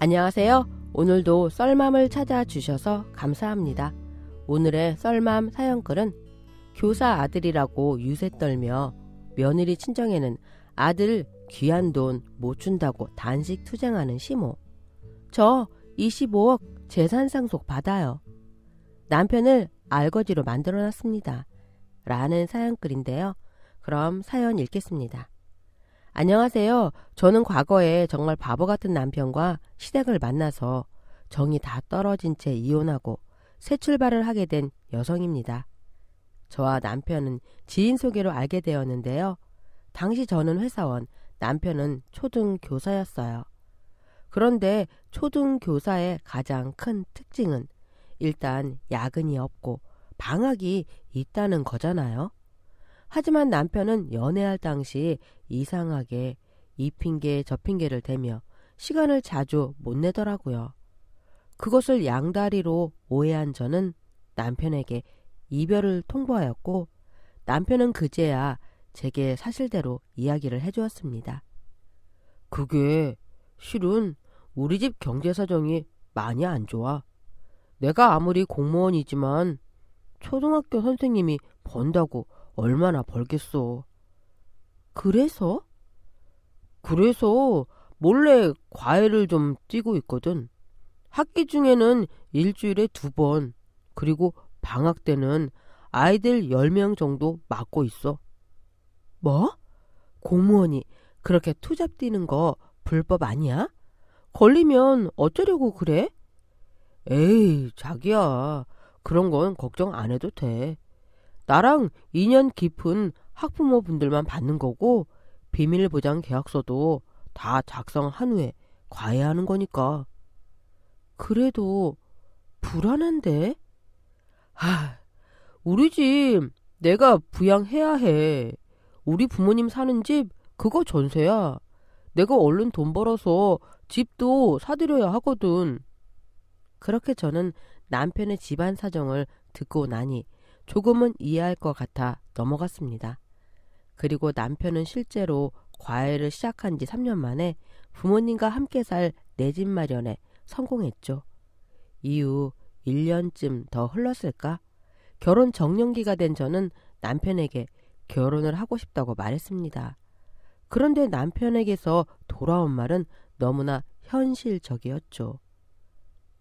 안녕하세요. 오늘도 썰맘을 찾아주셔서 감사합니다. 오늘의 썰맘 사연글은 교사 아들이라고 유세 떨며 며느리 친정에는 아들 귀한 돈 못 준다고 단식 투쟁하는 시모. 저 25억 재산 상속 받아요. 남편을 알거지로 만들어 놨습니다. 라는 사연글인데요. 그럼 사연 읽겠습니다. 안녕하세요. 저는 과거에 정말 바보 같은 남편과 시댁을 만나서 정이 다 떨어진 채 이혼하고 새 출발을 하게 된 여성입니다. 저와 남편은 지인 소개로 알게 되었는데요. 당시 저는 회사원, 남편은 초등교사였어요. 그런데 초등교사의 가장 큰 특징은 일단 야근이 없고 방학이 있다는 거잖아요. 하지만 남편은 연애할 당시 이상하게 이 핑계 저 핑계를 대며 시간을 자주 못 내더라고요. 그것을 양다리로 오해한 저는 남편에게 이별을 통보하였고 남편은 그제야 제게 사실대로 이야기를 해주었습니다. 그게 실은 우리 집 경제 사정이 많이 안 좋아. 내가 아무리 공무원이지만 초등학교 선생님이 번다고 얼마나 벌겠소. 그래서? 그래서 몰래 과외를 좀 뛰고 있거든. 학기 중에는 일주일에 두 번, 그리고 방학 때는 아이들 10명 정도 맡고 있어. 뭐? 공무원이 그렇게 투잡 뛰는 거 불법 아니야? 걸리면 어쩌려고 그래? 에이, 자기야. 그런 건 걱정 안 해도 돼. 나랑 인연 깊은 학부모분들만 받는 거고 비밀보장 계약서도 다 작성한 후에 과외하는 거니까. 그래도 불안한데? 아, 우리 집 내가 부양해야 해. 우리 부모님 사는 집 그거 전세야. 내가 얼른 돈 벌어서 집도 사드려야 하거든. 그렇게 저는 남편의 집안 사정을 듣고 나니 조금은 이해할 것 같아 넘어갔습니다. 그리고 남편은 실제로 과외를 시작한 지 3년 만에 부모님과 함께 살 내 집 마련에 성공했죠. 이후 1년쯤 더 흘렀을까? 결혼 정년기가 된 저는 남편에게 결혼을 하고 싶다고 말했습니다. 그런데 남편에게서 돌아온 말은 너무나 현실적이었죠.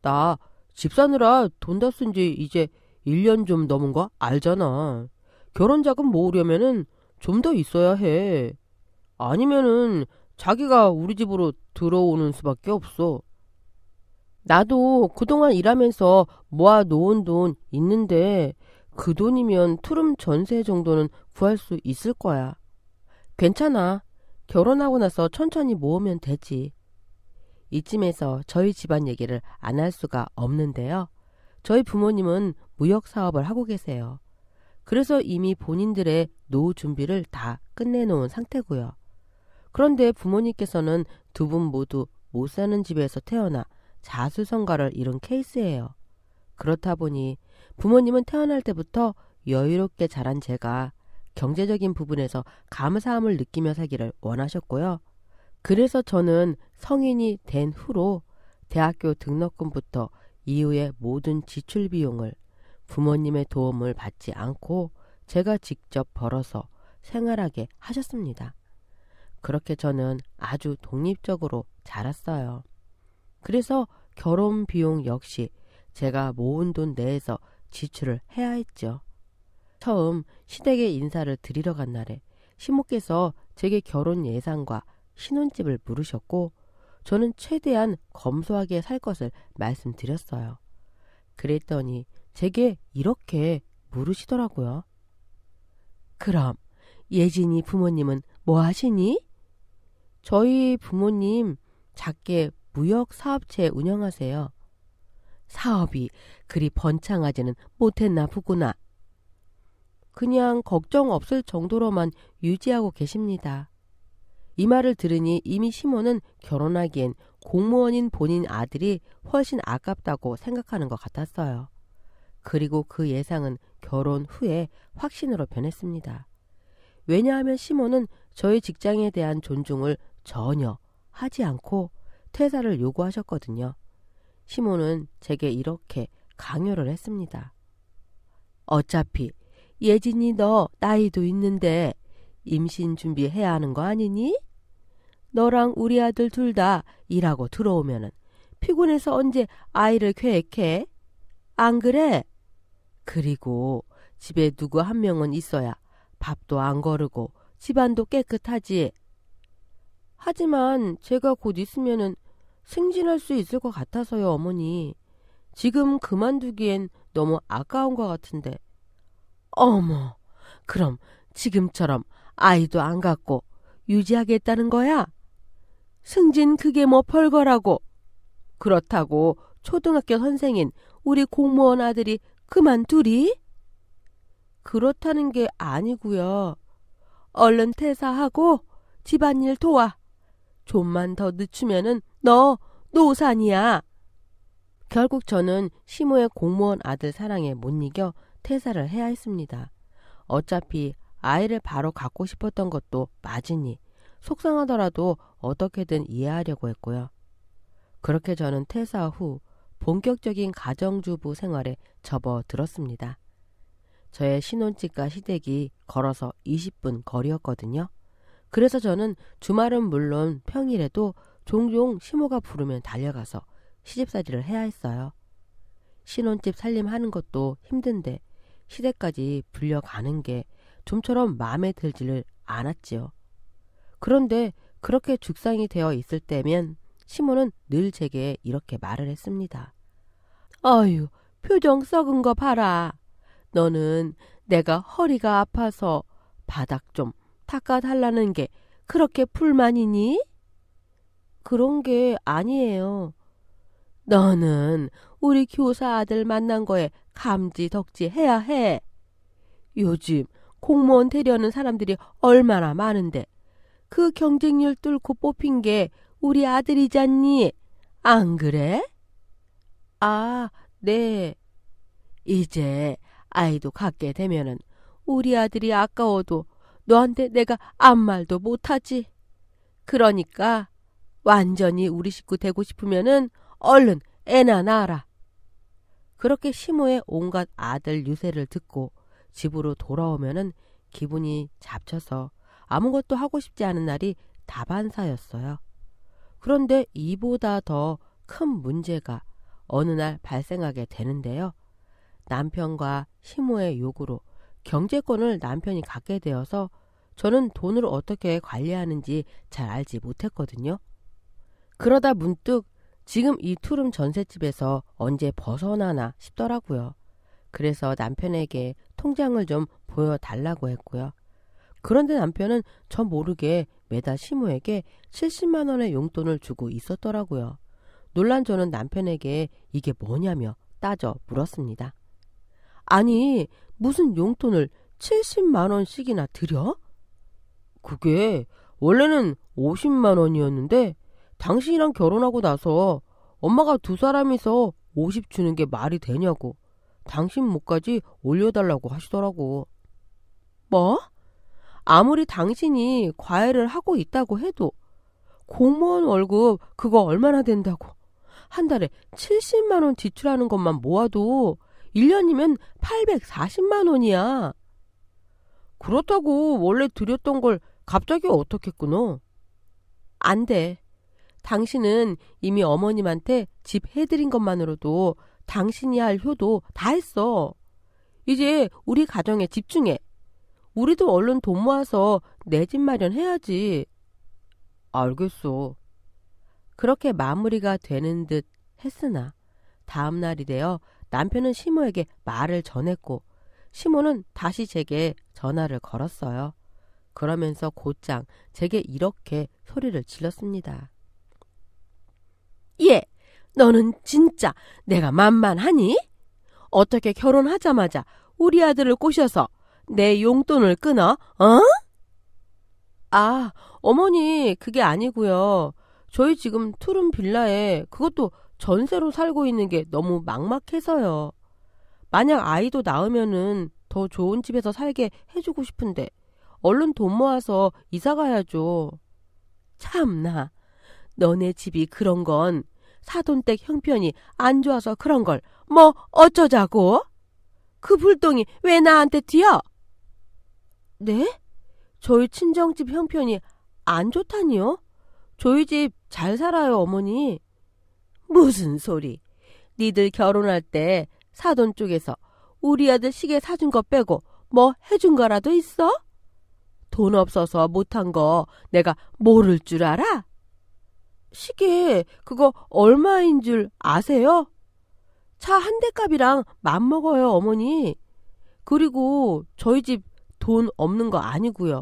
나 집 사느라 돈 다 쓴 지 이제 1년 좀 넘은 거 알잖아. 결혼 자금 모으려면은 좀 더 있어야 해. 아니면은 자기가 우리 집으로 들어오는 수밖에 없어. 나도 그동안 일하면서 모아놓은 돈 있는데 그 돈이면 투룸 전세 정도는 구할 수 있을 거야. 괜찮아. 결혼하고 나서 천천히 모으면 되지. 이쯤에서 저희 집안 얘기를 안 할 수가 없는데요. 저희 부모님은 무역 사업을 하고 계세요. 그래서 이미 본인들의 노후 준비를 다 끝내놓은 상태고요. 그런데 부모님께서는 두 분 모두 못 사는 집에서 태어나 자수성가를 이룬 케이스예요. 그렇다 보니 부모님은 태어날 때부터 여유롭게 자란 제가 경제적인 부분에서 감사함을 느끼며 살기를 원하셨고요. 그래서 저는 성인이 된 후로 대학교 등록금부터 이후의 모든 지출 비용을 부모님의 도움을 받지 않고 제가 직접 벌어서 생활하게 하셨습니다. 그렇게 저는 아주 독립적으로 자랐어요. 그래서 결혼 비용 역시 제가 모은 돈 내에서 지출을 해야 했죠. 처음 시댁에 인사를 드리러 간 날에 시모께서 제게 결혼 예상과 신혼집을 물으셨고 저는 최대한 검소하게 살 것을 말씀드렸어요. 그랬더니 제게 이렇게 물으시더라고요. 그럼 예진이 부모님은 뭐 하시니? 저희 부모님 작게 무역 사업체 운영하세요. 사업이 그리 번창하지는 못했나 보구나. 그냥 걱정 없을 정도로만 유지하고 계십니다. 이 말을 들으니 이미 시모는 결혼하기엔 공무원인 본인 아들이 훨씬 아깝다고 생각하는 것 같았어요. 그리고 그 예상은 결혼 후에 확신으로 변했습니다. 왜냐하면 시몬은 저의 직장에 대한 존중을 전혀 하지 않고 퇴사를 요구하셨거든요. 시몬은 제게 이렇게 강요를 했습니다. 어차피 예진이 너 나이도 있는데 임신 준비해야 하는 거 아니니? 너랑 우리 아들 둘 다 일하고 들어오면은 피곤해서 언제 아이를 계획해? 안 그래? 그리고 집에 누구 한 명은 있어야 밥도 안 거르고 집안도 깨끗하지. 하지만 제가 곧 있으면은 승진할 수 있을 것 같아서요, 어머니. 지금 그만두기엔 너무 아까운 것 같은데. 어머, 그럼 지금처럼 아이도 안 갖고 유지하겠다는 거야? 승진 그게 뭐 펄거라고. 그렇다고 초등학교 선생인 우리 공무원 아들이 그만 둘이? 그렇다는 게 아니고요. 얼른 퇴사하고 집안일 도와. 좀만 더 늦추면은 너 노산이야. 결국 저는 시모의 공무원 아들 사랑에 못 이겨 퇴사를 해야 했습니다. 어차피 아이를 바로 갖고 싶었던 것도 맞으니 속상하더라도 어떻게든 이해하려고 했고요. 그렇게 저는 퇴사 후 본격적인 가정주부 생활에 접어들었습니다. 저의 신혼집과 시댁이 걸어서 20분 거리였거든요. 그래서 저는 주말은 물론 평일에도 종종 시모가 부르면 달려가서 시집살이를 해야 했어요. 신혼집 살림하는 것도 힘든데 시댁까지 불려가는 게 좀처럼 마음에 들지를 않았지요. 그런데 그렇게 죽상이 되어 있을 때면 시몬은 늘 제게 이렇게 말을 했습니다. 아유, 표정 썩은 거 봐라. 너는 내가 허리가 아파서 바닥 좀 닦아달라는 게 그렇게 불만이니? 그런 게 아니에요. 너는 우리 교사 아들 만난 거에 감지덕지 해야 해. 요즘 공무원 되려는 사람들이 얼마나 많은데 그 경쟁률 뚫고 뽑힌 게 우리 아들이잖니. 안 그래? 아, 네. 이제 아이도 갖게 되면은 우리 아들이 아까워도 너한테 내가 아무 말도 못하지. 그러니까 완전히 우리 식구 되고 싶으면은 얼른 애나 낳아라. 그렇게 시모의 온갖 아들 유세를 듣고 집으로 돌아오면은 기분이 잡쳐서 아무것도 하고 싶지 않은 날이 다반사였어요. 그런데 이보다 더 큰 문제가 어느 날 발생하게 되는데요. 남편과 시모의 요구로 경제권을 남편이 갖게 되어서 저는 돈을 어떻게 관리하는지 잘 알지 못했거든요. 그러다 문득 지금 이 투룸 전셋집에서 언제 벗어나나 싶더라고요. 그래서 남편에게 통장을 좀 보여달라고 했고요. 그런데 남편은 저 모르게 매달 시모에게 70만 원의 용돈을 주고 있었더라고요. 놀란 저는 남편에게 이게 뭐냐며 따져 물었습니다. 아니, 무슨 용돈을 70만 원씩이나 드려? 그게 원래는 50만 원이었는데 당신이랑 결혼하고 나서 엄마가 두 사람이서 50 주는 게 말이 되냐고 당신 목까지 올려달라고 하시더라고. 뭐? 아무리 당신이 과외를 하고 있다고 해도 공무원 월급 그거 얼마나 된다고. 한 달에 70만원 지출하는 것만 모아도 1년이면 840만원이야. 그렇다고 원래 드렸던 걸 갑자기 어떻겠구어안 돼. 당신은 이미 어머님한테 집 해드린 것만으로도 당신이 할 효도 다 했어. 이제 우리 가정에 집중해. 우리도 얼른 돈 모아서 내 집 마련해야지. 알겠소. 그렇게 마무리가 되는 듯 했으나 다음 날이 되어 남편은 시모에게 말을 전했고 시모는 다시 제게 전화를 걸었어요. 그러면서 곧장 제게 이렇게 소리를 질렀습니다. 예, 너는 진짜 내가 만만하니? 어떻게 결혼하자마자 우리 아들을 꼬셔서 내 용돈을 끊어? 어? 아, 어머니, 그게 아니고요. 저희 지금 투룸 빌라에 그것도 전세로 살고 있는 게 너무 막막해서요. 만약 아이도 낳으면은 더 좋은 집에서 살게 해주고 싶은데 얼른 돈 모아서 이사 가야죠. 참나, 너네 집이 그런 건 사돈댁 형편이 안 좋아서 그런 걸 뭐 어쩌자고? 그 불똥이 왜 나한테 튀어? 네? 저희 친정집 형편이 안 좋다니요? 저희 집 잘 살아요, 어머니. 무슨 소리. 니들 결혼할 때 사돈 쪽에서 우리 아들 시계 사준 거 빼고 뭐 해준 거라도 있어? 돈 없어서 못한 거 내가 모를 줄 알아? 시계 그거 얼마인 줄 아세요? 차 한 대 값이랑 맞먹어요, 어머니. 그리고 저희 집돈 없는 거 아니고요.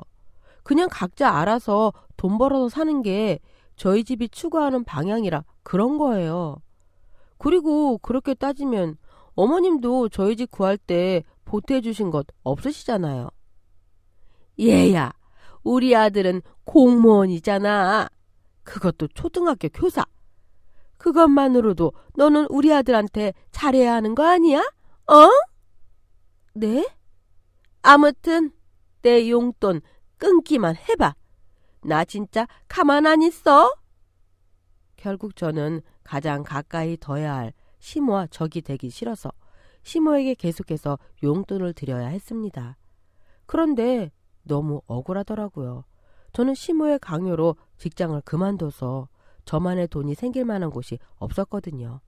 그냥 각자 알아서 돈 벌어서 사는 게 저희 집이 추구하는 방향이라 그런 거예요. 그리고 그렇게 따지면 어머님도 저희 집 구할 때보태 주신 것 없으시잖아요. 얘야, 우리 아들은 공무원이잖아. 그것도 초등학교 교사. 그것만으로도 너는 우리 아들한테 잘해야 하는 거 아니야? 어? 네? 아무튼 내 용돈 끊기만 해봐. 나 진짜 가만 안 있어. 결국 저는 가장 가까이 둬야 할 시모와 적이 되기 싫어서 시모에게 계속해서 용돈을 드려야 했습니다. 그런데 너무 억울하더라고요. 저는 시모의 강요로 직장을 그만둬서 저만의 돈이 생길 만한 곳이 없었거든요.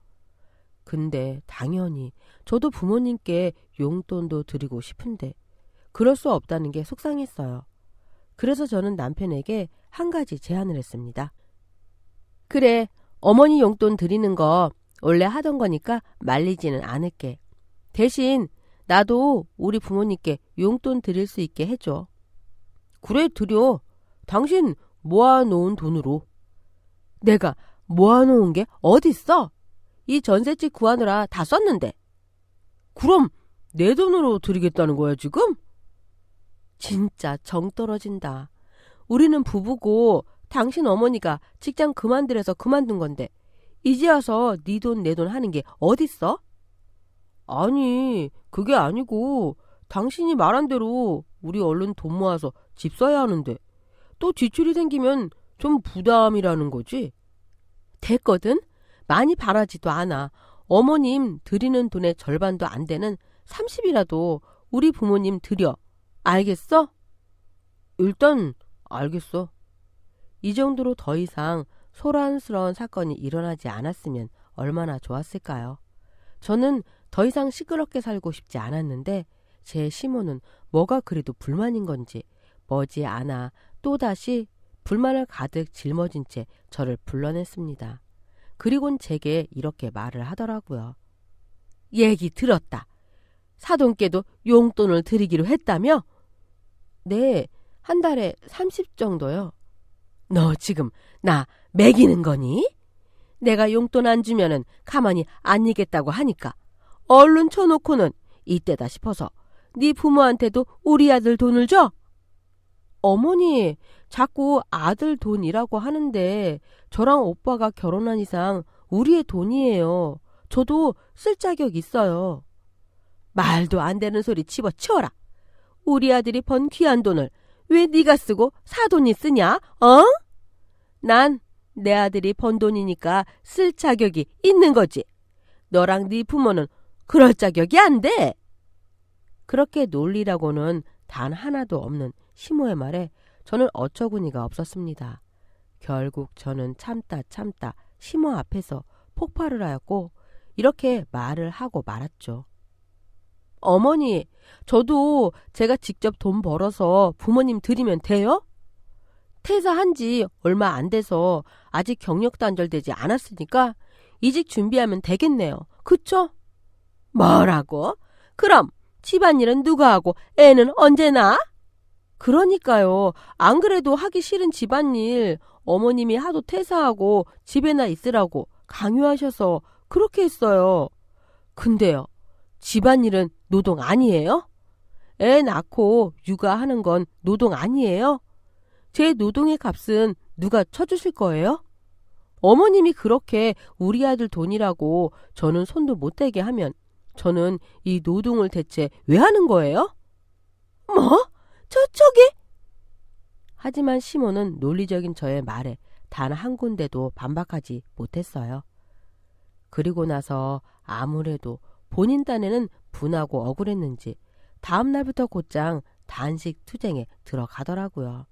근데 당연히 저도 부모님께 용돈도 드리고 싶은데 그럴 수 없다는 게 속상했어요. 그래서 저는 남편에게 한 가지 제안을 했습니다. 그래, 어머니 용돈 드리는 거 원래 하던 거니까 말리지는 않을게. 대신 나도 우리 부모님께 용돈 드릴 수 있게 해줘. 그래, 드려. 당신 모아놓은 돈으로. 내가 모아놓은 게 어딨어? 이 전셋집 구하느라 다 썼는데. 그럼 내 돈으로 드리겠다는 거야, 지금? 진짜 정 떨어진다. 우리는 부부고 당신 어머니가 직장 그만들래서 그만둔 건데 이제 와서 네 돈 내 돈 하는 게 어딨어? 아니 그게 아니고 당신이 말한 대로 우리 얼른 돈 모아서 집써야 하는데 또 지출이 생기면 좀 부담이라는 거지. 됐거든? 많이 바라지도 않아. 어머님 드리는 돈의 절반도 안 되는 30이라도 우리 부모님 드려. 알겠어? 일단 알겠어. 이 정도로 더 이상 소란스러운 사건이 일어나지 않았으면 얼마나 좋았을까요? 저는 더 이상 시끄럽게 살고 싶지 않았는데 제 시모는 뭐가 그래도 불만인 건지 머지않아 또다시 불만을 가득 짊어진 채 저를 불러냈습니다. 그리곤 제게 이렇게 말을 하더라고요. 얘기 들었다. 사돈께도 용돈을 드리기로 했다며? 네, 한 달에 30 정도요. 너 지금 나 매기는 거니? 내가 용돈 안 주면은 가만히 안 있겠다고 하니까 얼른 쳐놓고는 이때다 싶어서 네 부모한테도 우리 아들 돈을 줘? 어머니, 자꾸 아들 돈이라고 하는데 저랑 오빠가 결혼한 이상 우리의 돈이에요. 저도 쓸 자격 있어요. 말도 안 되는 소리 집어치워라. 우리 아들이 번 귀한 돈을 왜 네가 쓰고 사돈이 쓰냐? 어? 난 내 아들이 번 돈이니까 쓸 자격이 있는 거지. 너랑 네 부모는 그럴 자격이 안 돼. 그렇게 논리라고는 단 하나도 없는 시모의 말에 저는 어처구니가 없었습니다. 결국 저는 참다 참다 시모 앞에서 폭발을 하였고 이렇게 말을 하고 말았죠. 어머니, 저도 제가 직접 돈 벌어서 부모님 드리면 돼요? 퇴사한 지 얼마 안 돼서 아직 경력단절되지 않았으니까 이직 준비하면 되겠네요. 그쵸? 뭐라고? 그럼 집안일은 누가 하고 애는 언제나? 그러니까요. 안 그래도 하기 싫은 집안일 어머님이 하도 퇴사하고 집에나 있으라고 강요하셔서 그렇게 했어요. 근데요. 집안일은 노동 아니에요? 애 낳고 육아하는 건 노동 아니에요? 제 노동의 값은 누가 쳐주실 거예요? 어머님이 그렇게 우리 아들 돈이라고 저는 손도 못 대게 하면 저는 이 노동을 대체 왜 하는 거예요? 뭐? 저쪽이? 하지만 시몬은 논리적인 저의 말에 단 한 군데도 반박하지 못했어요. 그리고 나서 아무래도 본인 딴에는 분하고 억울했는지 다음 날부터 곧장 단식 투쟁에 들어가더라고요.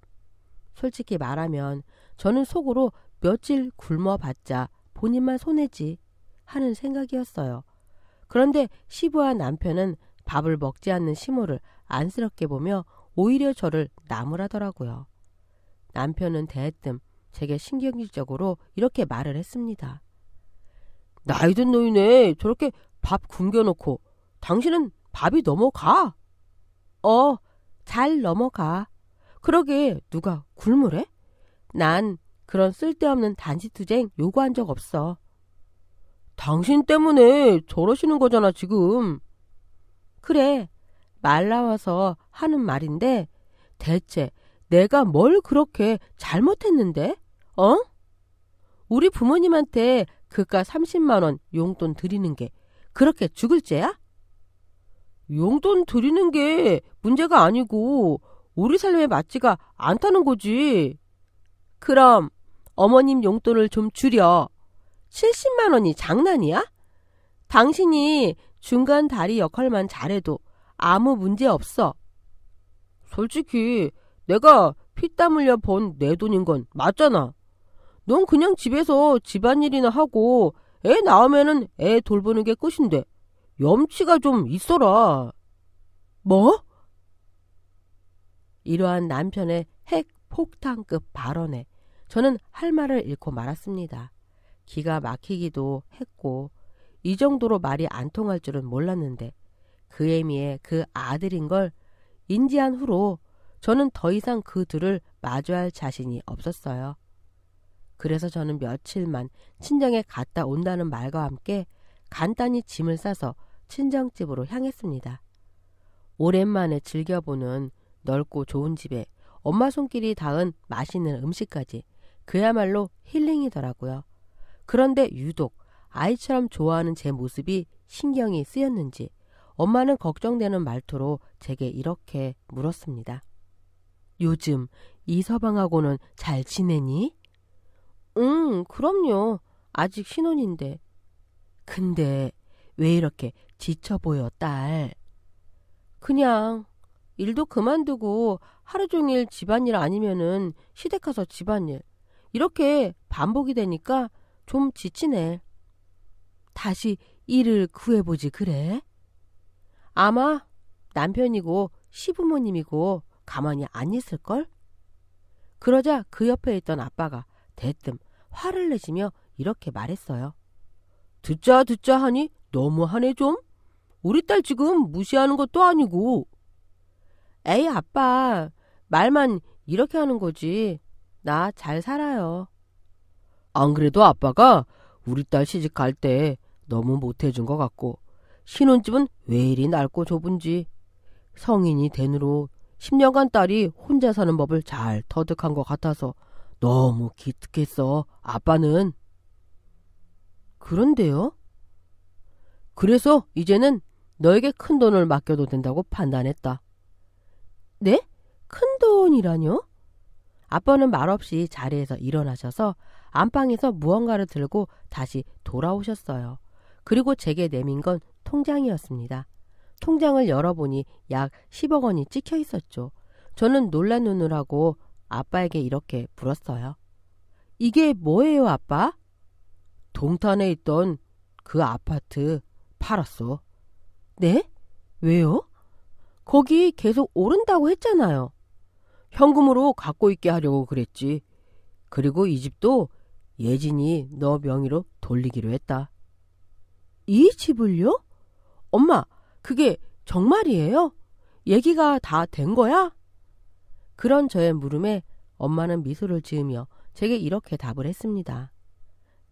솔직히 말하면 저는 속으로 며칠 굶어봤자 본인만 손해지 하는 생각이었어요. 그런데 시부와 남편은 밥을 먹지 않는 시모를 안쓰럽게 보며 오히려 저를 나무라더라고요. 남편은 대뜸 제게 신경질적으로 이렇게 말을 했습니다. 나이든 노인네 저렇게 밥 굶겨놓고 당신은 밥이 넘어가. 어, 잘 넘어가. 그러게 누가 굶으래? 난 그런 쓸데없는 단지투쟁 요구한 적 없어. 당신 때문에 저러시는 거잖아, 지금. 그래, 말 나와서 하는 말인데, 대체 내가 뭘 그렇게 잘못했는데? 어? 우리 부모님한테 그가 30만원 용돈 드리는 게 그렇게 죽을 죄야? 용돈 드리는 게 문제가 아니고 우리 삶에 맞지가 않다는 거지. 그럼 어머님 용돈을 좀 줄여. 70만 원이 장난이야? 당신이 중간 다리 역할만 잘해도 아무 문제 없어. 솔직히 내가 피땀 흘려 번 내 돈인 건 맞잖아. 넌 그냥 집에서 집안일이나 하고 애 낳으면은 애 돌보는 게 끝인데 염치가 좀 있어라. 뭐? 이러한 남편의 핵 폭탄급 발언에 저는 할 말을 잃고 말았습니다. 기가 막히기도 했고 이 정도로 말이 안 통할 줄은 몰랐는데 그 애미의 그 아들인 걸 인지한 후로 저는 더 이상 그 둘을 마주할 자신이 없었어요. 그래서 저는 며칠만 친정에 갔다 온다는 말과 함께 간단히 짐을 싸서 친정집으로 향했습니다. 오랜만에 즐겨보는 넓고 좋은 집에 엄마 손길이 닿은 맛있는 음식까지 그야말로 힐링이더라고요. 그런데 유독 아이처럼 좋아하는 제 모습이 신경이 쓰였는지 엄마는 걱정되는 말투로 제게 이렇게 물었습니다. 요즘 이서방하고는 잘 지내니? 응, 그럼요. 아직 신혼인데. 근데 왜 이렇게 지쳐 보여, 딸? 그냥 일도 그만두고 하루 종일 집안일 아니면은 시댁 가서 집안일. 이렇게 반복이 되니까 좀 지치네. 다시 일을 구해보지, 그래? 아마 남편이고 시부모님이고 가만히 안 있을걸? 그러자 그 옆에 있던 아빠가 대뜸 화를 내시며 이렇게 말했어요. 듣자 듣자 하니 너무하네 좀. 우리 딸 지금 무시하는 것도 아니고. 에이 아빠 말만 이렇게 하는 거지. 나 잘 살아요. 안 그래도 아빠가 우리 딸 시집 갈 때 너무 못해준 것 같고 신혼집은 왜 이리 낡고 좁은지 성인이 된후로 10년간 딸이 혼자 사는 법을 잘 터득한 것 같아서 너무 기특했어, 아빠는. 그런데요? 그래서 이제는 너에게 큰 돈을 맡겨도 된다고 판단했다. 네? 큰 돈이라뇨? 아빠는 말없이 자리에서 일어나셔서 안방에서 무언가를 들고 다시 돌아오셨어요. 그리고 제게 내민 건 통장이었습니다. 통장을 열어보니 약 10억 원이 찍혀 있었죠. 저는 놀란 눈을 하고 아빠에게 이렇게 물었어요. 이게 뭐예요, 아빠? 동탄에 있던 그 아파트 팔았어. 네? 왜요? 거기 계속 오른다고 했잖아요. 현금으로 갖고 있게 하려고 그랬지. 그리고 이 집도 예진이 너 명의로 돌리기로 했다. 이 집을요? 엄마, 그게 정말이에요? 얘기가 다 된 거야? 그런 저의 물음에 엄마는 미소를 지으며 제게 이렇게 답을 했습니다.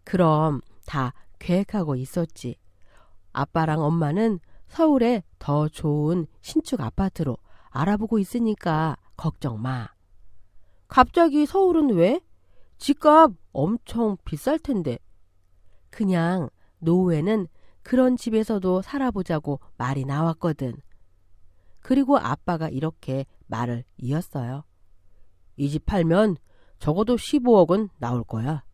그럼 다 계획하고 있었지. 아빠랑 엄마는 서울에 더 좋은 신축 아파트로 알아보고 있으니까 걱정 마. 갑자기 서울은 왜? 집값 엄청 비쌀 텐데. 그냥 노후에는 그런 집에서도 살아보자고 말이 나왔거든. 그리고 아빠가 이렇게 말을 이었어요. 이 집 팔면 적어도 15억은 나올 거야.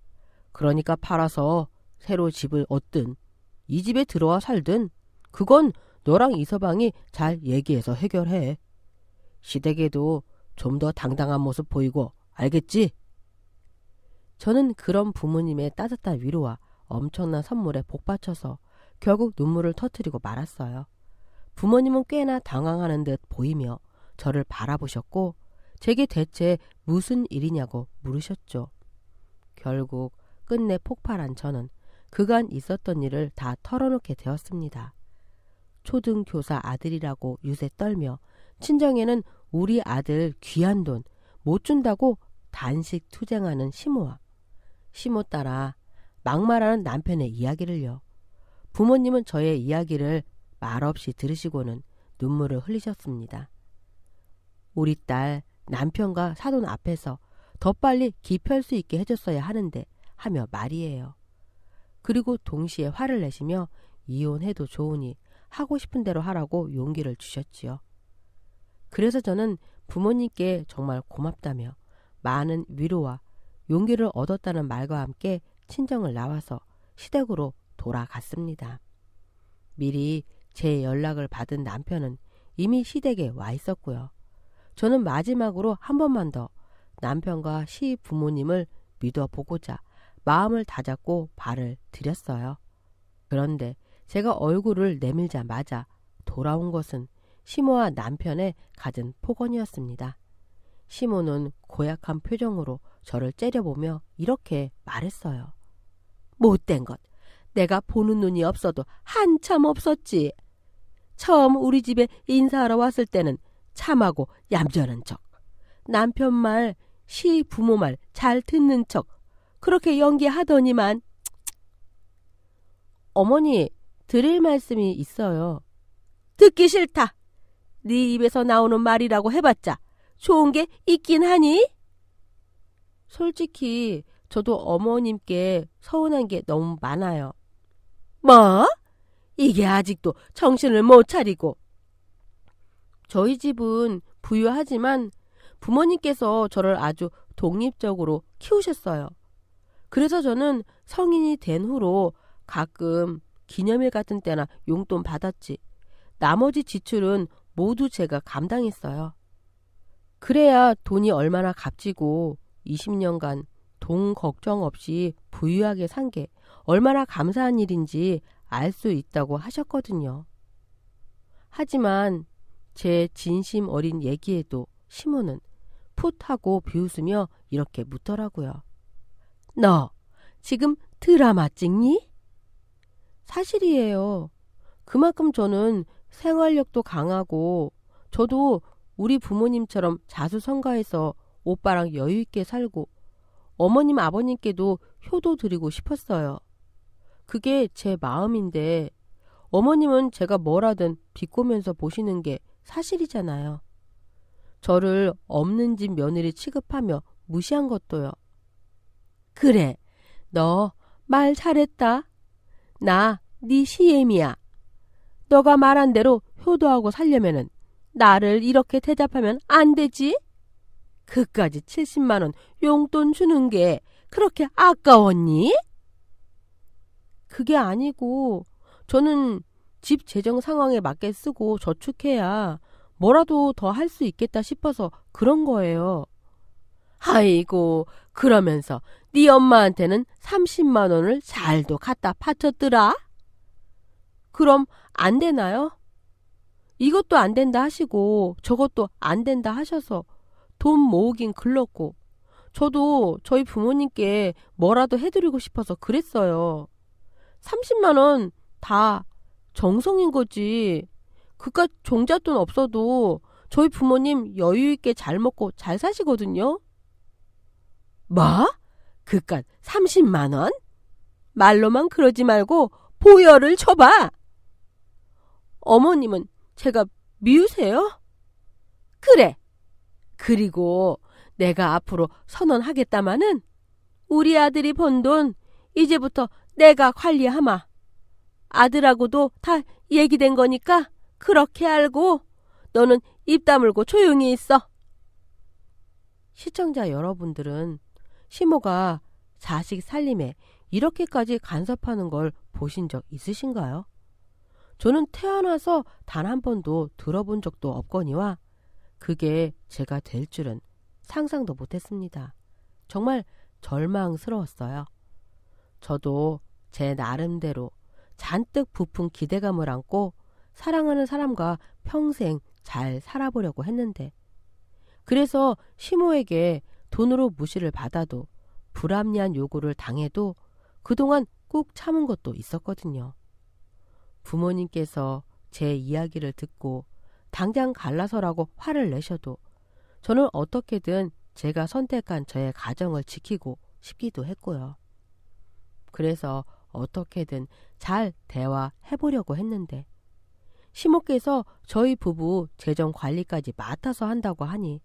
그러니까 팔아서 새로 집을 얻든 이 집에 들어와 살든 그건 너랑 이서방이 잘 얘기해서 해결해. 시댁에도 좀 더 당당한 모습 보이고 알겠지? 저는 그런 부모님의 따뜻한 위로와 엄청난 선물에 복받쳐서 결국 눈물을 터뜨리고 말았어요. 부모님은 꽤나 당황하는 듯 보이며 저를 바라보셨고 제게 대체 무슨 일이냐고 물으셨죠. 결국 끝내 폭발한 저는 그간 있었던 일을 다 털어놓게 되었습니다. 초등교사 아들이라고 유세 떨며 친정에는 우리 아들 귀한 돈 못 준다고 단식 투쟁하는 시모와 시모 따라 막말하는 남편의 이야기를요. 부모님은 저의 이야기를 말없이 들으시고는 눈물을 흘리셨습니다. 우리 딸 남편과 사돈 앞에서 더 빨리 기피할 수 있게 해줬어야 하는데 하며 말이에요. 그리고 동시에 화를 내시며 이혼해도 좋으니 하고 싶은 대로 하라고 용기를 주셨지요. 그래서 저는 부모님께 정말 고맙다며 많은 위로와 용기를 얻었다는 말과 함께 친정을 나와서 시댁으로 돌아갔습니다. 미리 제 연락을 받은 남편은 이미 시댁에 와 있었고요. 저는 마지막으로 한 번만 더 남편과 시 부모님을 믿어보고자 마음을 다잡고 발을 들였어요. 그런데 제가 얼굴을 내밀자마자 돌아온 것은 시모와 남편의 가진 폭언이었습니다. 시모는 고약한 표정으로 저를 째려보며 이렇게 말했어요. 못된 것! 내가 보는 눈이 없어도 한참 없었지! 처음 우리 집에 인사하러 왔을 때는 참하고 얌전한 척, 남편 말, 시 부모 말 잘 듣는 척, 그렇게 연기하더니만, 어머니, 드릴 말씀이 있어요. 듣기 싫다. 네 입에서 나오는 말이라고 해봤자 좋은 게 있긴 하니? 솔직히 저도 어머님께 서운한 게 너무 많아요. 뭐? 이게 아직도 정신을 못 차리고 저희 집은 부유하지만 부모님께서 저를 아주 독립적으로 키우셨어요. 그래서 저는 성인이 된 후로 가끔 기념일 같은 때나 용돈 받았지. 나머지 지출은 모두 제가 감당했어요. 그래야 돈이 얼마나 값지고 20년간 돈 걱정 없이 부유하게 산 게 얼마나 감사한 일인지 알 수 있다고 하셨거든요. 하지만 제 진심 어린 얘기에도 시몬은 풋하고 비웃으며 이렇게 묻더라고요. 너 지금 드라마 찍니? 사실이에요. 그만큼 저는 생활력도 강하고 저도 우리 부모님처럼 자수성가해서 오빠랑 여유있게 살고 어머님 아버님께도 효도 드리고 싶었어요. 그게 제 마음인데 어머님은 제가 뭐라든 비꼬면서 보시는 게 사실이잖아요. 저를 없는 집 며느리 취급하며 무시한 것도요. 그래, 너 말 잘했다. 나 네 시엠이야. 너가 말한 대로 효도하고 살려면은 나를 이렇게 대답하면 안 되지? 그까지 70만 원 용돈 주는 게 그렇게 아까웠니? 그게 아니고 저는 집 재정 상황에 맞게 쓰고 저축해야 뭐라도 더 할 수 있겠다 싶어서 그런 거예요. 아이고 그러면서 네 엄마한테는 30만 원을 잘도 갖다 바쳤더라. 그럼 안 되나요? 이것도 안 된다 하시고 저것도 안 된다 하셔서 돈 모으긴 글렀고 저도 저희 부모님께 뭐라도 해드리고 싶어서 그랬어요. 30만 원다 정성인 거지. 그깟 종잣돈 없어도 저희 부모님 여유 있게 잘 먹고 잘 사시거든요. 뭐? 그깟 30만 원? 말로만 그러지 말고 보혈을 쳐봐. 어머님은 제가 미우세요? 그래. 그리고 내가 앞으로 선언하겠다마는 우리 아들이 번 돈 이제부터 내가 관리하마. 아들하고도 다 얘기된 거니까 그렇게 알고 너는 입 다물고 조용히 있어. 시청자 여러분들은 시모가 자식 살림에 이렇게까지 간섭하는 걸 보신 적 있으신가요? 저는 태어나서 단 한 번도 들어본 적도 없거니와 그게 제가 될 줄은 상상도 못했습니다. 정말 절망스러웠어요. 저도 제 나름대로 잔뜩 부푼 기대감을 안고 사랑하는 사람과 평생 잘 살아보려고 했는데 그래서 시모에게 돈으로 무시를 받아도 불합리한 요구를 당해도 그동안 꾹 참은 것도 있었거든요. 부모님께서 제 이야기를 듣고 당장 갈라서라고 화를 내셔도 저는 어떻게든 제가 선택한 저의 가정을 지키고 싶기도 했고요. 그래서 어떻게든 잘 대화해 보려고 했는데 시모께서 저희 부부 재정 관리까지 맡아서 한다고 하니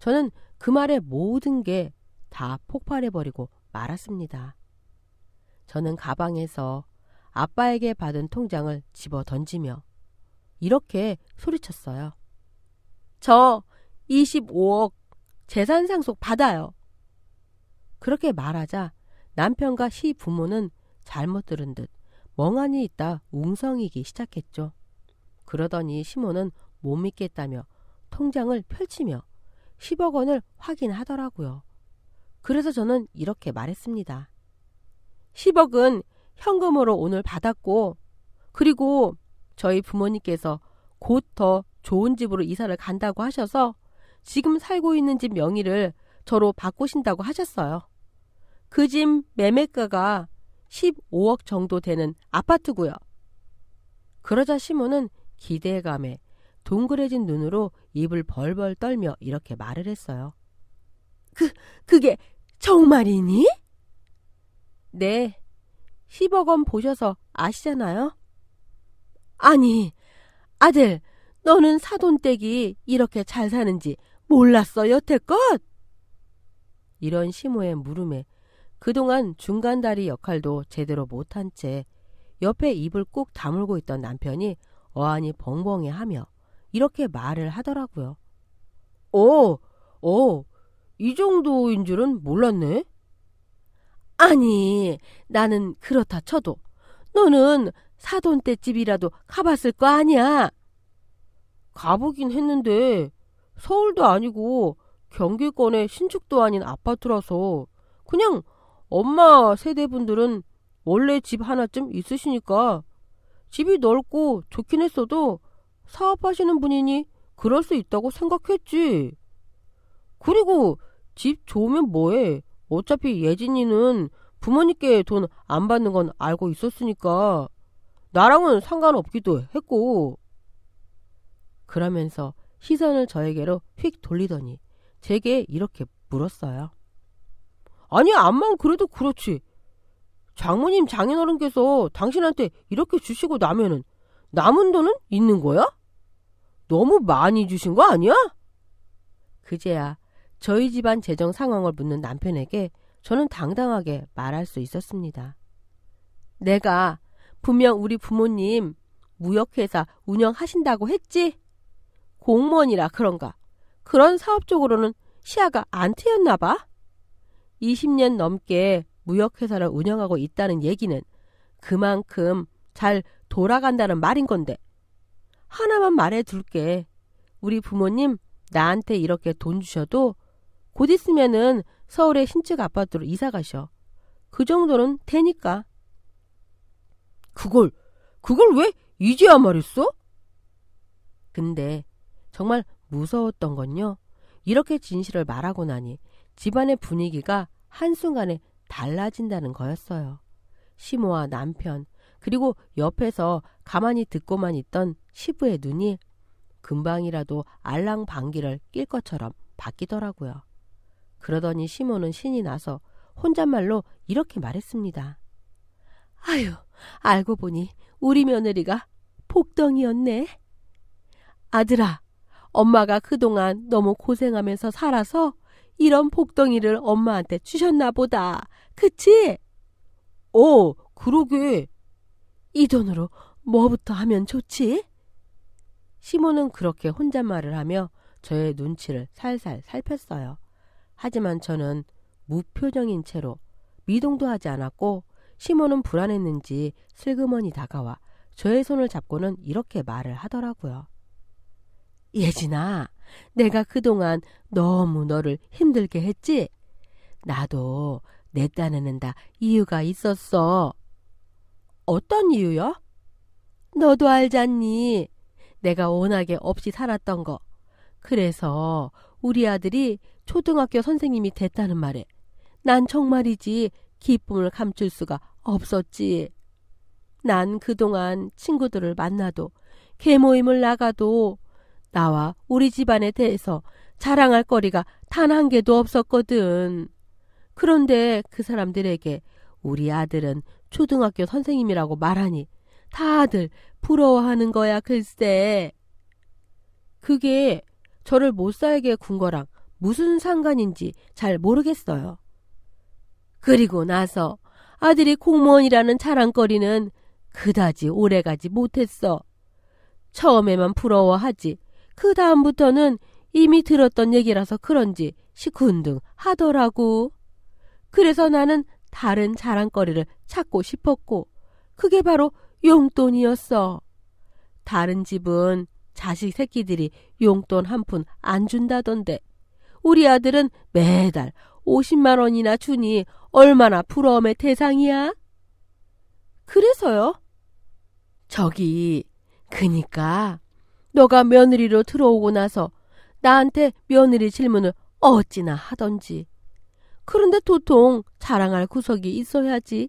저는 그 말에 모든 게 다 폭발해버리고 말았습니다. 저는 가방에서 아빠에게 받은 통장을 집어 던지며 이렇게 소리쳤어요. 저 25억 재산 상속 받아요. 그렇게 말하자 남편과 시 부모는 잘못 들은 듯 멍하니 있다 웅성이기 시작했죠. 그러더니 시몬은 못 믿겠다며 통장을 펼치며 10억 원을 확인하더라고요. 그래서 저는 이렇게 말했습니다. 10억은 현금으로 오늘 받았고, 그리고 저희 부모님께서 곧 더 좋은 집으로 이사를 간다고 하셔서 지금 살고 있는 집 명의를 저로 바꾸신다고 하셨어요. 그 집 매매가가 15억 정도 되는 아파트고요. 그러자 시모는 기대감에 동그래진 눈으로 입을 벌벌 떨며 이렇게 말을 했어요. 그, 그게 정말이니? 네. 10억 원 보셔서 아시잖아요? 아니, 아들, 너는 사돈댁이 이렇게 잘 사는지 몰랐어, 여태껏? 이런 시모의 물음에 그동안 중간다리 역할도 제대로 못한 채 옆에 입을 꾹 다물고 있던 남편이 어안이 벙벙해 하며 이렇게 말을 하더라고요. 어, 어, 이 정도인 줄은 몰랐네? 아니, 나는 그렇다 쳐도 너는 사돈댁 집이라도 가봤을 거 아니야? 가보긴 했는데 서울도 아니고 경기권의 신축도 아닌 아파트라서 그냥 엄마 세대분들은 원래 집 하나쯤 있으시니까 집이 넓고 좋긴 했어도 사업하시는 분이니 그럴 수 있다고 생각했지. 그리고 집 좋으면 뭐해. 어차피 예진이는 부모님께 돈 안 받는 건 알고 있었으니까 나랑은 상관없기도 했고. 그러면서 시선을 저에게로 휙 돌리더니 제게 이렇게 물었어요. 아니, 암만 그래도 그렇지. 장모님 장인어른께서 당신한테 이렇게 주시고 나면은 남은 돈은 있는 거야? 너무 많이 주신 거 아니야? 그제야 저희 집안 재정 상황을 묻는 남편에게 저는 당당하게 말할 수 있었습니다. 내가 분명 우리 부모님 무역회사 운영하신다고 했지? 공무원이라 그런가. 그런 사업 쪽으로는 시야가 안 트였나 봐. 20년 넘게 무역회사를 운영하고 있다는 얘기는 그만큼 잘 돌아간다는 말인 건데 하나만 말해둘게. 우리 부모님 나한테 이렇게 돈 주셔도 곧 있으면은 서울의 신축 아파트로 이사 가셔. 그 정도는 되니까. 그걸, 그걸 왜 이제야 말했어? 근데 정말 무서웠던 건요. 이렇게 진실을 말하고 나니 집안의 분위기가 한순간에 달라진다는 거였어요. 시모와 남편, 그리고 옆에서 가만히 듣고만 있던 시부의 눈이 금방이라도 알랑방귀를 낄 것처럼 바뀌더라고요. 그러더니 시모는 신이 나서 혼잣말로 이렇게 말했습니다. 아유, 알고 보니 우리 며느리가 폭덩이였네 아들아, 엄마가 그동안 너무 고생하면서 살아서 이런 복덩이를 엄마한테 주셨나 보다. 그치? 어, 그러게. 이 돈으로 뭐부터 하면 좋지? 시모는 그렇게 혼잣말을 하며 저의 눈치를 살살 살폈어요. 하지만 저는 무표정인 채로 미동도 하지 않았고 시모는 불안했는지 슬그머니 다가와 저의 손을 잡고는 이렇게 말을 하더라고요. 예진아, 내가 그동안 너무 너를 힘들게 했지? 나도 내 딴에는 다 이유가 있었어. 어떤 이유요? 너도 알잖니. 내가 워낙에 없이 살았던 거. 그래서 우리 아들이 초등학교 선생님이 됐다는 말에 난 정말이지 기쁨을 감출 수가 없었지. 난 그동안 친구들을 만나도, 개모임을 나가도 나와 우리 집안에 대해서 자랑할 거리가 단 한 개도 없었거든. 그런데 그 사람들에게 우리 아들은 초등학교 선생님이라고 말하니 다들 부러워하는 거야 글쎄. 그게 저를 못 살게 군 거랑 무슨 상관인지 잘 모르겠어요. 그리고 나서 아들이 공무원이라는 자랑거리는 그다지 오래가지 못했어. 처음에만 부러워하지 그 다음부터는 이미 들었던 얘기라서 그런지 시큰둥 하더라고. 그래서 나는 다른 자랑거리를 찾고 싶었고, 그게 바로 용돈이었어. 다른 집은 자식 새끼들이 용돈 한 푼 안 준다던데, 우리 아들은 매달 50만 원이나 주니 얼마나 부러움의 대상이야? 그래서요? 저기, 그니까 너가 며느리로 들어오고 나서 나한테 며느리 질문을 어찌나 하던지. 그런데 도통 자랑할 구석이 있어야지.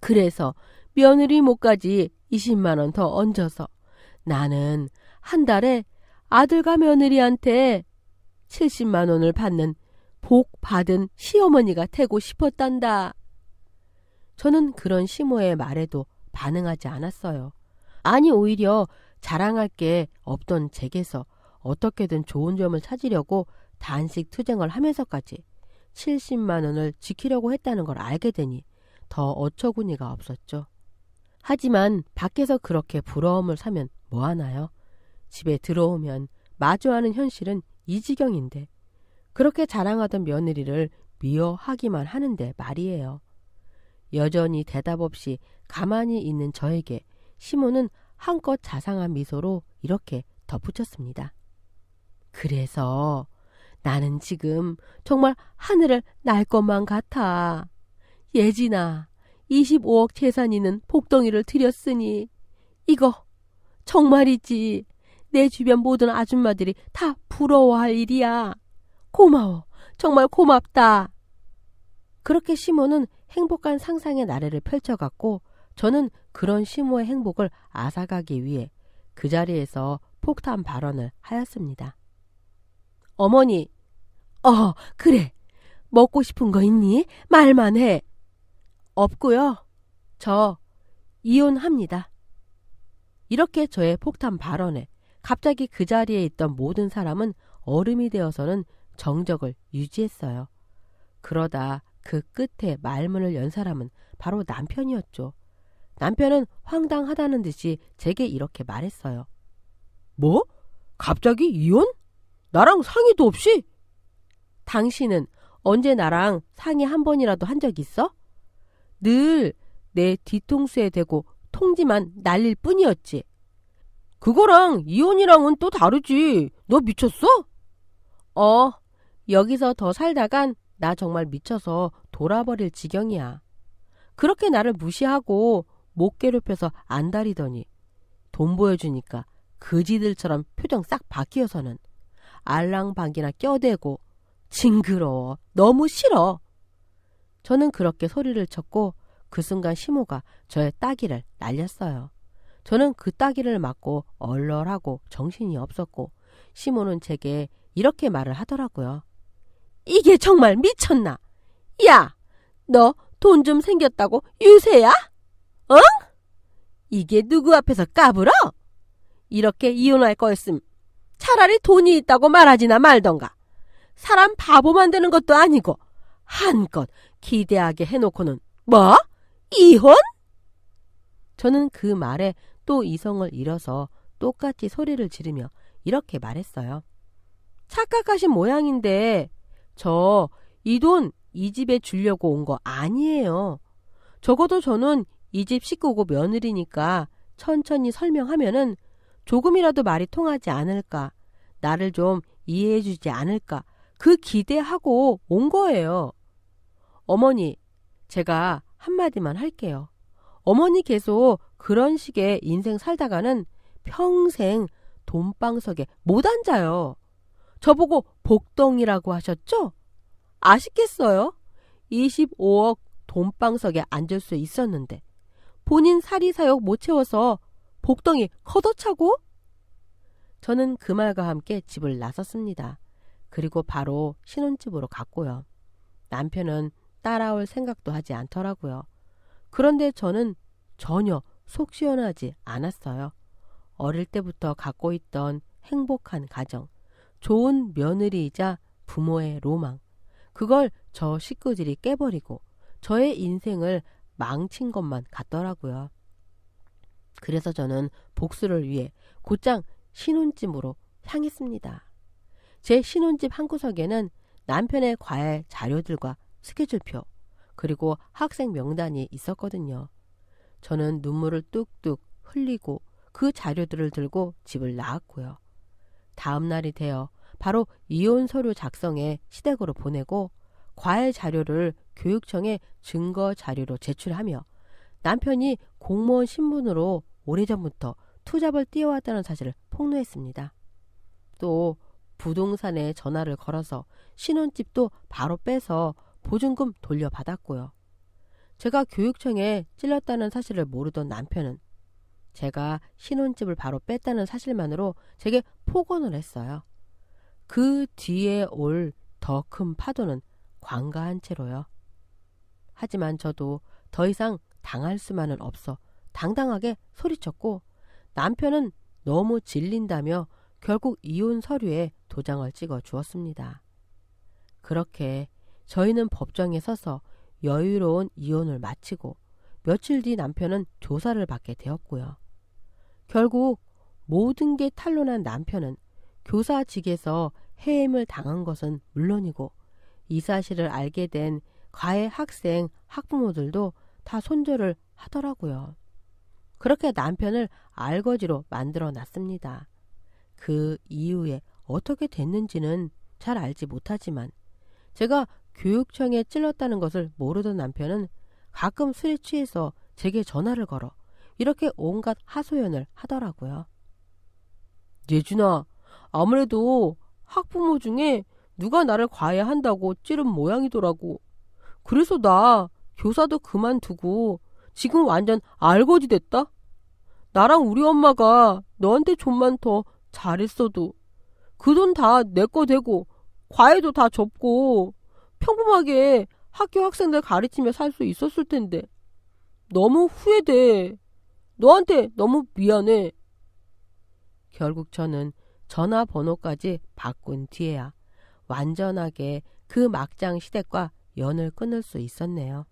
그래서 며느리 몫까지 20만원 더 얹어서 나는 한 달에 아들과 며느리한테 70만원을 받는 복 받은 시어머니가 되고 싶었단다. 저는 그런 시모의 말에도 반응하지 않았어요. 아니, 오히려 자랑할 게 없던 제게서 어떻게든 좋은 점을 찾으려고 단식 투쟁을 하면서까지 70만 원을 지키려고 했다는 걸 알게 되니 더 어처구니가 없었죠. 하지만 밖에서 그렇게 부러움을 사면 뭐하나요? 집에 들어오면 마주하는 현실은 이 지경인데 그렇게 자랑하던 며느리를 미워하기만 하는데 말이에요. 여전히 대답 없이 가만히 있는 저에게 시몬은 한껏 자상한 미소로 이렇게 덧붙였습니다. 그래서 나는 지금 정말 하늘을 날 것만 같아. 예진아, 25억 재산 있는 복덩이를 들였으니 이거 정말이지. 내 주변 모든 아줌마들이 다 부러워할 일이야. 고마워. 정말 고맙다. 그렇게 시몬은 행복한 상상의 나래를 펼쳐갔고 저는 그런 시모의 행복을 앗아가기 위해 그 자리에서 폭탄 발언을 하였습니다. 어머니, 어, 그래. 먹고 싶은 거 있니? 말만 해. 없고요. 저 이혼합니다. 이렇게 저의 폭탄 발언에 갑자기 그 자리에 있던 모든 사람은 얼음이 되어서는 정적을 유지했어요. 그러다 그 끝에 말문을 연 사람은 바로 남편이었죠. 남편은 황당하다는 듯이 제게 이렇게 말했어요. 뭐? 갑자기 이혼? 나랑 상의도 없이? 당신은 언제 나랑 상의 한 번이라도 한 적 있어? 늘 내 뒤통수에 대고 통지만 날릴 뿐이었지. 그거랑 이혼이랑은 또 다르지. 너 미쳤어? 어, 여기서 더 살다간 나 정말 미쳐서 돌아버릴 지경이야. 그렇게 나를 무시하고 못 괴롭혀서 안달이더니돈 보여주니까 그지들처럼 표정 싹 바뀌어서는 알랑방귀나 껴대고 징그러워 너무 싫어 저는 그렇게 소리를 쳤고 그 순간 시모가 저의 따귀를 날렸어요. 저는 그 따귀를 맞고 얼얼하고 정신이 없었고 시모는 제게 이렇게 말을 하더라고요. 이게 정말 미쳤나? 야! 너 돈 좀 생겼다고 유세야? 응? 어? 이게 누구 앞에서 까불어? 이렇게 이혼할 거였음. 차라리 돈이 있다고 말하지나 말던가. 사람 바보 만드는 것도 아니고 한껏 기대하게 해놓고는 뭐? 이혼? 저는 그 말에 또 이성을 잃어서 똑같이 소리를 지르며 이렇게 말했어요. 착각하신 모양인데 저 이 돈 이 집에 주려고 온 거 아니에요. 적어도 저는 이집 식구고 며느리니까 천천히 설명하면은 조금이라도 말이 통하지 않을까, 나를 좀 이해해 주지 않을까, 그 기대하고 온 거예요. 어머니, 제가 한마디만 할게요. 어머니 계속 그런 식의 인생 살다가는 평생 돈방석에 못 앉아요. 저보고 복덩이라고 하셨죠? 아쉽겠어요? 25억 돈방석에 앉을 수 있었는데. 본인 사리 사욕 못 채워서 복덩이 걷어차고? 저는 그 말과 함께 집을 나섰습니다. 그리고 바로 신혼집으로 갔고요. 남편은 따라올 생각도 하지 않더라고요. 그런데 저는 전혀 속 시원하지 않았어요. 어릴 때부터 갖고 있던 행복한 가정, 좋은 며느리이자 부모의 로망, 그걸 저 식구들이 깨버리고 저의 인생을 망친 것만 같더라고요. 그래서 저는 복수를 위해 곧장 신혼집으로 향했습니다. 제 신혼집 한 구석에는 남편의 과외 자료들과 스케줄표, 그리고 학생 명단이 있었거든요. 저는 눈물을 뚝뚝 흘리고 그 자료들을 들고 집을 나왔고요. 다음 날이 되어 바로 이혼 서류 작성에 시댁으로 보내고 과외 자료를 교육청에 증거 자료로 제출하며 남편이 공무원 신분으로 오래전부터 투잡을 뛰어왔다는 사실을 폭로했습니다. 또 부동산에 전화를 걸어서 신혼집도 바로 빼서 보증금 돌려받았고요. 제가 교육청에 찔렀다는 사실을 모르던 남편은 제가 신혼집을 바로 뺐다는 사실만으로 제게 폭언을 했어요. 그 뒤에 올 더 큰 파도는 관가한 채로요. 하지만 저도 더 이상 당할 수만은 없어 당당하게 소리쳤고 남편은 너무 질린다며 결국 이혼 서류에 도장을 찍어 주었습니다. 그렇게 저희는 법정에 서서 여유로운 이혼을 마치고 며칠 뒤 남편은 조사를 받게 되었고요. 결국 모든 게 탄로난 남편은 교사직에서 해임을 당한 것은 물론이고 이 사실을 알게 된 과외 학생 학부모들도 다 손절을 하더라고요. 그렇게 남편을 알거지로 만들어 놨습니다. 그 이후에 어떻게 됐는지는 잘 알지 못하지만 제가 교육청에 찔렀다는 것을 모르던 남편은 가끔 술에 취해서 제게 전화를 걸어 이렇게 온갖 하소연을 하더라고요. 예준아, 네, 아무래도 학부모 중에 누가 나를 과외한다고 찌른 모양이더라고. 그래서 나 교사도 그만두고 지금 완전 알거지 됐다? 나랑 우리 엄마가 너한테 좀만 더 잘했어도 그 돈 다 내 거 되고 과외도 다 접고 평범하게 학교 학생들 가르치며 살 수 있었을 텐데 너무 후회돼. 너한테 너무 미안해. 결국 저는 전화번호까지 바꾼 뒤에야 완전하게 그 막장 시댁과 연을 끊을 수 있었네요.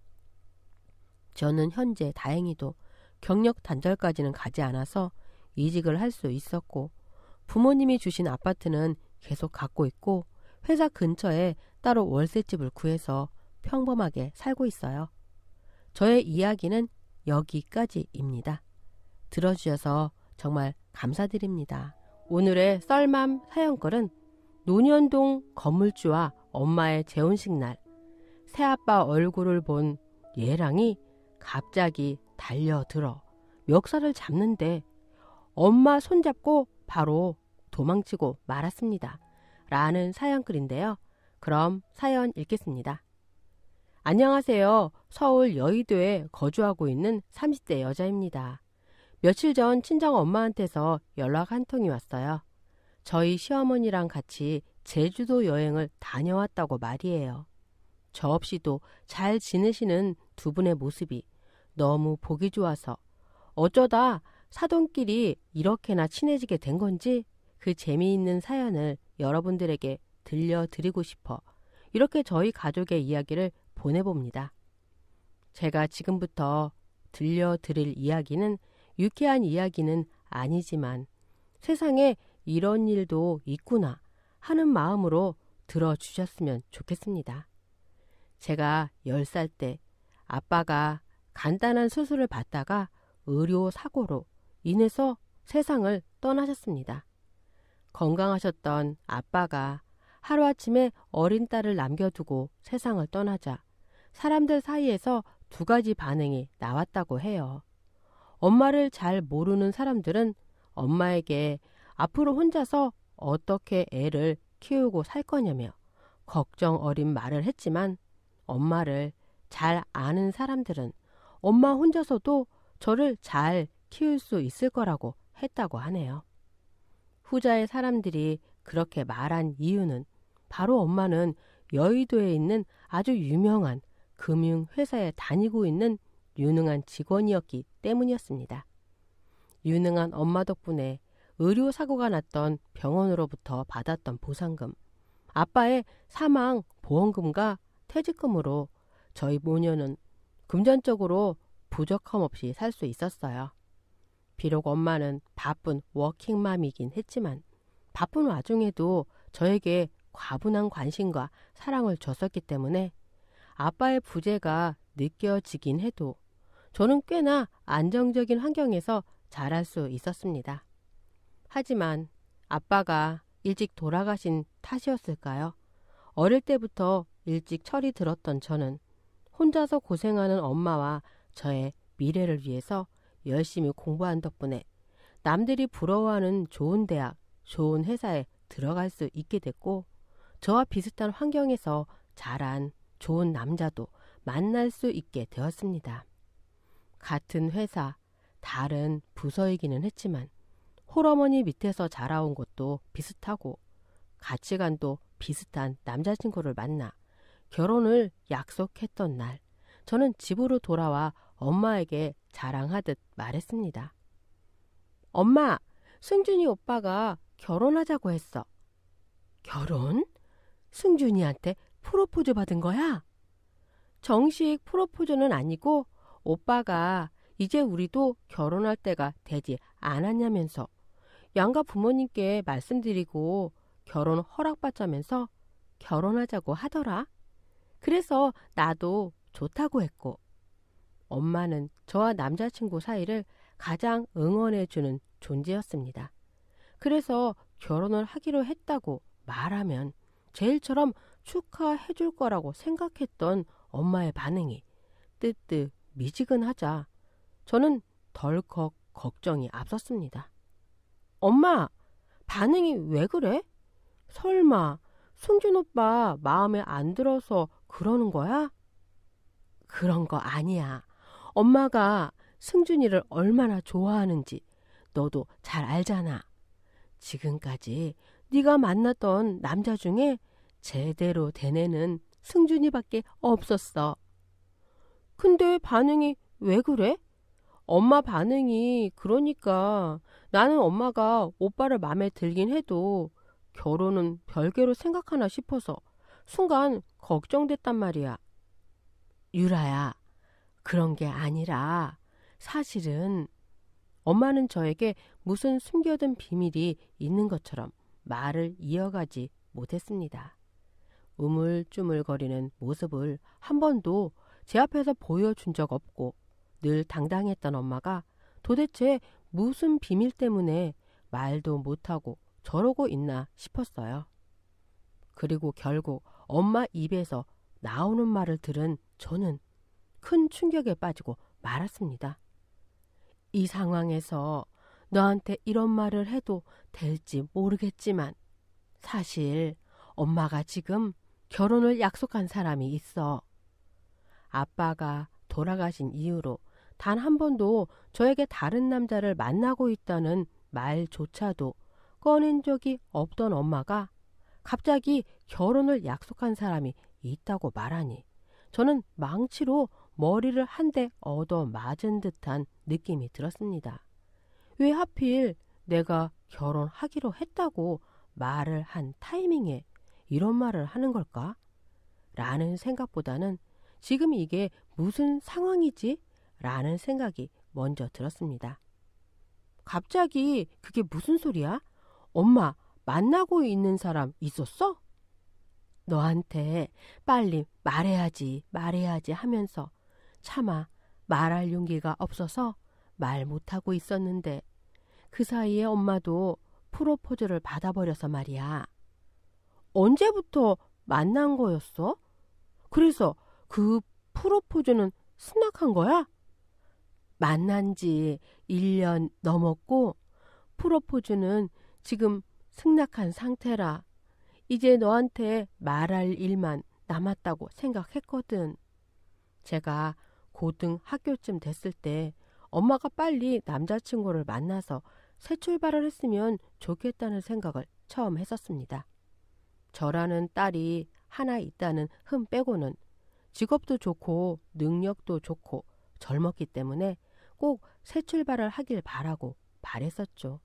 저는 현재 다행히도 경력 단절까지는 가지 않아서 이직을 할 수 있었고 부모님이 주신 아파트는 계속 갖고 있고 회사 근처에 따로 월세집을 구해서 평범하게 살고 있어요. 저의 이야기는 여기까지입니다. 들어주셔서 정말 감사드립니다. 오늘의 썰맘 사연글은 노년동 건물주와 엄마의 재혼식 날 새아빠 얼굴을 본 예랑이 갑자기 달려들어 멱살을 잡는데 엄마 손잡고 바로 도망치고 말았습니다. 라는 사연글인데요. 그럼 사연 읽겠습니다. 안녕하세요. 서울 여의도에 거주하고 있는 30대 여자입니다. 며칠 전 친정 엄마한테서 연락 한 통이 왔어요. 저희 시어머니랑 같이 제주도 여행을 다녀왔다고 말이에요. 저 없이도 잘 지내시는 두 분의 모습이 너무 보기 좋아서 어쩌다 사돈끼리 이렇게나 친해지게 된 건지 그 재미있는 사연을 여러분들에게 들려드리고 싶어 이렇게 저희 가족의 이야기를 보내봅니다. 제가 지금부터 들려드릴 이야기는 유쾌한 이야기는 아니지만 세상에 이런 일도 있구나 하는 마음으로 들어주셨으면 좋겠습니다. 제가 10살 때 아빠가 간단한 수술을 받다가 의료 사고로 인해서 세상을 떠나셨습니다. 건강하셨던 아빠가 하루아침에 어린 딸을 남겨두고 세상을 떠나자 사람들 사이에서 두 가지 반응이 나왔다고 해요. 엄마를 잘 모르는 사람들은 엄마에게 앞으로 혼자서 어떻게 애를 키우고 살 거냐며 걱정 어린 말을 했지만 엄마를 잘 아는 사람들은 엄마 혼자서도 저를 잘 키울 수 있을 거라고 했다고 하네요. 후자의 사람들이 그렇게 말한 이유는 바로 엄마는 여의도에 있는 아주 유명한 금융회사에 다니고 있는 유능한 직원이었기 때문이었습니다. 유능한 엄마 덕분에 의료 사고가 났던 병원으로부터 받았던 보상금, 아빠의 사망 보험금과 퇴직금으로 저희 모녀는 금전적으로 부족함 없이 살 수 있었어요. 비록 엄마는 바쁜 워킹맘이긴 했지만 바쁜 와중에도 저에게 과분한 관심과 사랑을 줬었기 때문에 아빠의 부재가 느껴지긴 해도 저는 꽤나 안정적인 환경에서 자랄 수 있었습니다. 하지만 아빠가 일찍 돌아가신 탓이었을까요? 어릴 때부터 일찍 철이 들었던 저는 혼자서 고생하는 엄마와 저의 미래를 위해서 열심히 공부한 덕분에 남들이 부러워하는 좋은 대학, 좋은 회사에 들어갈 수 있게 됐고 저와 비슷한 환경에서 자란 좋은 남자도 만날 수 있게 되었습니다. 같은 회사, 다른 부서이기는 했지만 홀어머니 밑에서 자라온 것도 비슷하고 가치관도 비슷한 남자친구를 만나 결혼을 약속했던 날 저는 집으로 돌아와 엄마에게 자랑하듯 말했습니다. 엄마, 승준이 오빠가 결혼하자고 했어. 결혼? 승준이한테 프로포즈 받은 거야? 정식 프로포즈는 아니고 오빠가 이제 우리도 결혼할 때가 되지 않았냐면서 양가 부모님께 말씀드리고 결혼 허락받자면서 결혼하자고 하더라. 그래서 나도 좋다고 했고, 엄마는 저와 남자친구 사이를 가장 응원해주는 존재였습니다. 그래서 결혼을 하기로 했다고 말하면 제일처럼 축하해줄 거라고 생각했던 엄마의 반응이 뜨뜻 미지근하자 저는 덜컥 걱정이 앞섰습니다. 엄마, 반응이 왜 그래? 설마, 승준 오빠 마음에 안 들어서 그러는 거야? 그런 거 아니야. 엄마가 승준이를 얼마나 좋아하는지 너도 잘 알잖아. 지금까지 네가 만났던 남자 중에 제대로 된 애는 승준이밖에 없었어. 근데 반응이 왜 그래? 엄마 반응이 그러니까 나는 엄마가 오빠를 마음에 들긴 해도 결혼은 별개로 생각하나 싶어서 순간 걱정됐단 말이야. 유라야, 그런 게 아니라 사실은 엄마는 저에게 무슨 숨겨둔 비밀이 있는 것처럼 말을 이어가지 못했습니다. 우물쭈물거리는 모습을 한 번도 제 앞에서 보여준 적 없고 늘 당당했던 엄마가 도대체 무슨 비밀 때문에 말도 못하고 저러고 있나 싶었어요. 그리고 결국 엄마 입에서 나오는 말을 들은 저는 큰 충격에 빠지고 말았습니다. 이 상황에서 너한테 이런 말을 해도 될지 모르겠지만 사실 엄마가 지금 결혼을 약속한 사람이 있어. 아빠가 돌아가신 이후로 단한 번도 저에게 다른 남자를 만나고 있다는 말조차도 꺼낸 적이 없던 엄마가 갑자기 결혼을 약속한 사람이 있다고 말하니 저는 망치로 머리를 한 대 얻어 맞은 듯한 느낌이 들었습니다. 왜 하필 내가 결혼하기로 했다고 말을 한 타이밍에 이런 말을 하는 걸까? 라는 생각보다는 지금 이게 무슨 상황이지? 라는 생각이 먼저 들었습니다. 갑자기 그게 무슨 소리야? 엄마, 만나고 있는 사람 있었어? 너한테 빨리 말해야지, 말해야지 하면서 차마 말할 용기가 없어서 말 못하고 있었는데 그 사이에 엄마도 프로포즈를 받아버려서 말이야. 언제부터 만난 거였어? 그래서 그 프로포즈는 승낙한 거야? 만난 지 1년 넘었고 프로포즈는 지금 승낙한 상태라 이제 너한테 말할 일만 남았다고 생각했거든. 제가 고등학교쯤 됐을 때 엄마가 빨리 남자친구를 만나서 새 출발을 했으면 좋겠다는 생각을 처음 했었습니다. 저라는 딸이 하나 있다는 흠 빼고는 직업도 좋고 능력도 좋고 젊었기 때문에 꼭새 출발을 하길 바라고 바랬었죠.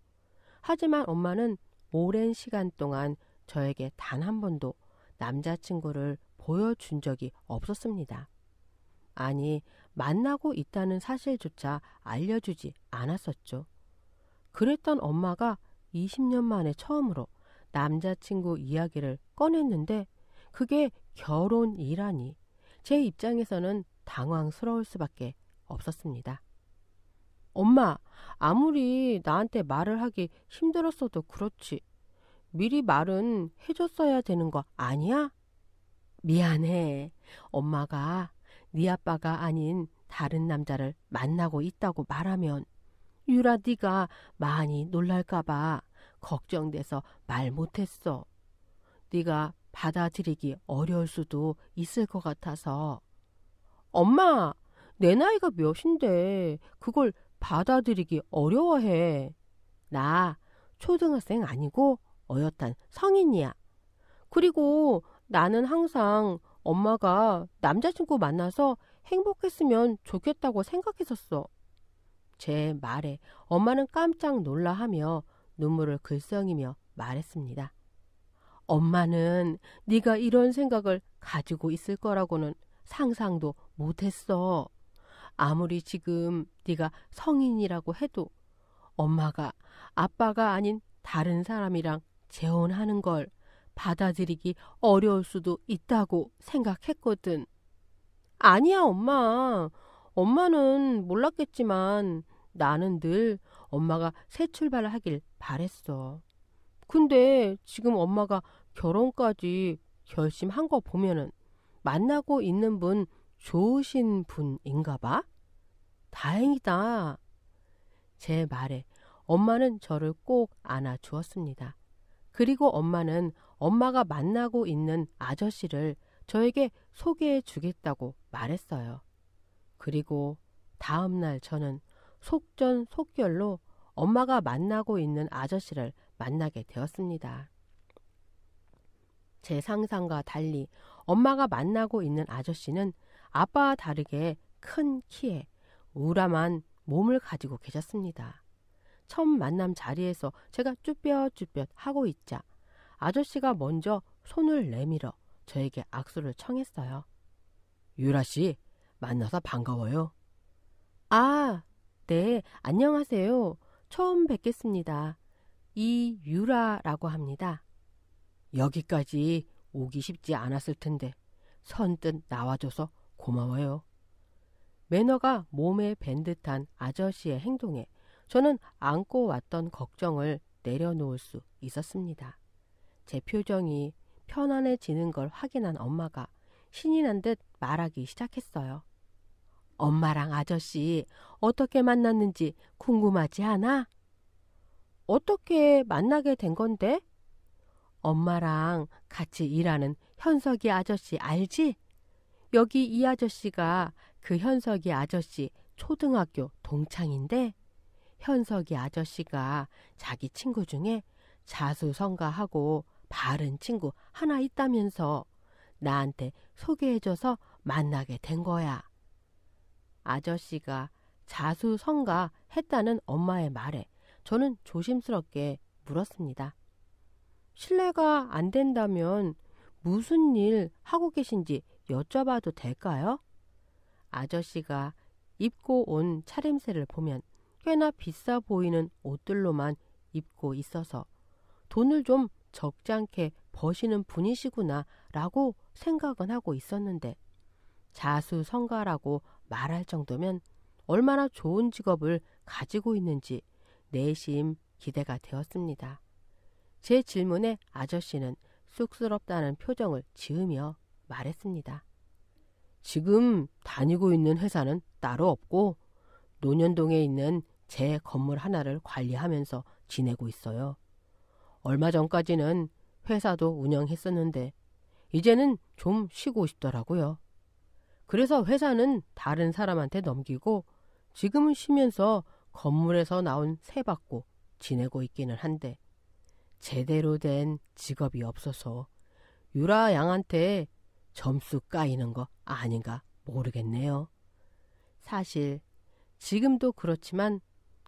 하지만 엄마는 오랜 시간 동안 저에게 단 한 번도 남자친구를 보여준 적이 없었습니다. 아니, 만나고 있다는 사실조차 알려주지 않았었죠. 그랬던 엄마가 20년 만에 처음으로 남자친구 이야기를 꺼냈는데 그게 결혼이라니 제 입장에서는 당황스러울 수밖에 없었습니다. 엄마, 아무리 나한테 말을 하기 힘들었어도 그렇지. 미리 말은 해줬어야 되는 거 아니야? 미안해. 엄마가 네 아빠가 아닌 다른 남자를 만나고 있다고 말하면 유라 네가 많이 놀랄까봐 걱정돼서 말 못했어. 네가 받아들이기 어려울 수도 있을 것 같아서. 엄마, 내 나이가 몇인데 그걸 받아들이기 어려워해. 나 초등학생 아니고 어엿한 성인이야. 그리고 나는 항상 엄마가 남자친구 만나서 행복했으면 좋겠다고 생각했었어. 제 말에 엄마는 깜짝 놀라 하며 눈물을 글썽이며 말했습니다. 엄마는 네가 이런 생각을 가지고 있을 거라고는 상상도 못했어. 아무리 지금 네가 성인이라고 해도 엄마가 아빠가 아닌 다른 사람이랑 재혼하는 걸 받아들이기 어려울 수도 있다고 생각했거든. 아니야, 엄마. 엄마는 몰랐겠지만 나는 늘 엄마가 새 출발을 하길 바랬어. 근데 지금 엄마가 결혼까지 결심한 거 보면은 만나고 있는 분 좋으신 분인가 봐? 다행이다. 제 말에 엄마는 저를 꼭 안아주었습니다. 그리고 엄마는 엄마가 만나고 있는 아저씨를 저에게 소개해 주겠다고 말했어요. 그리고 다음날 저는 속전속결로 엄마가 만나고 있는 아저씨를 만나게 되었습니다. 제 상상과 달리 엄마가 만나고 있는 아저씨는 아빠와 다르게 큰 키에 우람한 몸을 가지고 계셨습니다. 처음 만남 자리에서 제가 쭈뼛쭈뼛 하고 있자 아저씨가 먼저 손을 내밀어 저에게 악수를 청했어요. 유라 씨, 만나서 반가워요. 아, 네, 안녕하세요. 처음 뵙겠습니다. 이유라라고 합니다. 여기까지 오기 쉽지 않았을 텐데 선뜻 나와줘서 고마워요. 매너가 몸에 밴 듯한 아저씨의 행동에 저는 안고 왔던 걱정을 내려놓을 수 있었습니다. 제 표정이 편안해지는 걸 확인한 엄마가 신이 난 듯 말하기 시작했어요. 엄마랑 아저씨 어떻게 만났는지 궁금하지 않아? 어떻게 만나게 된 건데? 엄마랑 같이 일하는 현석이 아저씨 알지? 여기 이 아저씨가 그 현석이 아저씨 초등학교 동창인데 현석이 아저씨가 자기 친구 중에 자수성가하고 바른 친구 하나 있다면서 나한테 소개해줘서 만나게 된 거야. 아저씨가 자수성가 했다는 엄마의 말에 저는 조심스럽게 물었습니다. 신뢰가안 된다면 무슨 일 하고 계신지 여쭤봐도 될까요? 아저씨가 입고 온 차림새를 보면 꽤나 비싸 보이는 옷들로만 입고 있어서 돈을 좀적지않게 버시는 분이시구나 라고 생각은 하고 있었는데 자수성가라고 말할 정도면 얼마나 좋은 직업을 가지고 있는지 내심 기대가 되었습니다. 제 질문에 아저씨는 쑥스럽다는 표정을 지으며 말했습니다. 지금 다니고 있는 회사는 따로 없고 논현동에 있는 제 건물 하나를 관리하면서 지내고 있어요. 얼마 전까지는 회사도 운영했었는데 이제는 좀 쉬고 싶더라고요. 그래서 회사는 다른 사람한테 넘기고 지금은 쉬면서 건물에서 나온 새 받고 지내고 있기는 한데 제대로 된 직업이 없어서 유라 양한테 점수 까이는 거 아닌가 모르겠네요. 사실 지금도 그렇지만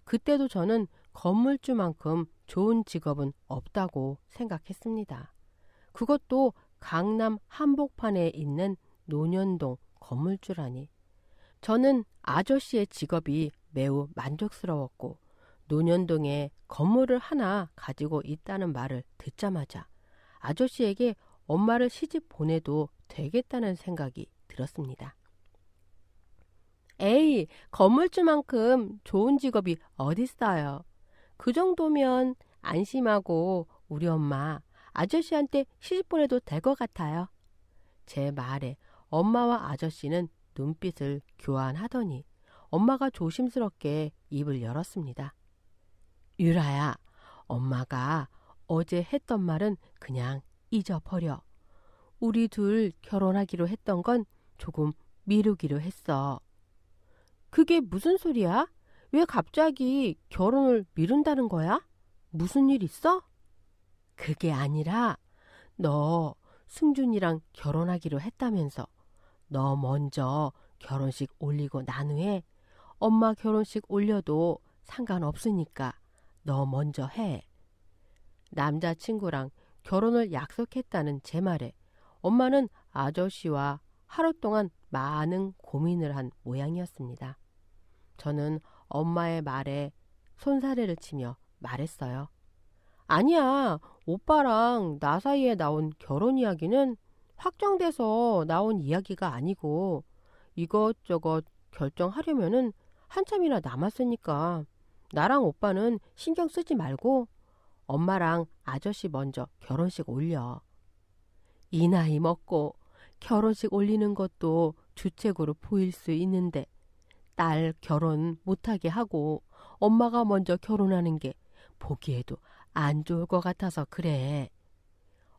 그때도 저는 건물주만큼 좋은 직업은 없다고 생각했습니다. 그것도 강남 한복판에 있는 노년동 건물주라니. 저는 아저씨의 직업이 매우 만족스러웠고 노년동에 건물을 하나 가지고 있다는 말을 듣자마자 아저씨에게 엄마를 시집 보내도 되겠다는 생각이 들었습니다. 에이, 건물주만큼 좋은 직업이 어딨어요. 그 정도면 안심하고 우리 엄마 아저씨한테 시집 보내도 될 것 같아요. 제 말에 엄마와 아저씨는 눈빛을 교환하더니 엄마가 조심스럽게 입을 열었습니다. 유라야, 엄마가 어제 했던 말은 그냥 잊어버려. 우리 둘 결혼하기로 했던 건 조금 미루기로 했어. 그게 무슨 소리야? 왜 갑자기 결혼을 미룬다는 거야? 무슨 일 있어? 그게 아니라 너 승준이랑 결혼하기로 했다면서 너 먼저 결혼식 올리고 난 후에 엄마 결혼식 올려도 상관없으니까 너 먼저 해. 남자친구랑 결혼을 약속했다는 제 말에 엄마는 아저씨와 하루 동안 많은 고민을 한 모양이었습니다. 저는 엄마의 말에 손사래를 치며 말했어요. 아니야, 오빠랑 나 사이에 나온 결혼 이야기는 확정돼서 나온 이야기가 아니고 이것저것 결정하려면은 한참이나 남았으니까 나랑 오빠는 신경 쓰지 말고 엄마랑 아저씨 먼저 결혼식 올려. 이 나이 먹고 결혼식 올리는 것도 주책으로 보일 수 있는데 딸 결혼 못하게 하고 엄마가 먼저 결혼하는 게 보기에도 안 좋을 것 같아서 그래.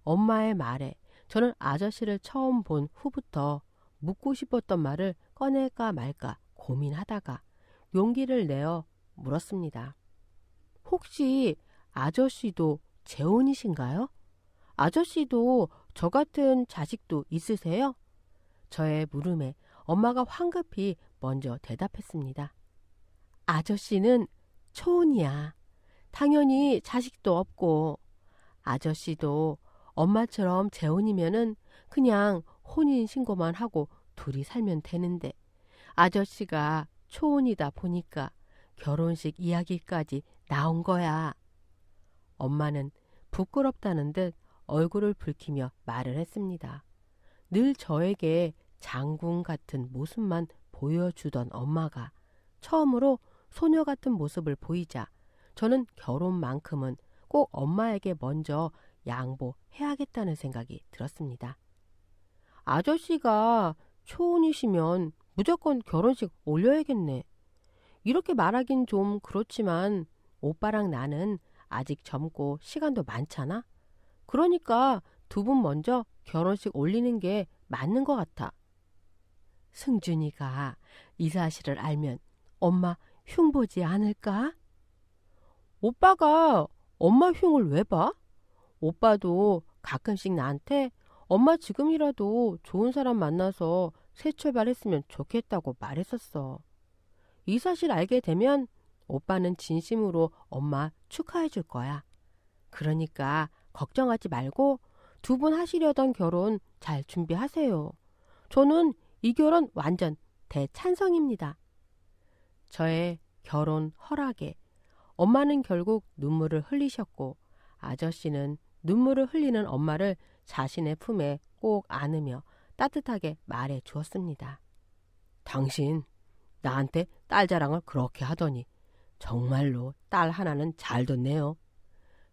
엄마의 말에 저는 아저씨를 처음 본 후부터 묻고 싶었던 말을 꺼낼까 말까 고민하다가 용기를 내어 물었습니다. 혹시 아저씨도 재혼이신가요? 아저씨도 저 같은 자식도 있으세요? 저의 물음에 엄마가 황급히 먼저 대답했습니다. 아저씨는 초혼이야. 당연히 자식도 없고 아저씨도 엄마처럼 재혼이면은 그냥 혼인 신고만 하고 둘이 살면 되는데 아저씨가 초혼이다 보니까 결혼식 이야기까지 나온 거야. 엄마는 부끄럽다는 듯 얼굴을 붉히며 말을 했습니다. 늘 저에게 장군 같은 모습만 보여주던 엄마가 처음으로 소녀 같은 모습을 보이자 저는 결혼만큼은 꼭 엄마에게 먼저 양보해야겠다는 생각이 들었습니다. 아저씨가 초혼이시면 무조건 결혼식 올려야겠네. 이렇게 말하긴 좀 그렇지만 오빠랑 나는 아직 젊고 시간도 많잖아? 그러니까 두 분 먼저 결혼식 올리는 게 맞는 것 같아. 승준이가 이 사실을 알면 엄마 흉 보지 않을까? 오빠가 엄마 흉을 왜 봐? 오빠도 가끔씩 나한테 엄마 지금이라도 좋은 사람 만나서 새 출발했으면 좋겠다고 말했었어. 이 사실 알게 되면 오빠는 진심으로 엄마 축하해 줄 거야. 그러니까 걱정하지 말고 두 분 하시려던 결혼 잘 준비하세요. 저는 이 결혼 완전 대찬성입니다. 저의 결혼 허락에 엄마는 결국 눈물을 흘리셨고 아저씨는 눈물을 흘리는 엄마를 자신의 품에 꼭 안으며 따뜻하게 말해 주었습니다. 당신 나한테 딸 자랑을 그렇게 하더니 정말로 딸 하나는 잘 뒀네요.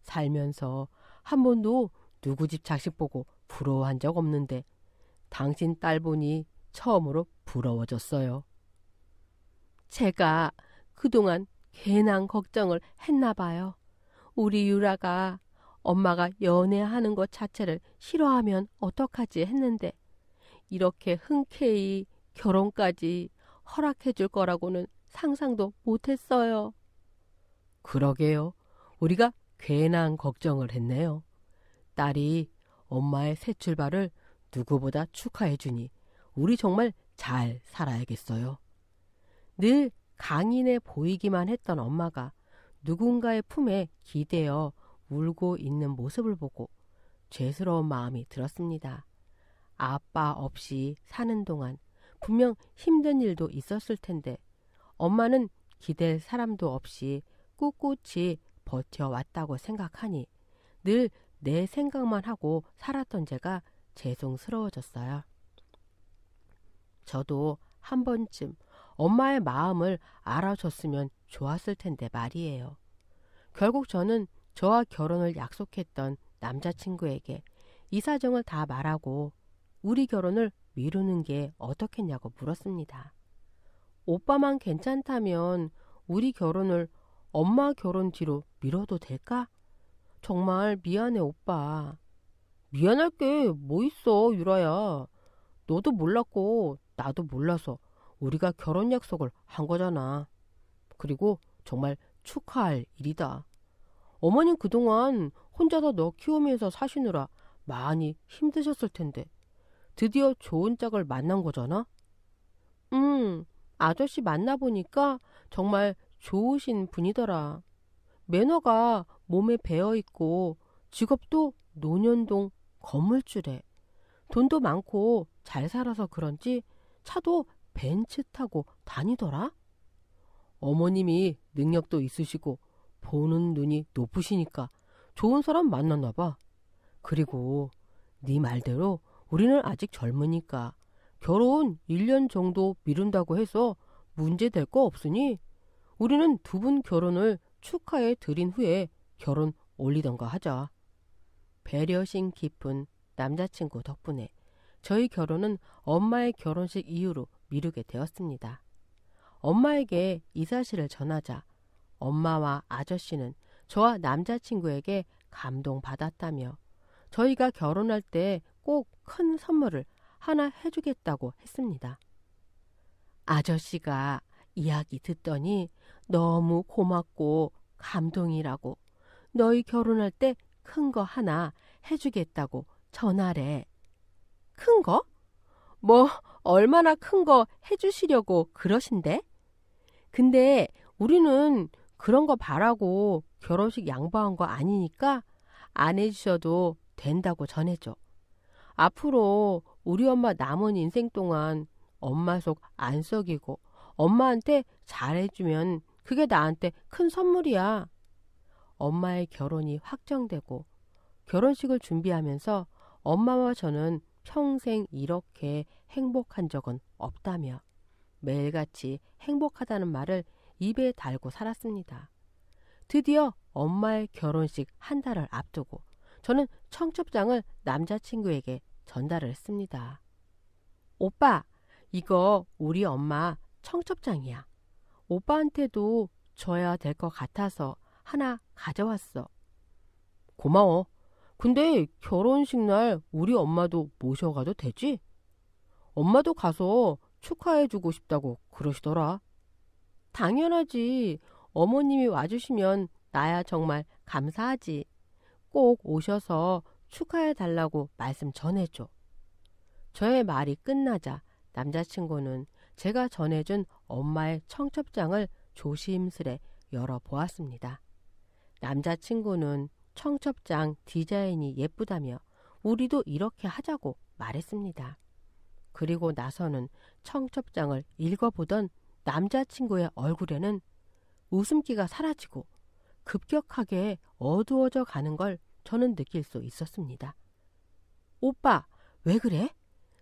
살면서 한 번도 누구 집 자식 보고 부러워한 적 없는데 당신 딸 보니 처음으로 부러워졌어요. 제가 그동안 괜한 걱정을 했나 봐요. 우리 유라가 엄마가 연애하는 것 자체를 싫어하면 어떡하지 했는데 이렇게 흔쾌히 결혼까지 허락해 줄 거라고는 상상도 못했어요. 그러게요. 우리가 괜한 걱정을 했네요. 딸이 엄마의 새 출발을 누구보다 축하해주니 우리 정말 잘 살아야겠어요. 늘 강인해 보이기만 했던 엄마가 누군가의 품에 기대어 울고 있는 모습을 보고 죄스러운 마음이 들었습니다. 아빠 없이 사는 동안 분명 힘든 일도 있었을 텐데 엄마는 기댈 사람도 없이 꿋꿋이 버텨왔다고 생각하니 늘 내 생각만 하고 살았던 제가 죄송스러워졌어요. 저도 한 번쯤 엄마의 마음을 알아줬으면 좋았을 텐데 말이에요. 결국 저는 저와 결혼을 약속했던 남자친구에게 이 사정을 다 말하고 우리 결혼을 미루는 게 어떻겠냐고 물었습니다. 오빠만 괜찮다면 우리 결혼을 엄마 결혼 뒤로 밀어도 될까? 정말 미안해, 오빠. 미안할 게 뭐 있어, 유라야. 너도 몰랐고, 나도 몰라서 우리가 결혼 약속을 한 거잖아. 그리고 정말 축하할 일이다. 어머님 그동안 혼자서 너 키우면서 사시느라 많이 힘드셨을 텐데, 드디어 좋은 짝을 만난 거잖아? 음, 아저씨 만나보니까 정말 좋으신 분이더라. 매너가 몸에 배어 있고 직업도 노년동 건물주래. 돈도 많고 잘 살아서 그런지 차도 벤츠 타고 다니더라. 어머님이 능력도 있으시고 보는 눈이 높으시니까 좋은 사람 만났나 봐. 그리고 네 말대로 우리는 아직 젊으니까 결혼 1년 정도 미룬다고 해서 문제될 거 없으니 우리는 두 분 결혼을 축하해 드린 후에 결혼 올리던가 하자. 배려심 깊은 남자친구 덕분에 저희 결혼은 엄마의 결혼식 이후로 미루게 되었습니다. 엄마에게 이 사실을 전하자 엄마와 아저씨는 저와 남자친구에게 감동받았다며 저희가 결혼할 때 꼭 큰 선물을 하나 해주겠다고 했습니다. 아저씨가 이야기 듣더니 너무 고맙고 감동이라고 너희 결혼할 때 큰 거 하나 해주겠다고 전하래큰 거? 뭐 얼마나 큰 거 해주시려고 그러신데? 근데 우리는 그런 거 바라고 결혼식 양보한 거 아니니까 안 해주셔도 된다고 전해줘. 앞으로 우리 엄마 남은 인생 동안 엄마 속 안 썩이고 엄마한테 잘해주면 그게 나한테 큰 선물이야. 엄마의 결혼이 확정되고 결혼식을 준비하면서 엄마와 저는 평생 이렇게 행복한 적은 없다며 매일같이 행복하다는 말을 입에 달고 살았습니다. 드디어 엄마의 결혼식 한 달을 앞두고 저는 청첩장을 남자친구에게 전달을 했습니다. 오빠, 이거 우리 엄마 청첩장이야. 오빠한테도 줘야 될 것 같아서 하나 가져왔어. 고마워. 근데 결혼식 날 우리 엄마도 모셔가도 되지? 엄마도 가서 축하해주고 싶다고 그러시더라. 당연하지. 어머님이 와주시면 나야 정말 감사하지. 꼭 오셔서 축하해달라고 말씀 전해줘. 저의 말이 끝나자 남자친구는 제가 전해준 엄마의 청첩장을 조심스레 열어보았습니다. 남자친구는 청첩장 디자인이 예쁘다며 우리도 이렇게 하자고 말했습니다. 그리고 나서는 청첩장을 읽어보던 남자친구의 얼굴에는 웃음기가 사라지고 급격하게 어두워져 가는 걸 저는 느낄 수 있었습니다. 오빠, 왜 그래?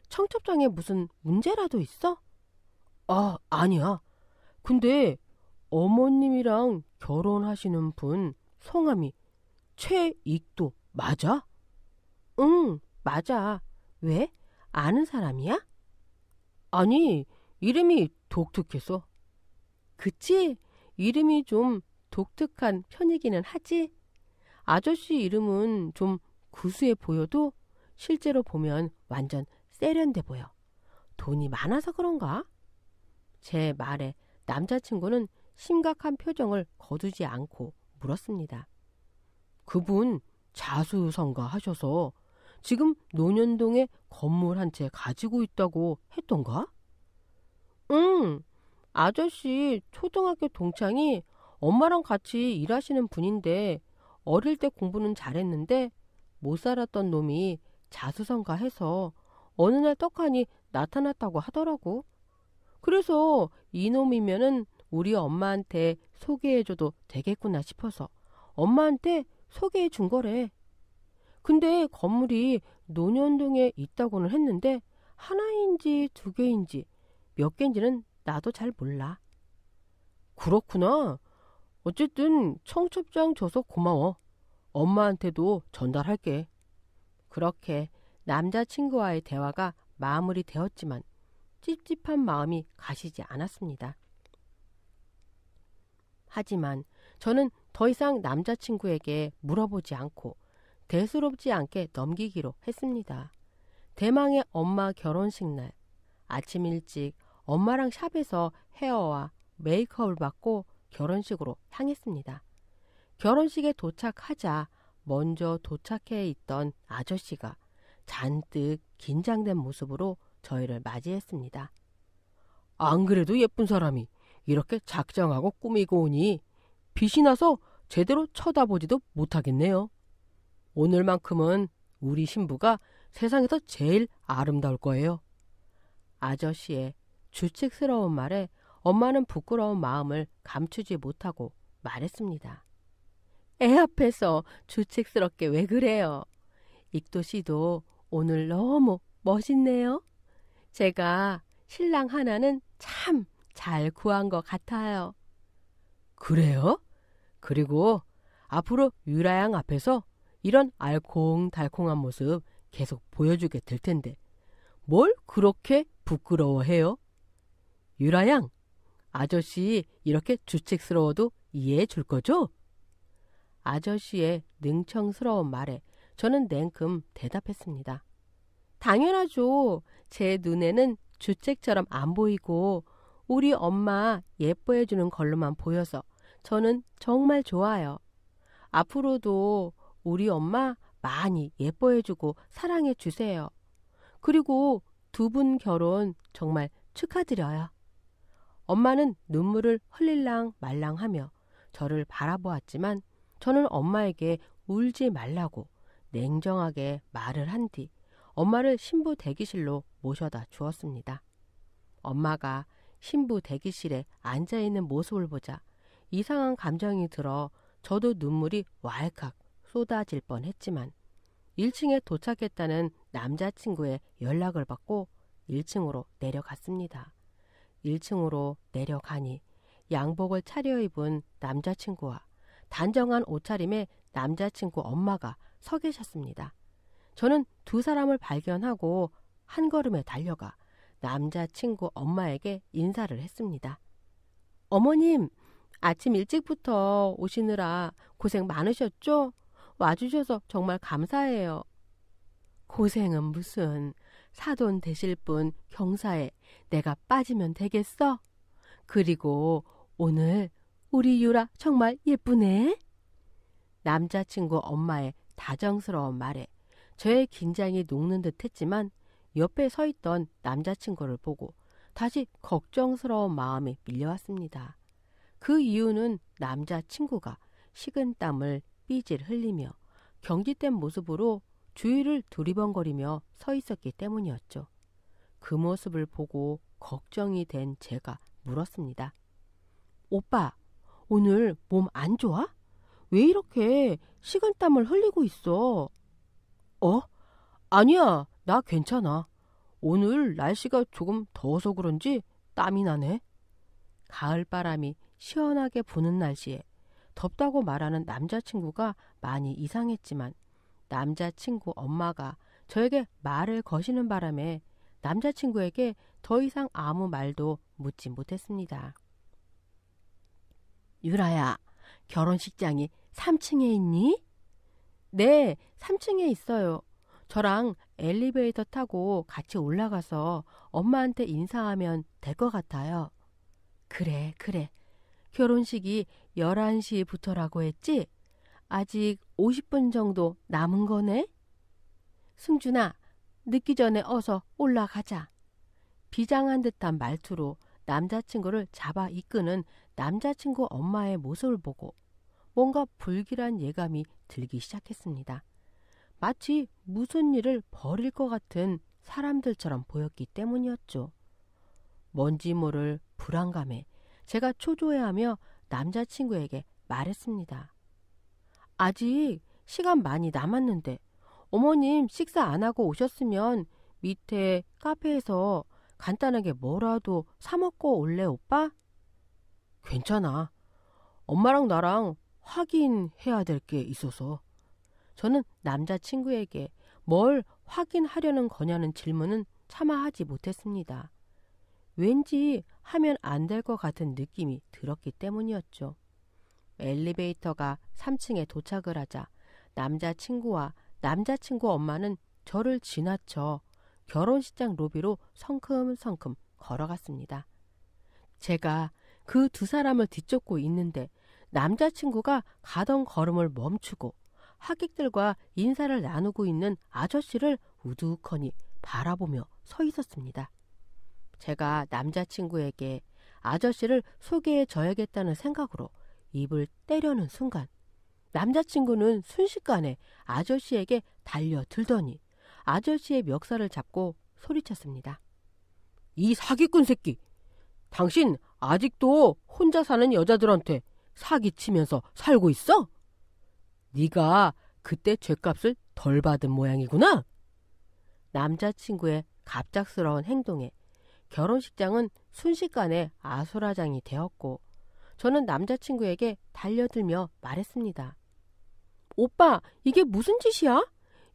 청첩장에 무슨 문제라도 있어? 아, 아니야. 근데 어머님이랑 결혼하시는 분 성함이 최익도 맞아? 응, 맞아. 왜? 아는 사람이야? 아니, 이름이 독특해서. 그치? 이름이 좀 독특한 편이기는 하지? 아저씨 이름은 좀 구수해 보여도 실제로 보면 완전 세련돼 보여. 돈이 많아서 그런가? 제 말에 남자친구는 심각한 표정을 거두지 않고 물었습니다. 그분 자수성가 하셔서 지금 노년동에 건물 한 채 가지고 있다고 했던가? 응, 아저씨 초등학교 동창이 엄마랑 같이 일하시는 분인데 어릴 때 공부는 잘했는데 못 살았던 놈이 자수성가해서 어느 날 떡하니 나타났다고 하더라고. 그래서 이놈이면은 우리 엄마한테 소개해줘도 되겠구나 싶어서 엄마한테 소개해 준 거래. 근데 건물이 논현동에 있다고는 했는데 하나인지 두 개인지 몇 개인지는 나도 잘 몰라. 그렇구나. 어쨌든 청첩장 줘서 고마워. 엄마한테도 전달할게. 그렇게 남자친구와의 대화가 마무리되었지만 찝찝한 마음이 가시지 않았습니다. 하지만 저는 더 이상 남자친구에게 물어보지 않고 대수롭지 않게 넘기기로 했습니다. 대망의 엄마 결혼식 날 아침 일찍 엄마랑 샵에서 헤어와 메이크업을 받고 결혼식으로 향했습니다. 결혼식에 도착하자 먼저 도착해 있던 아저씨가 잔뜩 긴장된 모습으로 저희를 맞이했습니다. 안 그래도 예쁜 사람이 이렇게 작정하고 꾸미고 오니 빛이 나서 제대로 쳐다보지도 못하겠네요. 오늘만큼은 우리 신부가 세상에서 제일 아름다울 거예요. 아저씨의 주책스러운 말에 엄마는 부끄러운 마음을 감추지 못하고 말했습니다. 애 앞에서 주책스럽게 왜 그래요? 익도씨도 오늘 너무 멋있네요. 제가 신랑 하나는 참 잘 구한 것 같아요. 그래요? 그리고 앞으로 유라양 앞에서 이런 알콩달콩한 모습 계속 보여주게 될 텐데 뭘 그렇게 부끄러워해요? 유라양, 아저씨 이렇게 주책스러워도 이해해 줄 거죠? 아저씨의 능청스러운 말에 저는 냉큼 대답했습니다. 당연하죠. 제 눈에는 주책처럼 안 보이고 우리 엄마 예뻐해 주는 걸로만 보여서 저는 정말 좋아요. 앞으로도 우리 엄마 많이 예뻐해 주고 사랑해 주세요. 그리고 두 분 결혼 정말 축하드려요. 엄마는 눈물을 흘릴랑 말랑하며 저를 바라보았지만 저는 엄마에게 울지 말라고 냉정하게 말을 한뒤 엄마를 신부 대기실로 모셔다 주었습니다. 엄마가 신부 대기실에 앉아 있는 모습을 보자 이상한 감정이 들어 저도 눈물이 왈칵 쏟아질 뻔 했지만 1층에 도착했다는 남자친구의 연락을 받고 1층으로 내려갔습니다. 1층으로 내려가니 양복을 차려입은 남자친구와 단정한 옷차림의 남자친구 엄마가 서 계셨습니다. 저는 두 사람을 발견하고 한 걸음에 달려가 남자친구 엄마에게 인사를 했습니다. 어머님, 아침 일찍부터 오시느라 고생 많으셨죠? 와주셔서 정말 감사해요. 고생은 무슨 사돈 되실 분 경사에 내가 빠지면 되겠어? 그리고 오늘 우리 유라 정말 예쁘네? 남자친구 엄마의 다정스러운 말에 저의 긴장이 녹는 듯 했지만 옆에 서 있던 남자친구를 보고 다시 걱정스러운 마음이 밀려왔습니다. 그 이유는 남자친구가 식은 땀을 삐질 흘리며 경기된 모습으로 주위를 두리번거리며 서 있었기 때문이었죠. 그 모습을 보고 걱정이 된 제가 물었습니다. 오빠, 오늘 몸 안 좋아? 왜 이렇게 식은 땀을 흘리고 있어? 어? 아니야, 나 괜찮아. 오늘 날씨가 조금 더워서 그런지 땀이 나네. 가을 바람이 시원하게 부는 날씨에 덥다고 말하는 남자친구가 많이 이상했지만 남자친구 엄마가 저에게 말을 거시는 바람에 남자친구에게 더 이상 아무 말도 묻지 못했습니다. 유라야, 결혼식장이 3층에 있니? 네, 3층에 있어요. 저랑 엘리베이터 타고 같이 올라가서 엄마한테 인사하면 될 것 같아요. 그래, 그래. 결혼식이 11시부터라고 했지? 아직 50분 정도 남은 거네? 승준아, 늦기 전에 어서 올라가자. 비장한 듯한 말투로 남자친구를 잡아 이끄는 남자친구 엄마의 모습을 보고 뭔가 불길한 예감이 들기 시작했습니다. 마치 무슨 일을 벌일 것 같은 사람들처럼 보였기 때문이었죠. 뭔지 모를 불안감에 제가 초조해하며 남자친구에게 말했습니다. 아직 시간 많이 남았는데 어머님 식사 안 하고 오셨으면 밑에 카페에서 간단하게 뭐라도 사 먹고 올래 오빠? 괜찮아. 엄마랑 나랑 확인해야 될 게 있어서 저는 남자친구에게 뭘 확인하려는 거냐는 질문은 차마 하지 못했습니다. 왠지 하면 안 될 것 같은 느낌이 들었기 때문이었죠. 엘리베이터가 3층에 도착을 하자 남자친구와 남자친구 엄마는 저를 지나쳐 결혼식장 로비로 성큼성큼 걸어갔습니다. 제가 그 두 사람을 뒤쫓고 있는데 남자친구가 가던 걸음을 멈추고 하객들과 인사를 나누고 있는 아저씨를 우두커니 바라보며 서 있었습니다. 제가 남자친구에게 아저씨를 소개해 줘야겠다는 생각으로 입을 때려는 순간 남자친구는 순식간에 아저씨에게 달려들더니 아저씨의 멱살을 잡고 소리쳤습니다. 이 사기꾼 새끼! 당신 아직도 혼자 사는 여자들한테 사기치면서 살고 있어? 네가 그때 죄값을 덜 받은 모양이구나. 남자친구의 갑작스러운 행동에 결혼식장은 순식간에 아수라장이 되었고 저는 남자친구에게 달려들며 말했습니다. 오빠, 이게 무슨 짓이야?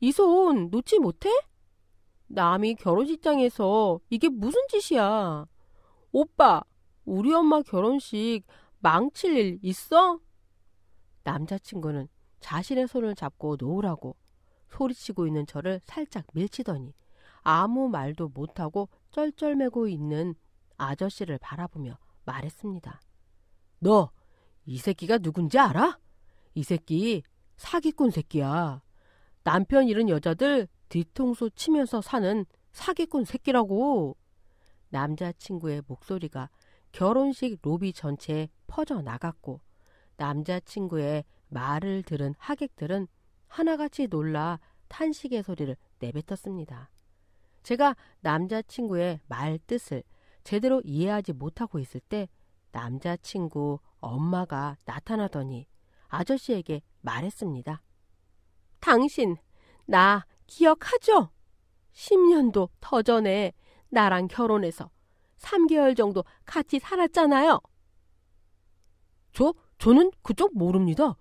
이 손 놓지 못해? 남이 결혼식장에서 이게 무슨 짓이야? 오빠, 우리 엄마 결혼식 망칠 일 있어? 남자친구는 자신의 손을 잡고 놓으라고 소리치고 있는 저를 살짝 밀치더니 아무 말도 못하고 쩔쩔매고 있는 아저씨를 바라보며 말했습니다. 너, 이 새끼가 누군지 알아? 이 새끼 사기꾼 새끼야. 남편 잃은 여자들 뒤통수 치면서 사는 사기꾼 새끼라고. 남자친구의 목소리가 결혼식 로비 전체에 퍼져나갔고 남자친구의 말을 들은 하객들은 하나같이 놀라 탄식의 소리를 내뱉었습니다. 제가 남자친구의 말 뜻을 제대로 이해하지 못하고 있을 때 남자친구 엄마가 나타나더니 아저씨에게 말했습니다. 당신, 나 기억하죠? 10년도 더 전에 나랑 결혼해서 3개월 정도 같이 살았잖아요. 저, 저는 그쪽 모릅니다.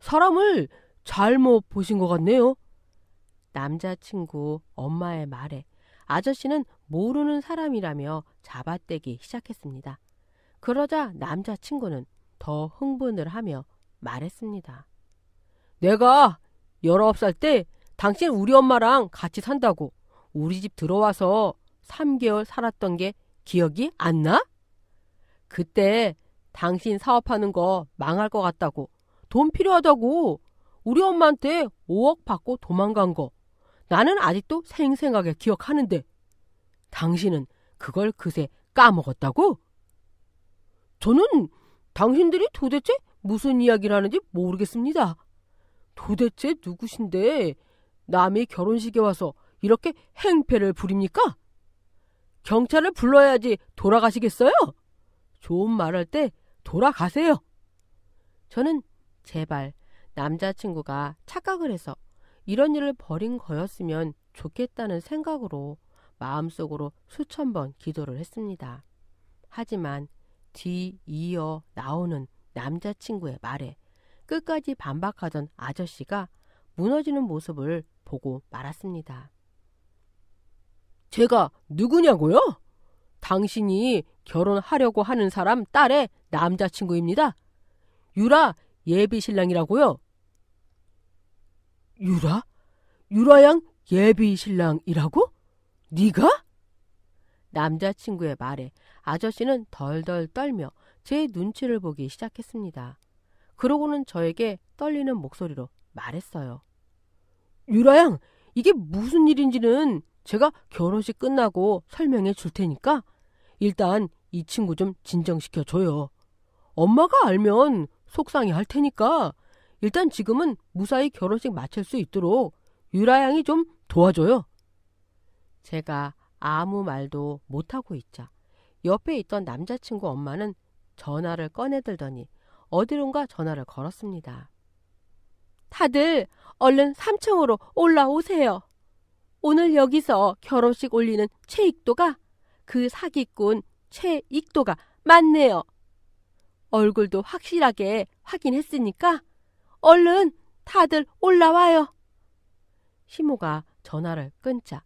사람을 잘못 보신 것 같네요. 남자친구 엄마의 말에 아저씨는 모르는 사람이라며 잡아떼기 시작했습니다. 그러자 남자친구는 더 흥분을 하며 말했습니다. 내가 19살 때 당신 우리 엄마랑 같이 산다고 우리 집 들어와서 3개월 살았던 게 기억이 안 나? 그때 당신 사업하는 거 망할 것 같다고 돈 필요하다고 우리 엄마한테 5억 받고 도망간 거 나는 아직도 생생하게 기억하는데 당신은 그걸 그새 까먹었다고? 저는 당신들이 도대체 무슨 이야기를 하는지 모르겠습니다. 도대체 누구신데 남이 결혼식에 와서 이렇게 행패를 부립니까? 경찰을 불러야지 돌아가시겠어요? 좋은 말 할 때 돌아가세요. 저는 제발 남자친구가 착각을 해서 이런 일을 벌인 거였으면 좋겠다는 생각으로 마음속으로 수천 번 기도를 했습니다. 하지만 뒤이어 나오는 남자친구의 말에 끝까지 반박하던 아저씨가 무너지는 모습을 보고 말았습니다. 제가 누구냐고요? 당신이 결혼하려고 하는 사람 딸의 남자친구입니다. 유라 예비신랑이라고요. 유라? 유라양 예비신랑이라고? 네가? 남자친구의 말에 아저씨는 덜덜 떨며 제 눈치를 보기 시작했습니다. 그러고는 저에게 떨리는 목소리로 말했어요. 유라양, 이게 무슨 일인지는 제가 결혼식 끝나고 설명해 줄 테니까 일단 이 친구 좀 진정시켜 줘요. 엄마가 알면 속상해 할 테니까 일단 지금은 무사히 결혼식 마칠 수 있도록 유라 양이 좀 도와줘요. 제가 아무 말도 못하고 있자 옆에 있던 남자친구 엄마는 전화를 꺼내들더니 어디론가 전화를 걸었습니다. 다들 얼른 3층으로 올라오세요. 오늘 여기서 결혼식 올리는 최익도가 그 사기꾼 최익도가 맞네요. 얼굴도 확실하게 확인했으니까 얼른 다들 올라와요. 시모가 전화를 끊자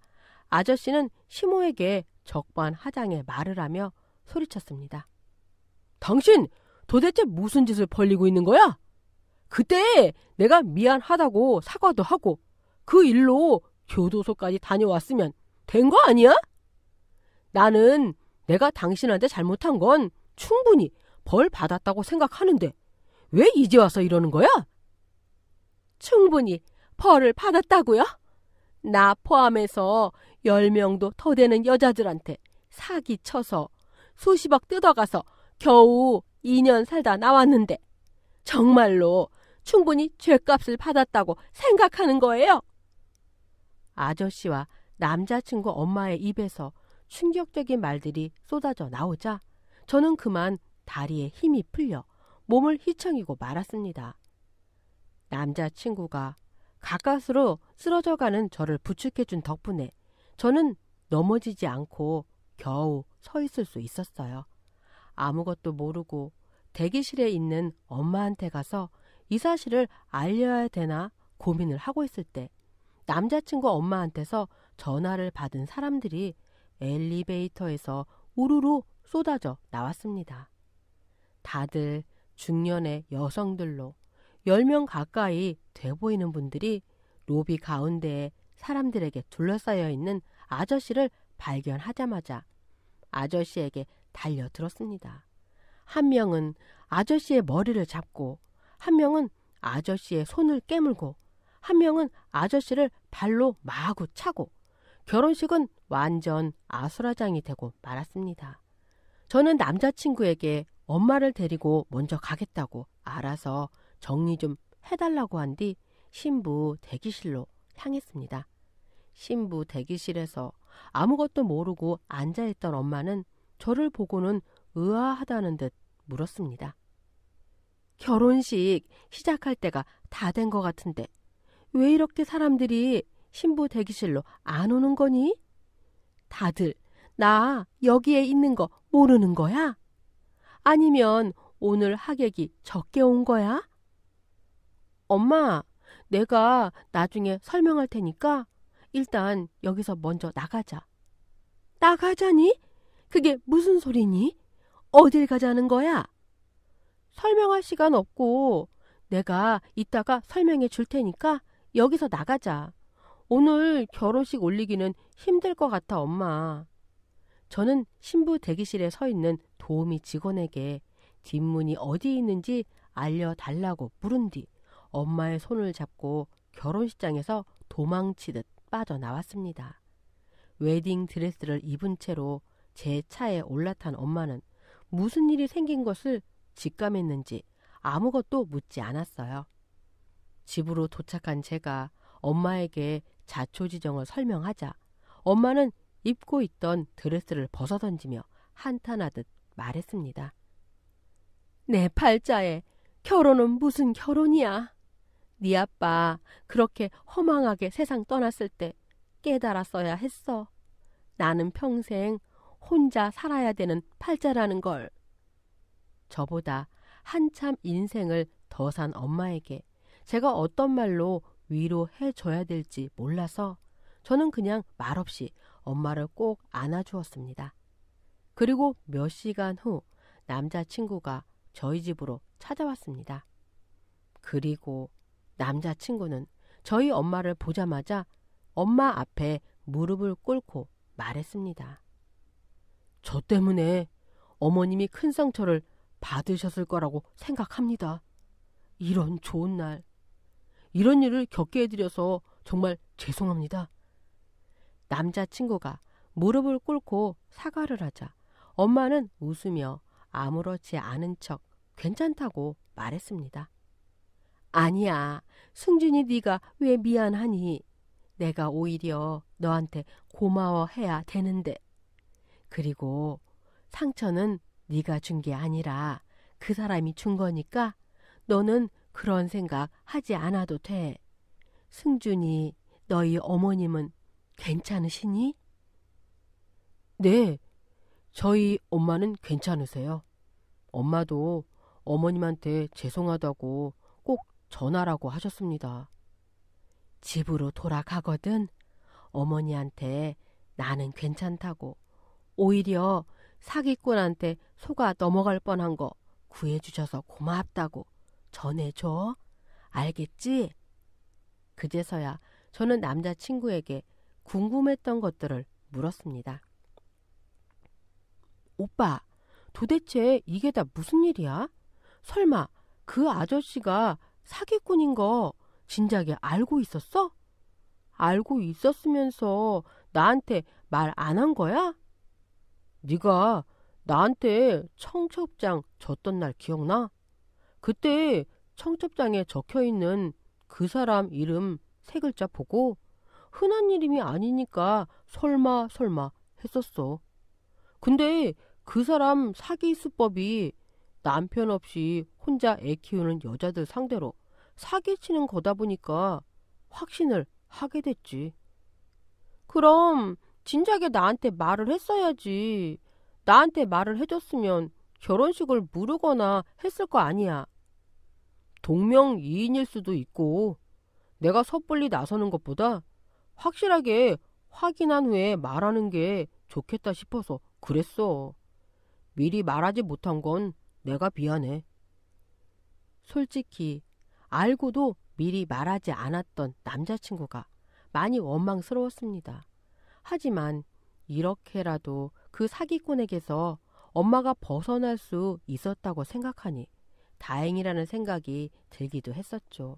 아저씨는 시모에게 적반 하장의 말을 하며 소리쳤습니다. 당신 도대체 무슨 짓을 벌리고 있는 거야? 그때 내가 미안하다고 사과도 하고 그 일로 교도소까지 다녀왔으면 된 거 아니야? 나는 내가 당신한테 잘못한 건 충분히 벌 받았다고 생각하는데 왜 이제 와서 이러는 거야? 충분히 벌을 받았다고요? 나 포함해서 열명도더 되는 여자들한테 사기 쳐서 수십억 뜯어가서 겨우 2년 살다 나왔는데 정말로 충분히 죄값을 받았다고 생각하는 거예요. 아저씨와 남자친구 엄마의 입에서 충격적인 말들이 쏟아져 나오자 저는 그만 다리에 힘이 풀려 몸을 휘청이고 말았습니다. 남자친구가 가까스로 쓰러져가는 저를 부축해준 덕분에 저는 넘어지지 않고 겨우 서 있을 수 있었어요. 아무것도 모르고 대기실에 있는 엄마한테 가서 이 사실을 알려야 되나 고민을 하고 있을 때 남자친구 엄마한테서 전화를 받은 사람들이 엘리베이터에서 우르르 쏟아져 나왔습니다. 다들 중년의 여성들로 10명 가까이 돼 보이는 분들이 로비 가운데에 사람들에게 둘러싸여 있는 아저씨를 발견하자마자 아저씨에게 달려들었습니다. 한 명은 아저씨의 머리를 잡고, 한 명은 아저씨의 손을 깨물고, 한 명은 아저씨를 발로 마구 차고 결혼식은 완전 아수라장이 되고 말았습니다. 저는 남자친구에게 엄마를 데리고 먼저 가겠다고 알아서 정리 좀 해달라고 한 뒤 신부 대기실로 향했습니다. 신부 대기실에서 아무것도 모르고 앉아있던 엄마는 저를 보고는 의아하다는 듯 물었습니다. 결혼식 시작할 때가 다 된 것 같은데 왜 이렇게 사람들이 신부 대기실로 안 오는 거니? 다들 나 여기에 있는 거 모르는 거야? 아니면 오늘 하객이 적게 온 거야? 엄마, 내가 나중에 설명할 테니까 일단 여기서 먼저 나가자. 나가자니? 그게 무슨 소리니? 어딜 가자는 거야? 설명할 시간 없고 내가 이따가 설명해 줄 테니까 여기서 나가자. 오늘 결혼식 올리기는 힘들 것 같아, 엄마. 저는 신부 대기실에 서 있는 도우미 직원에게 뒷문이 어디 있는지 알려달라고 물은 뒤 엄마의 손을 잡고 결혼식장에서 도망치듯 빠져나왔습니다. 웨딩 드레스를 입은 채로 제 차에 올라탄 엄마는 무슨 일이 생긴 것을 직감했는지 아무것도 묻지 않았어요. 집으로 도착한 제가 엄마에게 자초지정을 설명하자 엄마는 입고 있던 드레스를 벗어던지며 한탄하듯 말했습니다. 내 팔자에 결혼은 무슨 결혼이야. 네 아빠 그렇게 허망하게 세상 떠났을 때 깨달았어야 했어. 나는 평생 혼자 살아야 되는 팔자라는 걸. 저보다 한참 인생을 더 산 엄마에게 제가 어떤 말로 위로해 줘야 될지 몰라서 저는 그냥 말없이 엄마를 꼭 안아주었습니다. 그리고 몇 시간 후 남자친구가 저희 집으로 찾아왔습니다. 그리고 남자친구는 저희 엄마를 보자마자 엄마 앞에 무릎을 꿇고 말했습니다. 저 때문에 어머님이 큰 상처를 받으셨을 거라고 생각합니다. 이런 좋은 날, 이런 일을 겪게 해드려서 정말 죄송합니다. 남자친구가 무릎을 꿇고 사과를 하자 엄마는 웃으며 아무렇지 않은 척 괜찮다고 말했습니다. 아니야. 승진이 네가 왜 미안하니? 내가 오히려 너한테 고마워해야 되는데. 그리고 상처는 네가 준 게 아니라 그 사람이 준 거니까 너는 그런 생각 하지 않아도 돼. 승준이, 너희 어머님은 괜찮으시니? 네, 저희 엄마는 괜찮으세요. 엄마도 어머님한테 죄송하다고 꼭 전화라고 하셨습니다. 집으로 돌아가거든 어머니한테 나는 괜찮다고 오히려 사기꾼한테 속아 넘어갈 뻔한 거 구해주셔서 고맙다고 전해줘. 알겠지? 그제서야 저는 남자친구에게 궁금했던 것들을 물었습니다. 오빠, 도대체 이게 다 무슨 일이야? 설마 그 아저씨가 사기꾼인 거 진작에 알고 있었어? 알고 있었으면서 나한테 말 안 한 거야? 네가 나한테 청첩장 줬던 날 기억나? 그때 청첩장에 적혀 있는 그 사람 이름 세 글자 보고 흔한 이름이 아니니까 설마 설마 했었어. 근데 그 사람 사기 수법이 남편 없이 혼자 애 키우는 여자들 상대로 사기치는 거다 보니까 확신을 하게 됐지. 그럼 진작에 나한테 말을 했어야지. 나한테 말을 해줬으면 결혼식을 물르거나 했을 거 아니야. 동명이인일 수도 있고 내가 섣불리 나서는 것보다 확실하게 확인한 후에 말하는 게 좋겠다 싶어서 그랬어. 미리 말하지 못한 건 내가 미안해. 솔직히 알고도 미리 말하지 않았던 남자친구가 많이 원망스러웠습니다. 하지만 이렇게라도 그 사기꾼에게서 엄마가 벗어날 수 있었다고 생각하니 다행이라는 생각이 들기도 했었죠.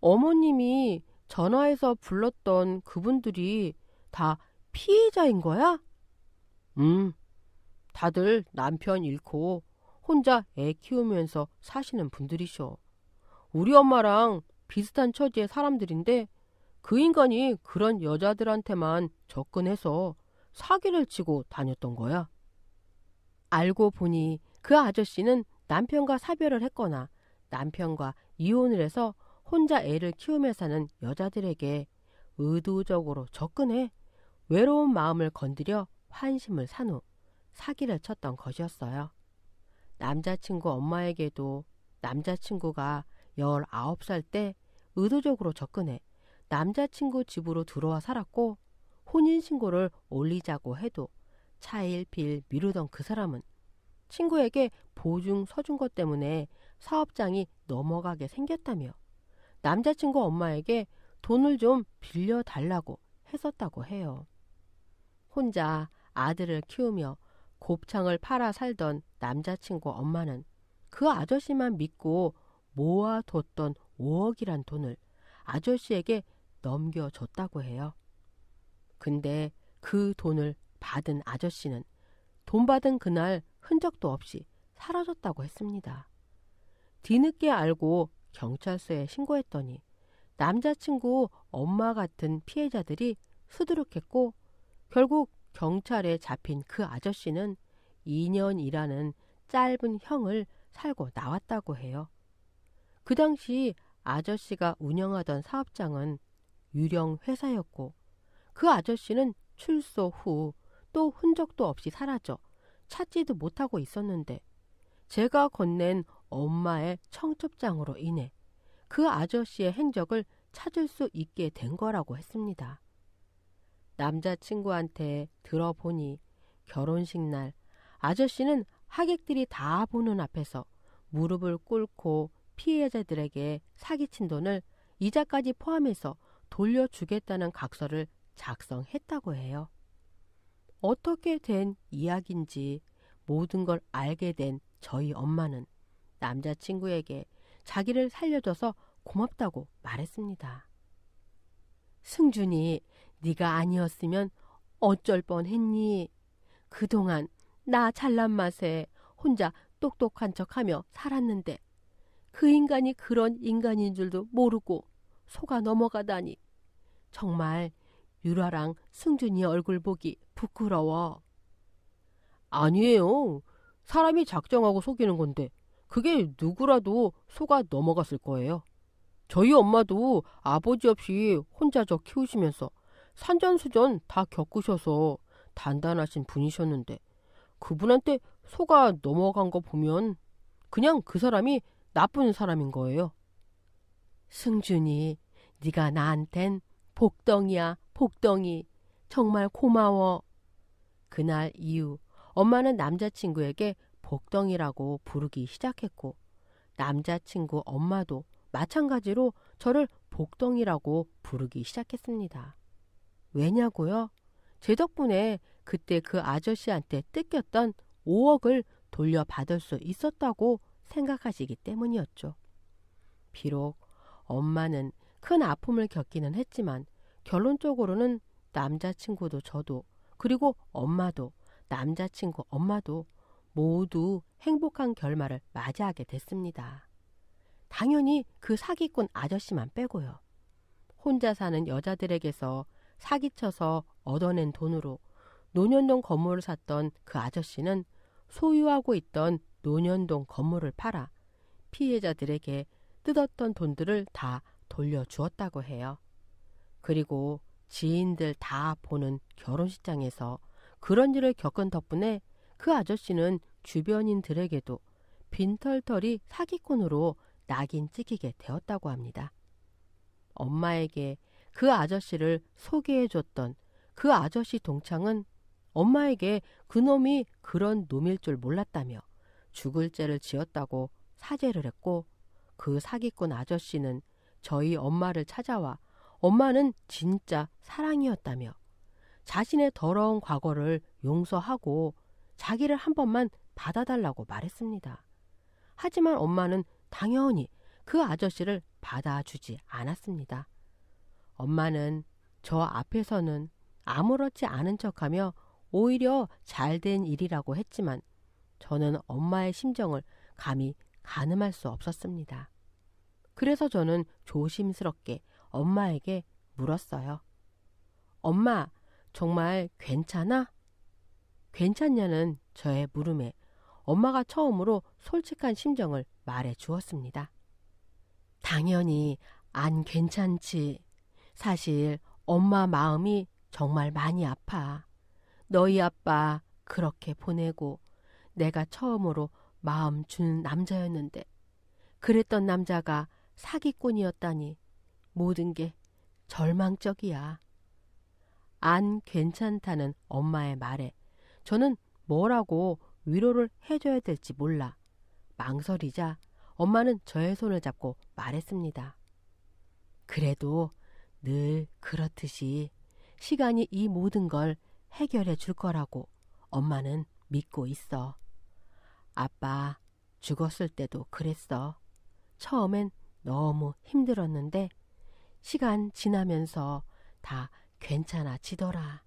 어머님이 전화해서 불렀던 그분들이 다 피해자인 거야? 음, 다들 남편 잃고 혼자 애 키우면서 사시는 분들이셔. 우리 엄마랑 비슷한 처지의 사람들인데 그 인간이 그런 여자들한테만 접근해서 사기를 치고 다녔던 거야. 알고 보니 그 아저씨는 남편과 사별을 했거나 남편과 이혼을 해서 혼자 애를 키우며 사는 여자들에게 의도적으로 접근해 외로운 마음을 건드려 환심을 산 후 사기를 쳤던 것이었어요. 남자친구 엄마에게도 남자친구가 19살 때 의도적으로 접근해 남자친구 집으로 들어와 살았고 혼인신고를 올리자고 해도 차일, 빌, 미루던 그 사람은 친구에게 보증 서준 것 때문에 사업장이 넘어가게 생겼다며 남자친구 엄마에게 돈을 좀 빌려달라고 했었다고 해요. 혼자 아들을 키우며 곱창을 팔아 살던 남자친구 엄마는 그 아저씨만 믿고 모아뒀던 5억이란 돈을 아저씨에게 넘겨줬다고 해요. 근데 그 돈을 받은 아저씨는 돈 받은 그날 흔적도 없이 사라졌다고 했습니다. 뒤늦게 알고 경찰서에 신고했더니 남자친구 엄마 같은 피해자들이 수두룩했고 결국 경찰에 잡힌 그 아저씨는 2년이라는 짧은 형을 살고 나왔다고 해요. 그 당시 아저씨가 운영하던 사업장은 유령 회사였고 그 아저씨는 출소 후또 흔적도 없이 사라져 찾지도 못하고 있었는데 제가 건넨 엄마의 청첩장으로 인해 그 아저씨의 행적을 찾을 수 있게 된 거라고 했습니다. 남자친구한테 들어보니 결혼식 날 아저씨는 하객들이 다 보는 앞에서 무릎을 꿇고 피해자들에게 사기친 돈을 이자까지 포함해서 돌려주겠다는 각서를 작성했다고 해요. 어떻게 된 이야기인지 모든 걸 알게 된 저희 엄마는 남자친구에게 자기를 살려줘서 고맙다고 말했습니다. 승준이 네가 아니었으면 어쩔 뻔했니? 그동안 나 잘난 맛에 혼자 똑똑한 척하며 살았는데 그 인간이 그런 인간인 줄도 모르고 속아 넘어가다니 정말 유라랑 승준이 얼굴 보기 부끄러워. 아니에요. 사람이 작정하고 속이는 건데 그게 누구라도 속아 넘어갔을 거예요. 저희 엄마도 아버지 없이 혼자 저 키우시면서 산전수전 다 겪으셔서 단단하신 분이셨는데 그분한테 속아 넘어간 거 보면 그냥 그 사람이 나쁜 사람인 거예요. 승준이 네가 나한텐 복덩이야 복덩이, 정말 고마워. 그날 이후 엄마는 남자친구에게 복덩이라고 부르기 시작했고 남자친구 엄마도 마찬가지로 저를 복덩이라고 부르기 시작했습니다. 왜냐고요? 제 덕분에 그때 그 아저씨한테 뜯겼던 5억을 돌려받을 수 있었다고 생각하시기 때문이었죠. 비록 엄마는 큰 아픔을 겪기는 했지만 결론적으로는 남자친구도 저도 그리고 엄마도 남자친구 엄마도 모두 행복한 결말을 맞이하게 됐습니다. 당연히 그 사기꾼 아저씨만 빼고요. 혼자 사는 여자들에게서 사기쳐서 얻어낸 돈으로 노년동 건물을 샀던 그 아저씨는 소유하고 있던 노년동 건물을 팔아 피해자들에게 뜯었던 돈들을 다 돌려주었다고 해요. 그리고 지인들 다 보는 결혼식장에서 그런 일을 겪은 덕분에 그 아저씨는 주변인들에게도 빈털털이 사기꾼으로 낙인 찍히게 되었다고 합니다. 엄마에게 그 아저씨를 소개해줬던 그 아저씨 동창은 엄마에게 그놈이 그런 놈일 줄 몰랐다며 죽을 죄를 지었다고 사죄를 했고 그 사기꾼 아저씨는 저희 엄마를 찾아와 엄마는 진짜 사랑이었다며 자신의 더러운 과거를 용서하고 자기를 한 번만 받아달라고 말했습니다. 하지만 엄마는 당연히 그 아저씨를 받아주지 않았습니다. 엄마는 저 앞에서는 아무렇지 않은 척하며 오히려 잘된 일이라고 했지만 저는 엄마의 심정을 감히 가늠할 수 없었습니다. 그래서 저는 조심스럽게 엄마에게 물었어요. 엄마, 정말 괜찮아? 괜찮냐는 저의 물음에 엄마가 처음으로 솔직한 심정을 말해 주었습니다. 당연히 안 괜찮지. 사실 엄마 마음이 정말 많이 아파. 너희 아빠 그렇게 보내고 내가 처음으로 마음 준 남자였는데 그랬던 남자가 사기꾼이었다니 모든 게 절망적이야. 안 괜찮다는 엄마의 말에 저는 뭐라고 위로를 해줘야 될지 몰라 망설이자 엄마는 저의 손을 잡고 말했습니다. 그래도 늘 그렇듯이 시간이 이 모든 걸 해결해 줄 거라고 엄마는 믿고 있어. 아빠 죽었을 때도 그랬어. 처음엔 너무 힘들었는데 시간 지나면서 다 괜찮아지더라.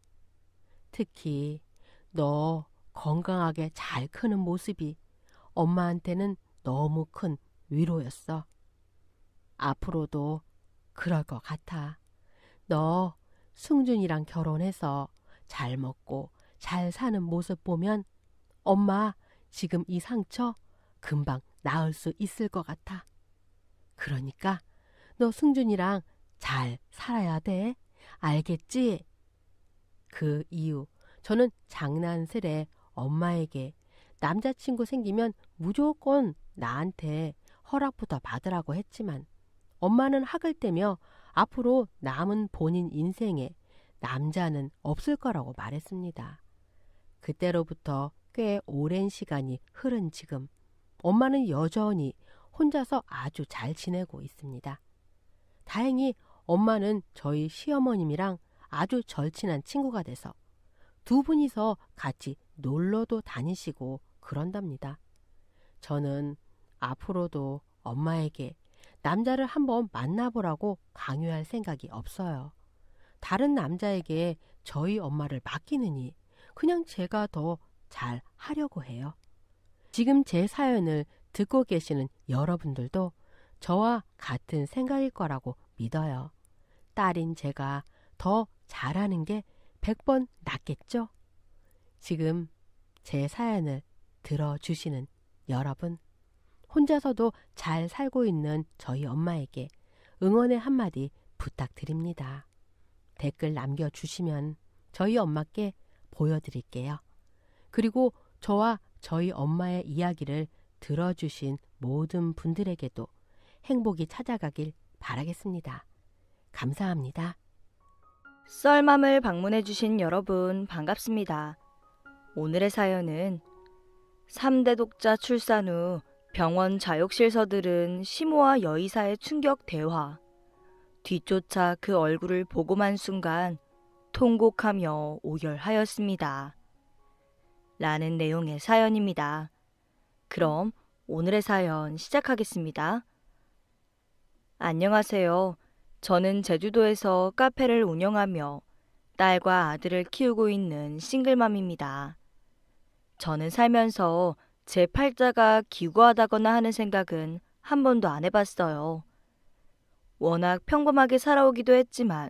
특히 너 건강하게 잘 크는 모습이 엄마한테는 너무 큰 위로였어. 앞으로도 그럴 것 같아. 너 승준이랑 결혼해서 잘 먹고 잘 사는 모습 보면 엄마 지금 이 상처 금방 나을 수 있을 것 같아. 그러니까 너 승준이랑 잘 살아야 돼. 알겠지? 그 이후 저는 장난스레 엄마에게 남자친구 생기면 무조건 나한테 허락부터 받으라고 했지만 엄마는 학을 떼며 앞으로 남은 본인 인생에 남자는 없을 거라고 말했습니다. 그때로부터 꽤 오랜 시간이 흐른 지금 엄마는 여전히 혼자서 아주 잘 지내고 있습니다. 다행히 엄마는 저희 시어머님이랑 아주 절친한 친구가 돼서 두 분이서 같이 놀러도 다니시고 그런답니다. 저는 앞으로도 엄마에게 남자를 한번 만나보라고 강요할 생각이 없어요. 다른 남자에게 저희 엄마를 맡기느니 그냥 제가 더 잘 하려고 해요. 지금 제 사연을 듣고 계시는 여러분들도 저와 같은 생각일 거라고 믿어요. 딸인 제가 더 잘하는 게 100번 낫겠죠? 지금 제 사연을 들어주시는 여러분, 혼자서도 잘 살고 있는 저희 엄마에게 응원의 한마디 부탁드립니다. 댓글 남겨주시면 저희 엄마께 보여드릴게요. 그리고 저와 저희 엄마의 이야기를 들어주신 모든 분들에게도 행복이 찾아가길 바라겠습니다. 감사합니다. 썰맘을 방문해주신 여러분 반갑습니다. 오늘의 사연은 3대 독자 출산 후 병원 자욕실서들은 시모와 여의사의 충격 대화. 뒤쫓아 그 얼굴을 보고만 순간 통곡하며 오열하였습니다. 라는 내용의 사연입니다. 그럼 오늘의 사연 시작하겠습니다. 안녕하세요. 저는 제주도에서 카페를 운영하며 딸과 아들을 키우고 있는 싱글맘입니다. 저는 살면서 제 팔자가 기구하다거나 하는 생각은 한 번도 안 해봤어요. 워낙 평범하게 살아오기도 했지만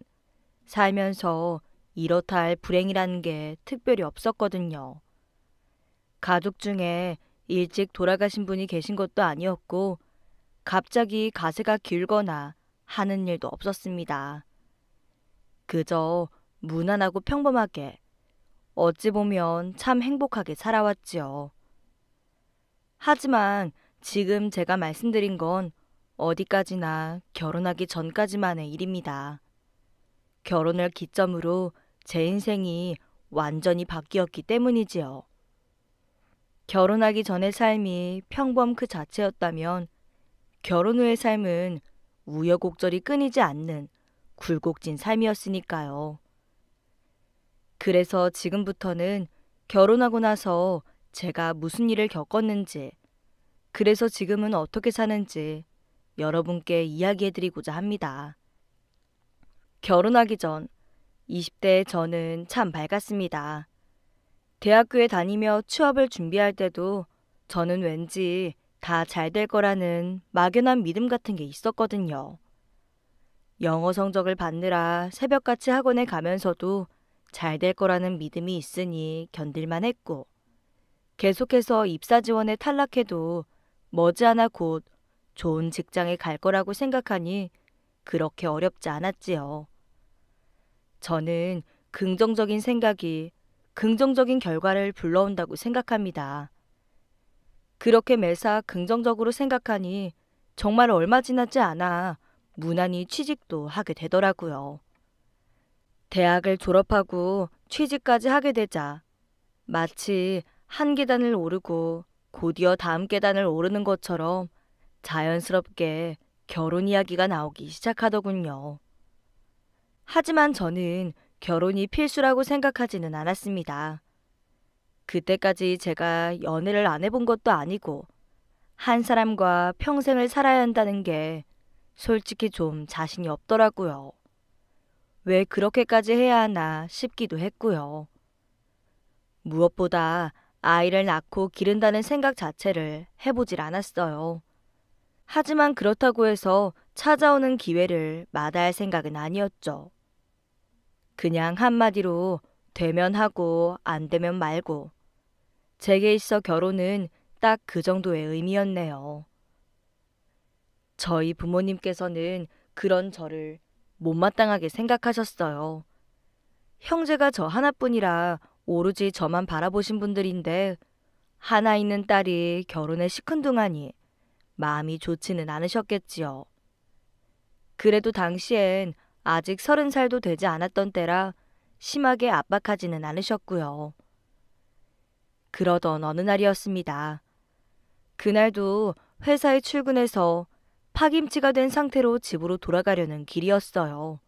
살면서 이렇다 할 불행이라는 게 특별히 없었거든요. 가족 중에 일찍 돌아가신 분이 계신 것도 아니었고 갑자기 가세가 길거나 하는 일도 없었습니다. 그저 무난하고 평범하게 어찌 보면 참 행복하게 살아왔지요. 하지만 지금 제가 말씀드린 건 어디까지나 결혼하기 전까지만의 일입니다. 결혼을 기점으로 제 인생이 완전히 바뀌었기 때문이지요. 결혼하기 전의 삶이 평범 그 자체였다면 결혼 후의 삶은 우여곡절이 끊이지 않는 굴곡진 삶이었으니까요. 그래서 지금부터는 결혼하고 나서 제가 무슨 일을 겪었는지, 그래서 지금은 어떻게 사는지 여러분께 이야기해드리고자 합니다. 결혼하기 전 20대 저는 참 밝았습니다. 대학교에 다니며 취업을 준비할 때도 저는 왠지 다잘될 거라는 막연한 믿음 같은 게 있었거든요. 영어 성적을 받느라 새벽같이 학원에 가면서도 잘 될 거라는 믿음이 있으니 견딜만 했고, 계속해서 입사 지원에 탈락해도 머지않아 곧 좋은 직장에 갈 거라고 생각하니 그렇게 어렵지 않았지요. 저는 긍정적인 생각이 긍정적인 결과를 불러온다고 생각합니다. 그렇게 매사 긍정적으로 생각하니 정말 얼마 지났지 않아 무난히 취직도 하게 되더라고요. 대학을 졸업하고 취직까지 하게 되자 마치 한 계단을 오르고 곧이어 다음 계단을 오르는 것처럼 자연스럽게 결혼 이야기가 나오기 시작하더군요. 하지만 저는 결혼이 필수라고 생각하지는 않았습니다. 그때까지 제가 연애를 안 해본 것도 아니고 한 사람과 평생을 살아야 한다는 게 솔직히 좀 자신이 없더라고요. 왜 그렇게까지 해야 하나 싶기도 했고요. 무엇보다 아이를 낳고 기른다는 생각 자체를 해보질 않았어요. 하지만 그렇다고 해서 찾아오는 기회를 마다할 생각은 아니었죠. 그냥 한마디로 되면 하고 안 되면 말고. 제게 있어 결혼은 딱 그 정도의 의미였네요. 저희 부모님께서는 그런 저를 못마땅하게 생각하셨어요. 형제가 저 하나뿐이라 오로지 저만 바라보신 분들인데 하나 있는 딸이 결혼에 시큰둥하니 마음이 좋지는 않으셨겠지요. 그래도 당시엔 아직 서른 살도 되지 않았던 때라 심하게 압박하지는 않으셨고요. 그러던 어느 날이었습니다. 그날도 회사에 출근해서 파김치가 된 상태로 집으로 돌아가려는 길이었어요.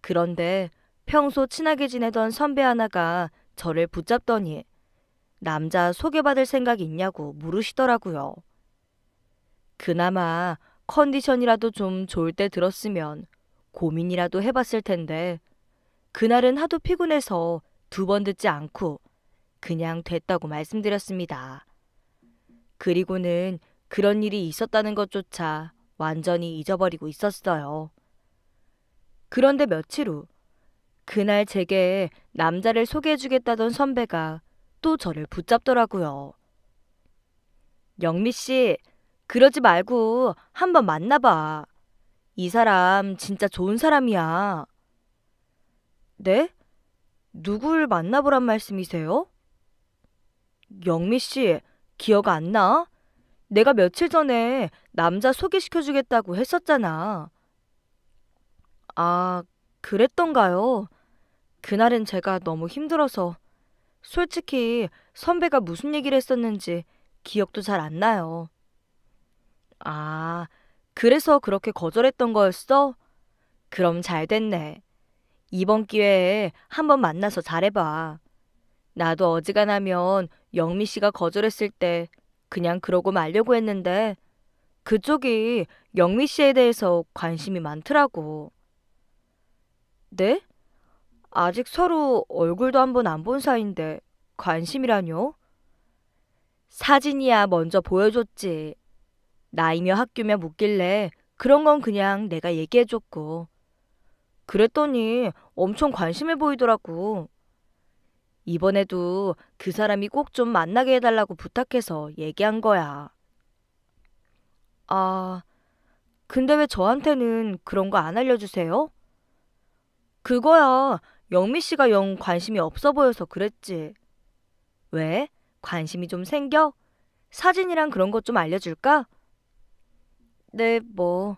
그런데 평소 친하게 지내던 선배 하나가 저를 붙잡더니 남자 소개받을 생각 있냐고 물으시더라고요. 그나마 컨디션이라도 좀 좋을 때 들었으면 고민이라도 해봤을 텐데 그날은 하도 피곤해서 두 번 듣지 않고 그냥 됐다고 말씀드렸습니다. 그리고는 그런 일이 있었다는 것조차 완전히 잊어버리고 있었어요. 그런데 며칠 후, 그날 제게 남자를 소개해주겠다던 선배가 또 저를 붙잡더라고요. 영미 씨, 그러지 말고 한번 만나봐. 이 사람 진짜 좋은 사람이야. 네? 누굴 만나보란 말씀이세요? 영미 씨, 기억 안 나? 내가 며칠 전에 남자 소개시켜주겠다고 했었잖아. 아, 그랬던가요? 그날은 제가 너무 힘들어서 솔직히 선배가 무슨 얘기를 했었는지 기억도 잘 안 나요. 아, 그래서 그렇게 거절했던 거였어? 그럼 잘 됐네. 이번 기회에 한 번 만나서 잘해봐. 나도 어지간하면 영미 씨가 거절했을 때 그냥 그러고 말려고 했는데 그쪽이 영미 씨에 대해서 관심이 많더라고. 네? 아직 서로 얼굴도 한 번 안 본 사이인데 관심이라뇨? 사진이야 먼저 보여줬지. 나이며 학교며 묻길래 그런 건 그냥 내가 얘기해줬고. 그랬더니 엄청 관심해 보이더라고. 이번에도 그 사람이 꼭 좀 만나게 해달라고 부탁해서 얘기한 거야. 아, 근데 왜 저한테는 그런 거 안 알려주세요? 그거야. 영미 씨가 영 관심이 없어 보여서 그랬지. 왜? 관심이 좀 생겨? 사진이랑 그런 것 좀 알려줄까? 네, 뭐.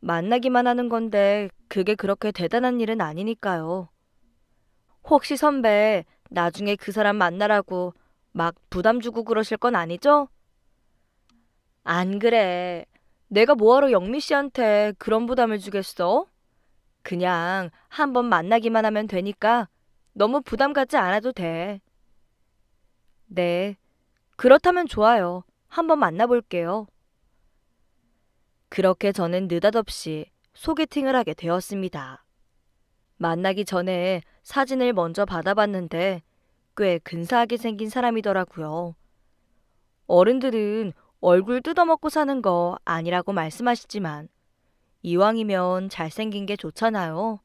만나기만 하는 건데 그게 그렇게 대단한 일은 아니니까요. 혹시 선배, 나중에 그 사람 만나라고 막 부담 주고 그러실 건 아니죠? 안 그래. 내가 뭐하러 영미 씨한테 그런 부담을 주겠어? 그냥 한번 만나기만 하면 되니까 너무 부담 갖지 않아도 돼. 네. 그렇다면 좋아요. 한번 만나볼게요. 그렇게 저는 느닷없이 소개팅을 하게 되었습니다. 만나기 전에 사진을 먼저 받아봤는데 꽤 근사하게 생긴 사람이더라고요. 어른들은 얼굴 뜯어먹고 사는 거 아니라고 말씀하시지만 이왕이면 잘생긴 게 좋잖아요.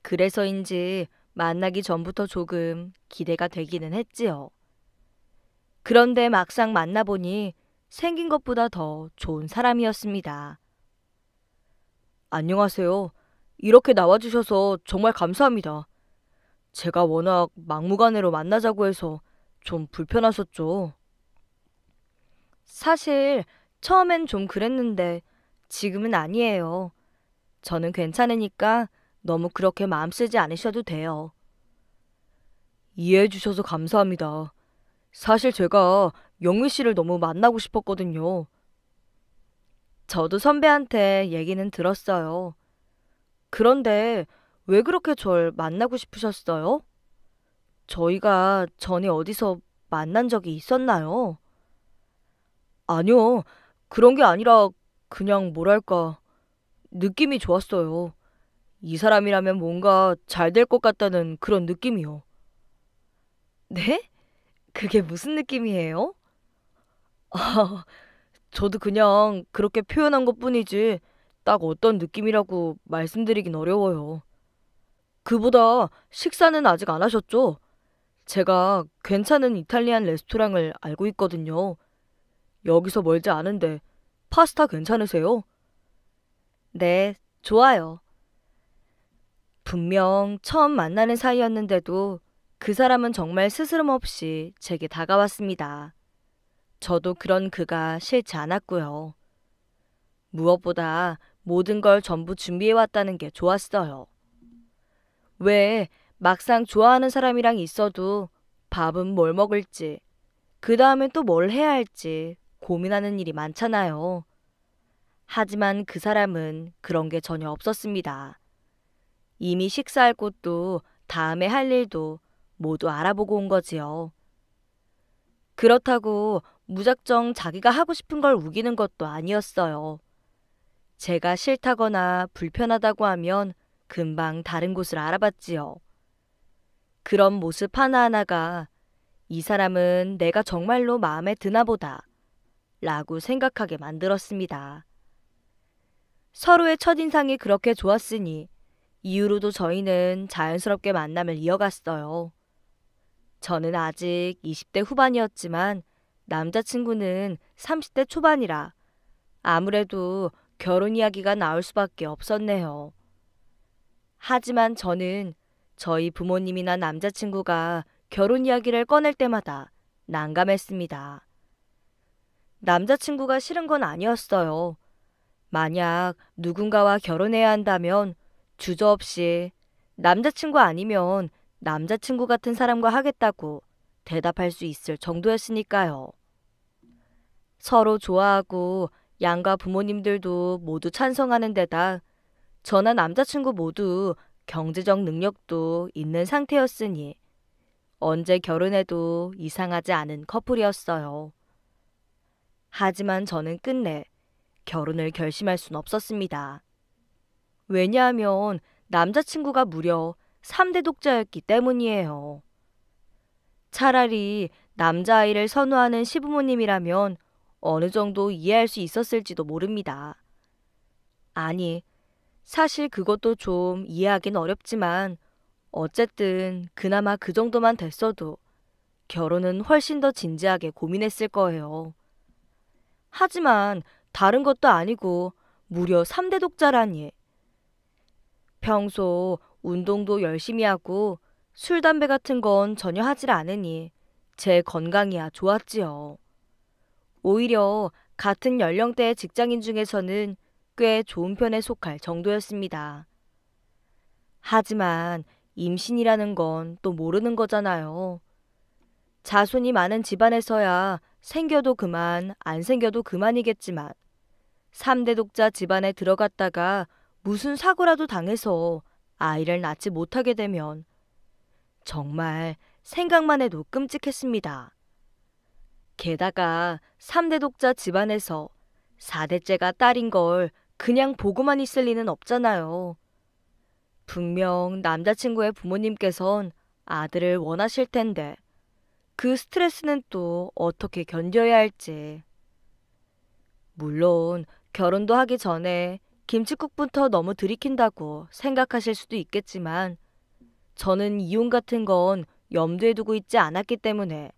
그래서인지 만나기 전부터 조금 기대가 되기는 했지요. 그런데 막상 만나보니 생긴 것보다 더 좋은 사람이었습니다. 안녕하세요. 이렇게 나와주셔서 정말 감사합니다. 제가 워낙 막무가내로 만나자고 해서 좀 불편하셨죠? 사실 처음엔 좀 그랬는데 지금은 아니에요. 저는 괜찮으니까 너무 그렇게 마음 쓰지 않으셔도 돼요. 이해해 주셔서 감사합니다. 사실 제가 영미 씨를 너무 만나고 싶었거든요. 저도 선배한테 얘기는 들었어요. 그런데 왜 그렇게 절 만나고 싶으셨어요? 저희가 전에 어디서 만난 적이 있었나요? 아니요. 그런 게 아니라 그냥 뭐랄까 느낌이 좋았어요. 이 사람이라면 뭔가 잘 될 것 같다는 그런 느낌이요. 네? 그게 무슨 느낌이에요? 아, 저도 그냥 그렇게 표현한 것 뿐이지 딱 어떤 느낌이라고 말씀드리긴 어려워요. 그보다 식사는 아직 안 하셨죠? 제가 괜찮은 이탈리안 레스토랑을 알고 있거든요. 여기서 멀지 않은데 파스타 괜찮으세요? 네, 좋아요. 분명 처음 만나는 사이였는데도 그 사람은 정말 스스럼 없이 제게 다가왔습니다. 저도 그런 그가 싫지 않았고요. 무엇보다 모든 걸 전부 준비해왔다는 게 좋았어요. 왜 막상 좋아하는 사람이랑 있어도 밥은 뭘 먹을지, 그 다음에 또 뭘 해야 할지 고민하는 일이 많잖아요. 하지만 그 사람은 그런 게 전혀 없었습니다. 이미 식사할 곳도 다음에 할 일도 모두 알아보고 온 거지요. 그렇다고 무작정 자기가 하고 싶은 걸 우기는 것도 아니었어요. 제가 싫다거나 불편하다고 하면 금방 다른 곳을 알아봤지요. 그런 모습 하나하나가 이 사람은 내가 정말로 마음에 드나 보다 라고 생각하게 만들었습니다. 서로의 첫인상이 그렇게 좋았으니 이후로도 저희는 자연스럽게 만남을 이어갔어요. 저는 아직 20대 후반이었지만 남자친구는 30대 초반이라 아무래도 결혼 이야기가 나올 수밖에 없었네요. 하지만 저는 저희 부모님이나 남자친구가 결혼 이야기를 꺼낼 때마다 난감했습니다. 남자친구가 싫은 건 아니었어요. 만약 누군가와 결혼해야 한다면 주저없이 남자친구 아니면 남자친구 같은 사람과 하겠다고 대답할 수 있을 정도였으니까요. 서로 좋아하고 양가 부모님들도 모두 찬성하는 데다 저나 남자친구 모두 경제적 능력도 있는 상태였으니 언제 결혼해도 이상하지 않은 커플이었어요. 하지만 저는 끝내 결혼을 결심할 순 없었습니다. 왜냐하면 남자친구가 무려 3대 독자였기 때문이에요. 차라리 남자아이를 선호하는 시부모님이라면 어느 정도 이해할 수 있었을지도 모릅니다. 아니, 사실 그것도 좀 이해하긴 어렵지만 어쨌든 그나마 그 정도만 됐어도 결혼은 훨씬 더 진지하게 고민했을 거예요. 하지만 다른 것도 아니고 무려 3대 독자라니. 예. 평소 운동도 열심히 하고 술, 담배 같은 건 전혀 하질 않으니 제 건강이야 좋았지요. 오히려 같은 연령대의 직장인 중에서는 꽤 좋은 편에 속할 정도였습니다. 하지만 임신이라는 건 또 모르는 거잖아요. 자손이 많은 집안에서야 생겨도 그만, 안 생겨도 그만이겠지만, 3대 독자 집안에 들어갔다가 무슨 사고라도 당해서 아이를 낳지 못하게 되면 정말 생각만 해도 끔찍했습니다. 게다가 3대 독자 집안에서 4대째가 딸인 걸 그냥 보고만 있을 리는 없잖아요. 분명 남자친구의 부모님께선 아들을 원하실 텐데 그 스트레스는 또 어떻게 견뎌야 할지. 물론 결혼도 하기 전에 김치국부터 너무 들이킨다고 생각하실 수도 있겠지만 저는 이혼 같은 건 염두에 두고 있지 않았기 때문에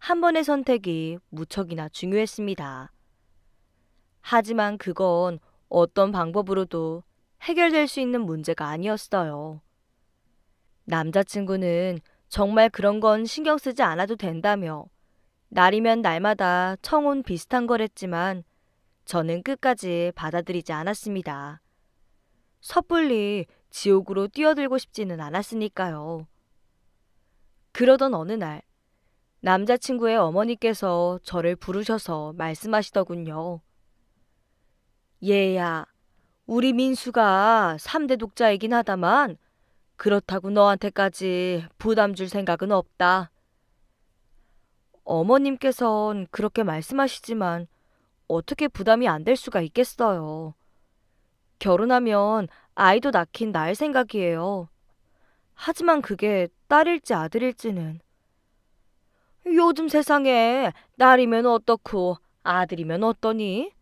한 번의 선택이 무척이나 중요했습니다. 하지만 그건 어떤 방법으로도 해결될 수 있는 문제가 아니었어요. 남자친구는 정말 그런 건 신경 쓰지 않아도 된다며 날이면 날마다 청혼 비슷한 걸했지만 저는 끝까지 받아들이지 않았습니다. 섣불리 지옥으로 뛰어들고 싶지는 않았으니까요. 그러던 어느 날 남자친구의 어머니께서 저를 부르셔서 말씀하시더군요. 얘야, 우리 민수가 3대 독자이긴 하다만 그렇다고 너한테까지 부담 줄 생각은 없다. 어머님께선 그렇게 말씀하시지만 어떻게 부담이 안 될 수가 있겠어요. 결혼하면 아이도 낳긴 나의 생각이에요. 하지만 그게 딸일지 아들일지는 요즘 세상에 딸이면 어떻고 아들이면 어떠니?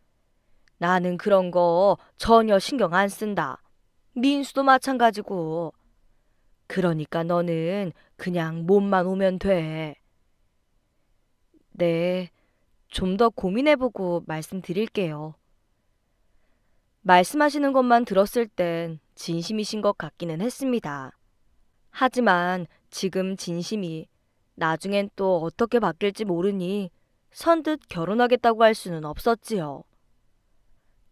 나는 그런 거 전혀 신경 안 쓴다. 민수도 마찬가지고. 그러니까 너는 그냥 몸만 오면 돼. 네, 좀 더 고민해보고 말씀드릴게요. 말씀하시는 것만 들었을 땐 진심이신 것 같기는 했습니다. 하지만 지금 진심이 나중엔 또 어떻게 바뀔지 모르니 선뜻 결혼하겠다고 할 수는 없었지요.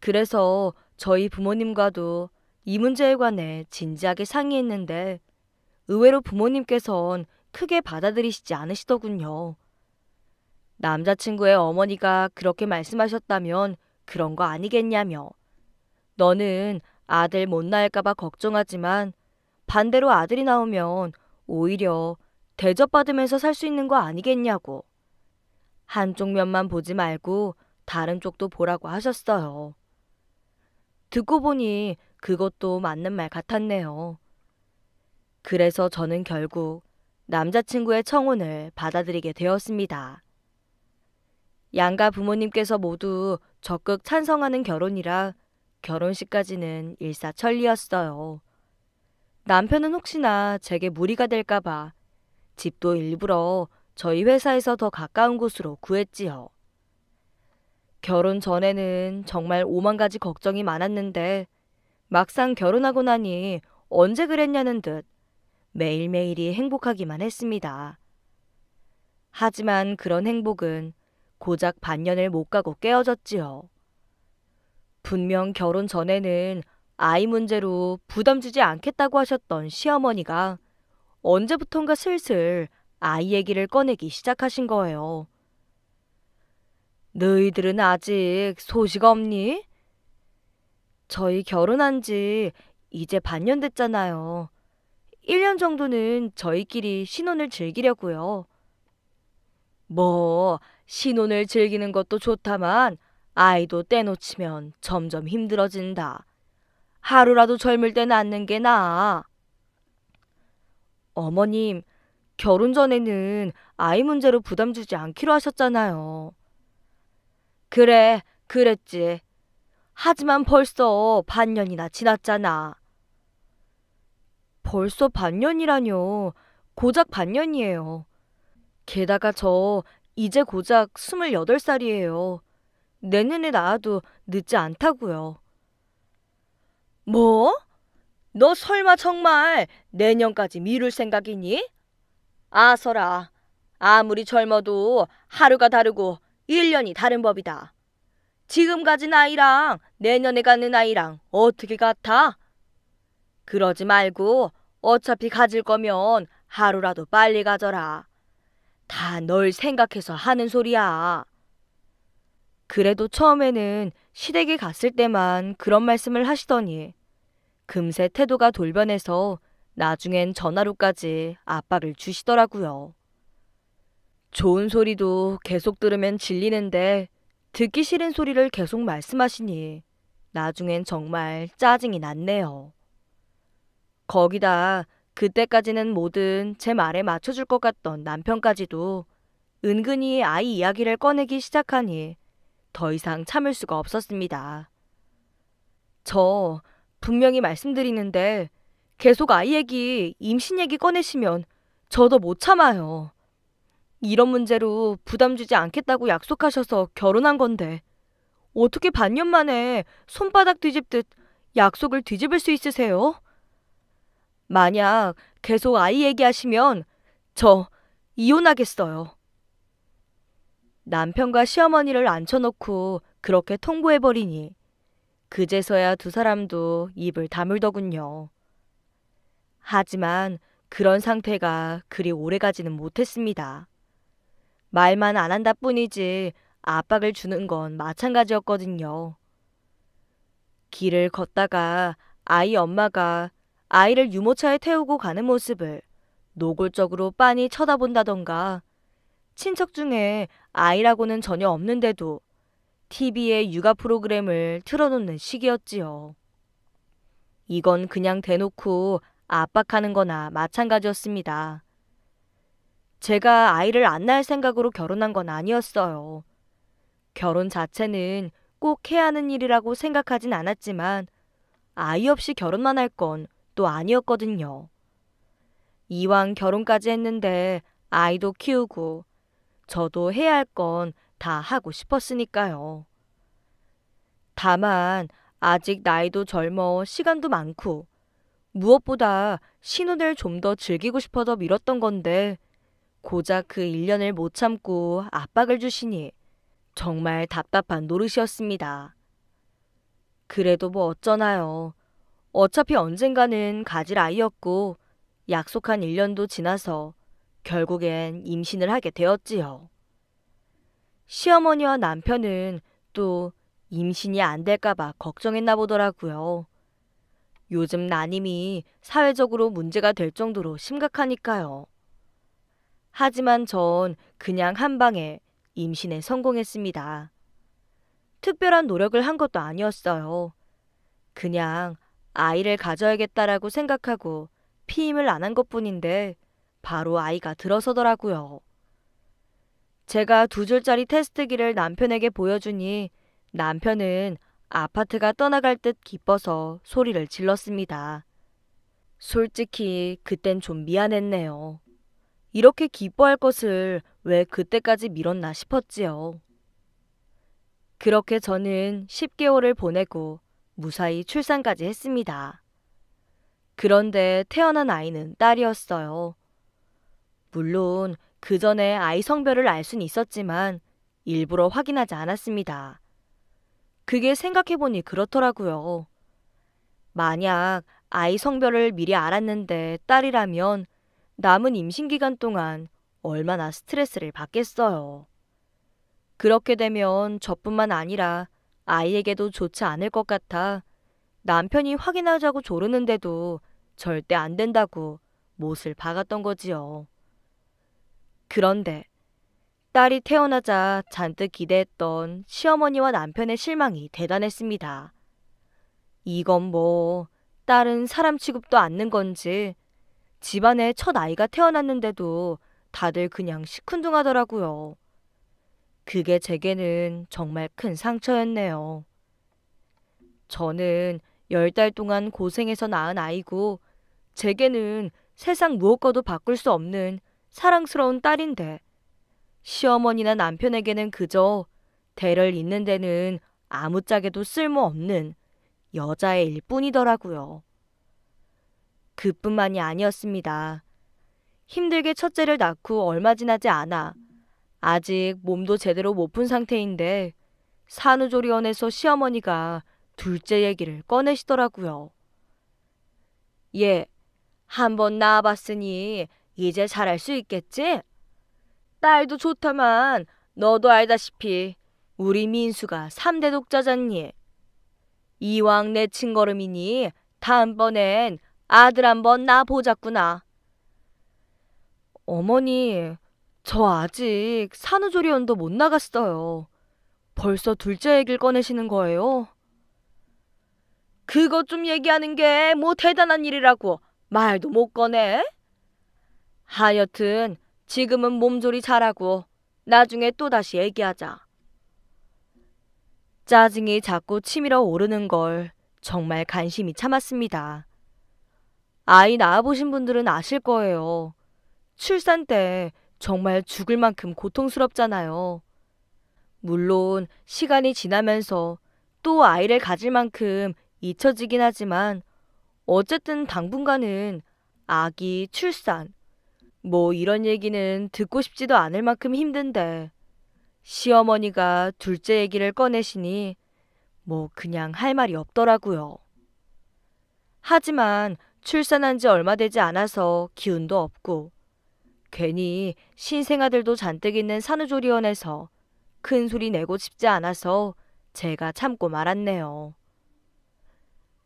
그래서 저희 부모님과도 이 문제에 관해 진지하게 상의했는데 의외로 부모님께선 크게 받아들이시지 않으시더군요. 남자친구의 어머니가 그렇게 말씀하셨다면 그런 거 아니겠냐며. 너는 아들 못 낳을까봐 걱정하지만 반대로 아들이 나오면 오히려 대접받으면서 살 수 있는 거 아니겠냐고. 한쪽 면만 보지 말고 다른 쪽도 보라고 하셨어요. 듣고 보니 그것도 맞는 말 같았네요. 그래서 저는 결국 남자친구의 청혼을 받아들이게 되었습니다. 양가 부모님께서 모두 적극 찬성하는 결혼이라 결혼식까지는 일사천리였어요. 남편은 혹시나 제게 무리가 될까봐 집도 일부러 저희 회사에서 더 가까운 곳으로 구했지요. 결혼 전에는 정말 오만 가지 걱정이 많았는데 막상 결혼하고 나니 언제 그랬냐는 듯 매일매일이 행복하기만 했습니다. 하지만 그런 행복은 고작 반년을 못 가고 깨어졌지요. 분명 결혼 전에는 아이 문제로 부담 주지 않겠다고 하셨던 시어머니가 언제부턴가 슬슬 아이 얘기를 꺼내기 시작하신 거예요. 너희들은 아직 소식 없니? 저희 결혼한 지 이제 반년 됐잖아요. 1년 정도는 저희끼리 신혼을 즐기려고요. 뭐, 신혼을 즐기는 것도 좋다만 아이도 떼놓치면 점점 힘들어진다. 하루라도 젊을 때 낳는 게 나아. 어머님, 결혼 전에는 아이 문제로 부담 주지 않기로 하셨잖아요. 그래, 그랬지. 하지만 벌써 반년이나 지났잖아. 벌써 반년이라뇨. 고작 반년이에요. 게다가 저 이제 고작 28살이에요. 내년에 나와도 늦지 않다고요. 뭐? 너 설마 정말 내년까지 미룰 생각이니? 아서라, 아무리 젊어도 하루가 다르고 1년이 다른 법이다. 지금 가진 아이랑 내년에 가는 아이랑 어떻게 같아? 그러지 말고 어차피 가질 거면 하루라도 빨리 가져라. 다 널 생각해서 하는 소리야. 그래도 처음에는 시댁에 갔을 때만 그런 말씀을 하시더니 금세 태도가 돌변해서 나중엔 전화로까지 압박을 주시더라고요. 좋은 소리도 계속 들으면 질리는데 듣기 싫은 소리를 계속 말씀하시니 나중엔 정말 짜증이 났네요. 거기다 그때까지는 뭐든 제 말에 맞춰줄 것 같던 남편까지도 은근히 아이 이야기를 꺼내기 시작하니 더 이상 참을 수가 없었습니다. 저 분명히 말씀드리는데 계속 아이 얘기, 임신 얘기 꺼내시면 저도 못 참아요. 이런 문제로 부담 주지 않겠다고 약속하셔서 결혼한 건데 어떻게 반년 만에 손바닥 뒤집듯 약속을 뒤집을 수 있으세요? 만약 계속 아이 얘기하시면 저 이혼하겠어요. 남편과 시어머니를 앉혀놓고 그렇게 통보해버리니 그제서야 두 사람도 입을 다물더군요. 하지만 그런 상태가 그리 오래가지는 못했습니다. 말만 안 한다 뿐이지 압박을 주는 건 마찬가지였거든요. 길을 걷다가 아이 엄마가 아이를 유모차에 태우고 가는 모습을 노골적으로 빤히 쳐다본다던가 친척 중에 아이라고는 전혀 없는데도 TV에 육아 프로그램을 틀어놓는 시기였지요. 이건 그냥 대놓고 압박하는 거나 마찬가지였습니다. 제가 아이를 안 낳을 생각으로 결혼한 건 아니었어요. 결혼 자체는 꼭 해야 하는 일이라고 생각하진 않았지만 아이 없이 결혼만 할 건 또 아니었거든요. 이왕 결혼까지 했는데 아이도 키우고 저도 해야 할건 다 하고 싶었으니까요. 다만 아직 나이도 젊어 시간도 많고 무엇보다 신혼을 좀 더 즐기고 싶어서 미뤘던 건데 고작 그 1년을 못 참고 압박을 주시니 정말 답답한 노릇이었습니다. 그래도 뭐 어쩌나요. 어차피 언젠가는 가질 아이였고 약속한 1년도 지나서 결국엔 임신을 하게 되었지요. 시어머니와 남편은 또 임신이 안 될까봐 걱정했나 보더라고요. 요즘 난임이 사회적으로 문제가 될 정도로 심각하니까요. 하지만 전 그냥 한 방에 임신에 성공했습니다. 특별한 노력을 한 것도 아니었어요. 그냥 아이를 가져야겠다라고 생각하고 피임을 안 한 것뿐인데 바로 아이가 들어서더라고요. 제가 두 줄짜리 테스트기를 남편에게 보여주니 남편은 아파트가 떠나갈 듯 기뻐서 소리를 질렀습니다. 솔직히 그땐 좀 미안했네요. 이렇게 기뻐할 것을 왜 그때까지 미뤘나 싶었지요. 그렇게 저는 10개월을 보내고 무사히 출산까지 했습니다. 그런데 태어난 아이는 딸이었어요. 물론 그 전에 아이 성별을 알 수는 있었지만 일부러 확인하지 않았습니다. 그게 생각해보니 그렇더라고요. 만약 아이 성별을 미리 알았는데 딸이라면 남은 임신기간 동안 얼마나 스트레스를 받겠어요. 그렇게 되면 저뿐만 아니라 아이에게도 좋지 않을 것 같아 남편이 확인하자고 조르는데도 절대 안 된다고 못을 박았던 거지요. 그런데 딸이 태어나자 잔뜩 기대했던 시어머니와 남편의 실망이 대단했습니다. 이건 뭐 딸은 사람 취급도 않는 건지 집안에 첫 아이가 태어났는데도 다들 그냥 시큰둥하더라고요. 그게 제게는 정말 큰 상처였네요. 저는 열 달 동안 고생해서 낳은 아이고 제게는 세상 무엇과도 바꿀 수 없는 사랑스러운 딸인데 시어머니나 남편에게는 그저 대를 잇는 데는 아무짝에도 쓸모없는 여자의 일뿐이더라고요. 그뿐만이 아니었습니다. 힘들게 첫째를 낳고 얼마 지나지 않아 아직 몸도 제대로 못 푼 상태인데 산후조리원에서 시어머니가 둘째 얘기를 꺼내시더라고요. 예, 한번 낳아봤으니 이제 잘할 수 있겠지? 딸도 좋다만 너도 알다시피 우리 민수가 3대 독자잖니. 이왕 내 친걸음이니 다음번엔 아들 한번 나 보자꾸나. 어머니, 저 아직 산후조리원도 못 나갔어요. 벌써 둘째 얘를 꺼내시는 거예요? 그것 좀 얘기하는 게 뭐 대단한 일이라고 말도 못 꺼내? 하여튼 지금은 몸조리 잘하고 나중에 또다시 얘기하자. 짜증이 자꾸 치밀어 오르는 걸 정말 간심히 참았습니다. 아이 낳아보신 분들은 아실 거예요. 출산 때 정말 죽을 만큼 고통스럽잖아요. 물론 시간이 지나면서 또 아이를 가질 만큼 잊혀지긴 하지만 어쨌든 당분간은 아기 출산 뭐 이런 얘기는 듣고 싶지도 않을 만큼 힘든데 시어머니가 둘째 얘기를 꺼내시니 뭐 그냥 할 말이 없더라고요. 하지만 출산한 지 얼마 되지 않아서 기운도 없고 괜히 신생아들도 잔뜩 있는 산후조리원에서 큰 소리 내고 싶지 않아서 제가 참고 말았네요.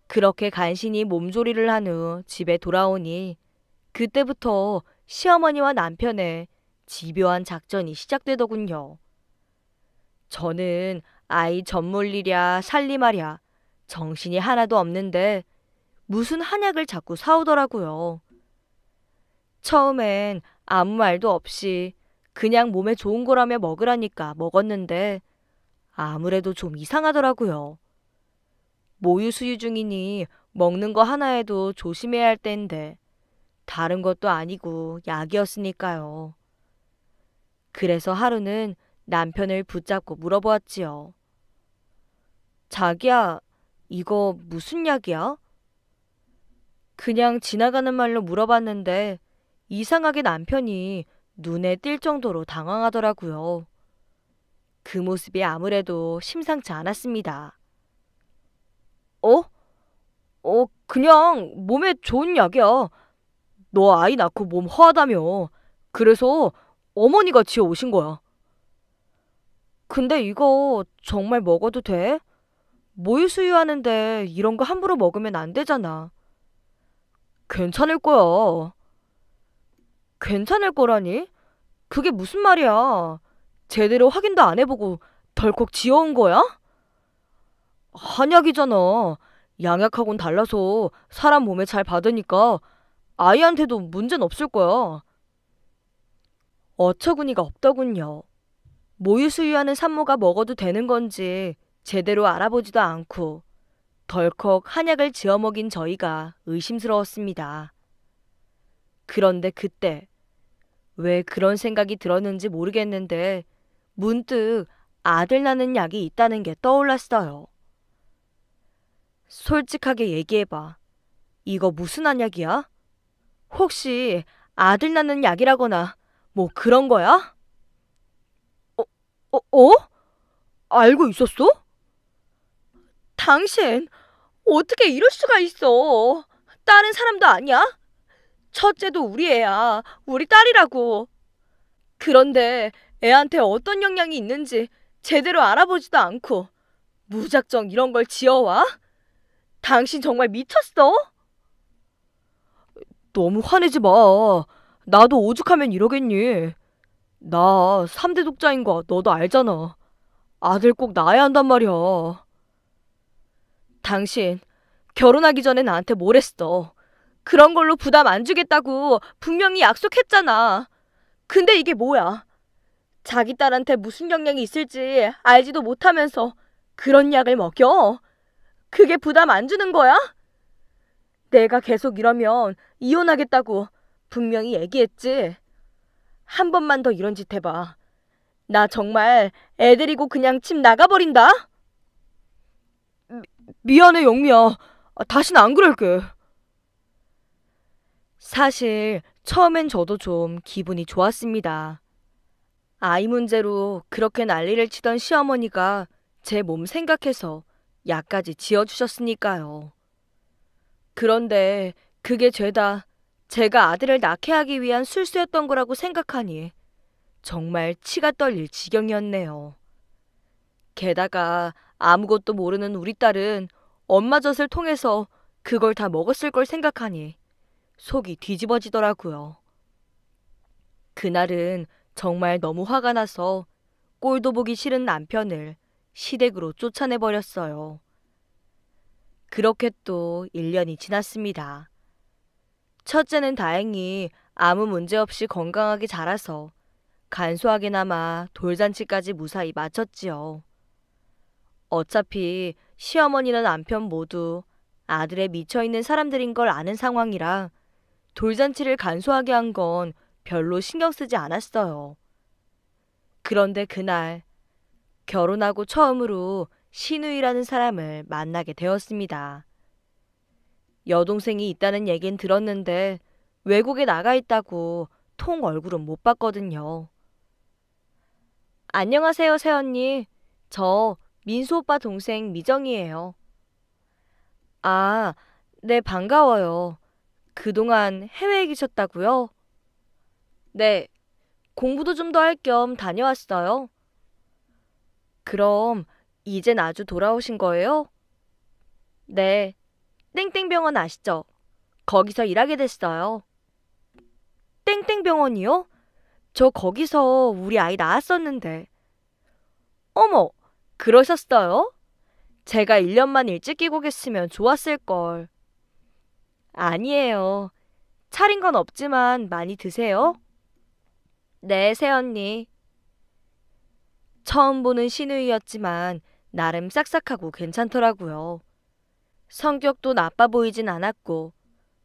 그렇게 간신히 몸조리를 한 후 집에 돌아오니 그때부터 시어머니와 남편의 집요한 작전이 시작되더군요. 저는 아이 젖물리랴 살림하랴 정신이 하나도 없는데 무슨 한약을 자꾸 사오더라고요. 처음엔 아무 말도 없이 그냥 몸에 좋은 거라며 먹으라니까 먹었는데 아무래도 좀 이상하더라고요. 모유 수유 중이니 먹는 거 하나에도 조심해야 할 때인데 다른 것도 아니고 약이었으니까요. 그래서 하루는 남편을 붙잡고 물어보았지요. 자기야, 이거 무슨 약이야? 그냥 지나가는 말로 물어봤는데 이상하게 남편이 눈에 띌 정도로 당황하더라고요. 그 모습이 아무래도 심상치 않았습니다. 어? 어, 그냥 몸에 좋은 약이야. 너 아이 낳고 몸 허하다며. 그래서 어머니가 지어 오신 거야. 근데 이거 정말 먹어도 돼? 모유 수유하는데 이런 거 함부로 먹으면 안 되잖아. 괜찮을 거야. 괜찮을 거라니? 그게 무슨 말이야. 제대로 확인도 안 해보고 덜컥 지어온 거야? 한약이잖아. 양약하고는 달라서 사람 몸에 잘 받으니까 아이한테도 문제는 없을 거야. 어처구니가 없더군요. 모유 수유하는 산모가 먹어도 되는 건지 제대로 알아보지도 않고 덜컥 한약을 지어 먹인 저희가 의심스러웠습니다. 그런데 그때 왜 그런 생각이 들었는지 모르겠는데 문득 아들 나는 약이 있다는 게 떠올랐어요. 솔직하게 얘기해봐. 이거 무슨 한약이야? 혹시 아들 낳는 약이라거나 뭐 그런 거야? 어, 어, 어? 알고 있었어? 당신 어떻게 이럴 수가 있어? 다른 사람도 아니야? 첫째도 우리 애야. 우리 딸이라고. 그런데 애한테 어떤 영향이 있는지 제대로 알아보지도 않고 무작정 이런 걸 지어와? 당신 정말 미쳤어? 너무 화내지 마. 나도 오죽하면 이러겠니. 나 3대 독자인 거 너도 알잖아. 아들 꼭 낳아야 한단 말이야. 당신 결혼하기 전에 나한테 뭘 했어. 그런 걸로 부담 안 주겠다고 분명히 약속했잖아. 근데 이게 뭐야? 자기 딸한테 무슨 영향이 있을지 알지도 못하면서 그런 약을 먹여? 그게 부담 안 주는 거야? 내가 계속 이러면 이혼하겠다고 분명히 얘기했지. 한 번만 더 이런 짓 해봐. 나 정말 애 데리고 그냥 집 나가버린다? 미, 미안해, 영미야. 아, 다시는안 그럴게. 사실 처음엔 저도 좀 기분이 좋았습니다. 아이 문제로 그렇게 난리를 치던 시어머니가 제 몸 생각해서 약까지 지어주셨으니까요. 그런데 그게 죄다. 제가 아들을 낳게 하기 위한 술수였던 거라고 생각하니 정말 치가 떨릴 지경이었네요. 게다가 아무것도 모르는 우리 딸은 엄마 젖을 통해서 그걸 다 먹었을 걸 생각하니 속이 뒤집어지더라고요. 그날은 정말 너무 화가 나서 꼴도 보기 싫은 남편을 시댁으로 쫓아내버렸어요. 그렇게 또 1년이 지났습니다. 첫째는 다행히 아무 문제 없이 건강하게 자라서 간소하게나마 돌잔치까지 무사히 마쳤지요. 어차피 시어머니나 남편 모두 아들에 미쳐있는 사람들인 걸 아는 상황이라 돌잔치를 간소하게 한 건 별로 신경 쓰지 않았어요. 그런데 그날 결혼하고 처음으로 신우이라는 사람을 만나게 되었습니다. 여동생이 있다는 얘긴 들었는데 외국에 나가 있다고 통 얼굴은 못 봤거든요. 안녕하세요, 새언니. 저 민수 오빠 동생 미정이에요. 아, 네, 반가워요. 그동안 해외에 계셨다고요? 네, 공부도 좀 더 할 겸 다녀왔어요. 그럼 이젠 아주 돌아오신 거예요? 네. 땡땡병원 아시죠? 거기서 일하게 됐어요. 땡땡병원이요? 저 거기서 우리 아이 낳았었는데. 어머, 그러셨어요? 제가 1년만 일찍 끼고 계시면 좋았을걸. 아니에요. 차린 건 없지만 많이 드세요. 네, 새언니. 처음 보는 시누이였지만 나름 싹싹하고 괜찮더라고요. 성격도 나빠 보이진 않았고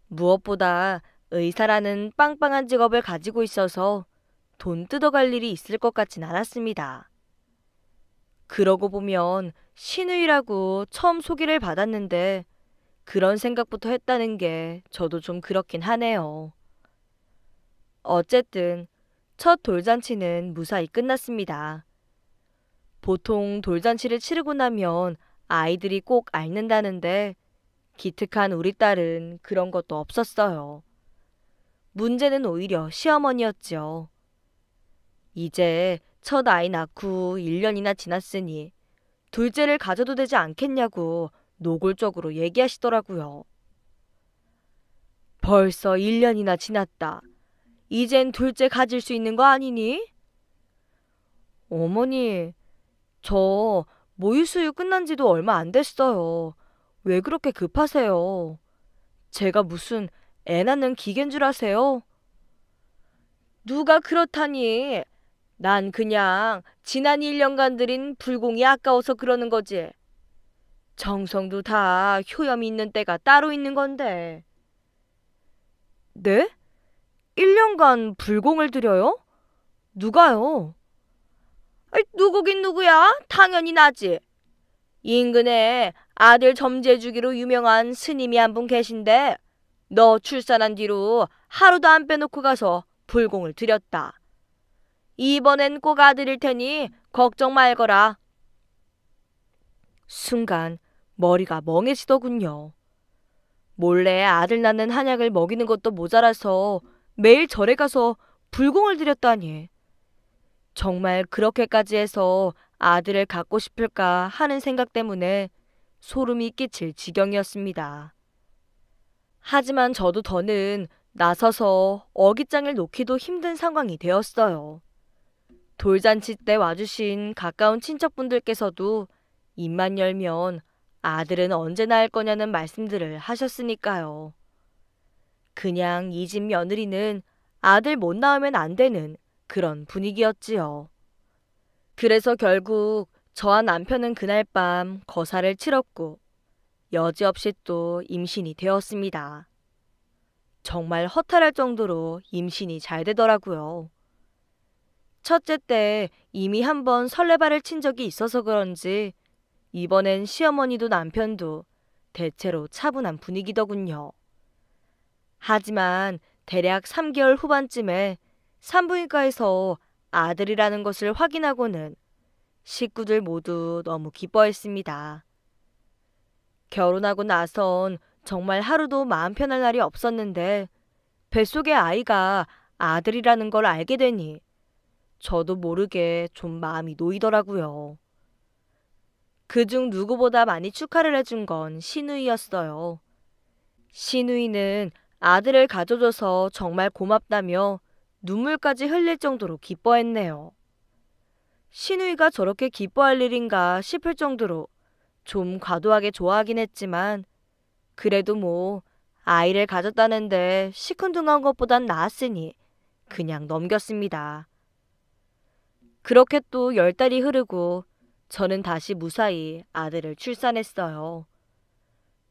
무엇보다 의사라는 빵빵한 직업을 가지고 있어서 돈 뜯어갈 일이 있을 것 같진 않았습니다. 그러고 보면 신의라고 처음 소개를 받았는데 그런 생각부터 했다는 게 저도 좀 그렇긴 하네요. 어쨌든 첫 돌잔치는 무사히 끝났습니다. 보통 돌잔치를 치르고 나면 아이들이 꼭 앓는다는데 기특한 우리 딸은 그런 것도 없었어요. 문제는 오히려 시어머니였지요. 이제 첫 아이 낳고 1년이나 지났으니 둘째를 가져도 되지 않겠냐고 노골적으로 얘기하시더라고요. 벌써 1년이나 지났다. 이젠 둘째 가질 수 있는 거 아니니? 어머니, 저모유 수유 끝난 지도 얼마 안 됐어요. 왜 그렇게 급하세요? 제가 무슨 애 낳는 기계인 줄 아세요? 누가 그렇다니. 난 그냥 지난 1년간 들인 불공이 아까워서 그러는 거지. 정성도 다 효염이 있는 때가 따로 있는 건데. 네? 1년간 불공을 들여요? 누가요? 누구긴 누구야? 당연히 나지. 인근에 아들 점재주기로 유명한 스님이 한 분 계신데 너 출산한 뒤로 하루도 안 빼놓고 가서 불공을 드렸다. 이번엔 꼭 아들일 테니 걱정 말거라. 순간 머리가 멍해지더군요. 몰래 아들 낳는 한약을 먹이는 것도 모자라서 매일 절에 가서 불공을 드렸다니. 정말 그렇게까지 해서 아들을 갖고 싶을까 하는 생각 때문에 소름이 끼칠 지경이었습니다. 하지만 저도 더는 나서서 어깃장을 놓기도 힘든 상황이 되었어요. 돌잔치 때 와주신 가까운 친척분들께서도 입만 열면 아들은 언제 낳을 거냐는 말씀들을 하셨으니까요. 그냥 이 집 며느리는 아들 못 낳으면 안 되는 그런 분위기였지요. 그래서 결국 저와 남편은 그날 밤 거사를 치렀고 여지없이 또 임신이 되었습니다. 정말 허탈할 정도로 임신이 잘 되더라고요. 첫째 때 이미 한 번 설레발을 친 적이 있어서 그런지 이번엔 시어머니도 남편도 대체로 차분한 분위기더군요. 하지만 대략 3개월 후반쯤에 산부인과에서 아들이라는 것을 확인하고는 식구들 모두 너무 기뻐했습니다. 결혼하고 나선 정말 하루도 마음 편할 날이 없었는데 뱃속의 아이가 아들이라는 걸 알게 되니 저도 모르게 좀 마음이 놓이더라고요. 그중 누구보다 많이 축하를 해준 건 신우이였어요. 신우이는 아들을 가져줘서 정말 고맙다며 눈물까지 흘릴 정도로 기뻐했네요. 신우이가 저렇게 기뻐할 일인가 싶을 정도로 좀 과도하게 좋아하긴 했지만 그래도 뭐 아이를 가졌다는데 시큰둥한 것보단 나았으니 그냥 넘겼습니다. 그렇게 또 열 달이 흐르고 저는 다시 무사히 아들을 출산했어요.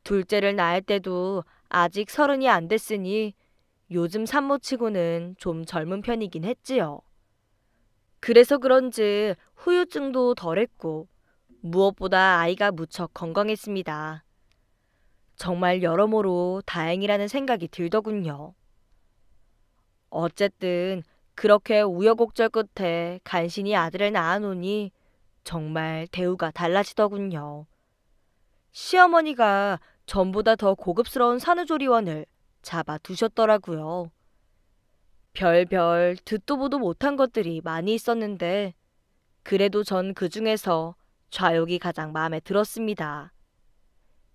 둘째를 낳을 때도 아직 서른이 안 됐으니 요즘 산모치고는 좀 젊은 편이긴 했지요. 그래서 그런지 후유증도 덜했고 무엇보다 아이가 무척 건강했습니다. 정말 여러모로 다행이라는 생각이 들더군요. 어쨌든 그렇게 우여곡절 끝에 간신히 아들을 낳아놓으니 정말 대우가 달라지더군요. 시어머니가 전보다 더 고급스러운 산후조리원을 잡아 두셨더라고요. 별별 듣도 보도 못한 것들이 많이 있었는데 그래도 전 그 중에서 좌욕이 가장 마음에 들었습니다.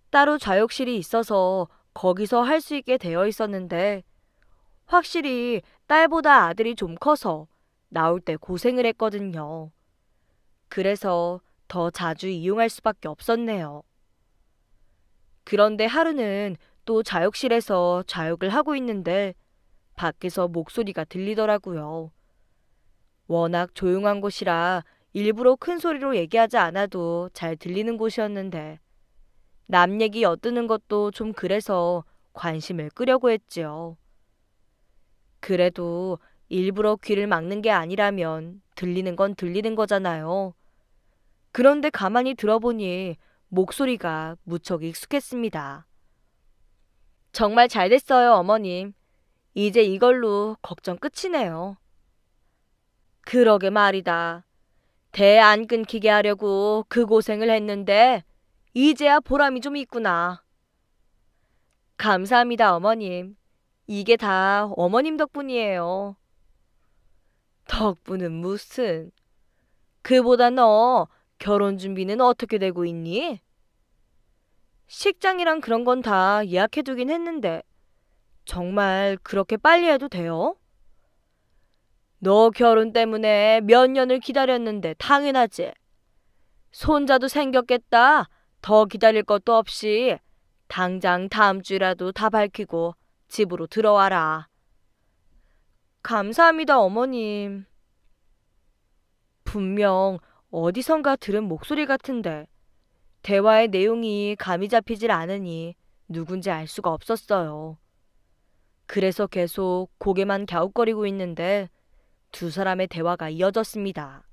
따로 좌욕실이 있어서 거기서 할 수 있게 되어 있었는데 확실히 딸보다 아들이 좀 커서 나올 때 고생을 했거든요. 그래서 더 자주 이용할 수밖에 없었네요. 그런데 하루는 또 자욕실에서 자욕을 하고 있는데 밖에서 목소리가 들리더라고요. 워낙 조용한 곳이라 일부러 큰 소리로 얘기하지 않아도 잘 들리는 곳이었는데 남 얘기 엿드는 것도 좀 그래서 관심을 끄려고 했지요. 그래도 일부러 귀를 막는 게 아니라면 들리는 건 들리는 거잖아요. 그런데 가만히 들어보니 목소리가 무척 익숙했습니다. 정말 잘 됐어요, 어머님. 이제 이걸로 걱정 끝이네요. 그러게 말이다. 대 안 끊기게 하려고 그 고생을 했는데 이제야 보람이 좀 있구나. 감사합니다, 어머님. 이게 다 어머님 덕분이에요. 덕분은 무슨. 그보다 너 결혼 준비는 어떻게 되고 있니? 식장이랑 그런 건 다 예약해두긴 했는데 정말 그렇게 빨리 해도 돼요? 너 결혼 때문에 몇 년을 기다렸는데 당연하지. 손자도 생겼겠다. 더 기다릴 것도 없이 당장 다음 주라도 다 밝히고 집으로 들어와라. 감사합니다, 어머님. 분명 어디선가 들은 목소리 같은데 대화의 내용이 감이 잡히질 않으니 누군지 알 수가 없었어요. 그래서 계속 고개만 갸웃거리고 있는데 두 사람의 대화가 이어졌습니다.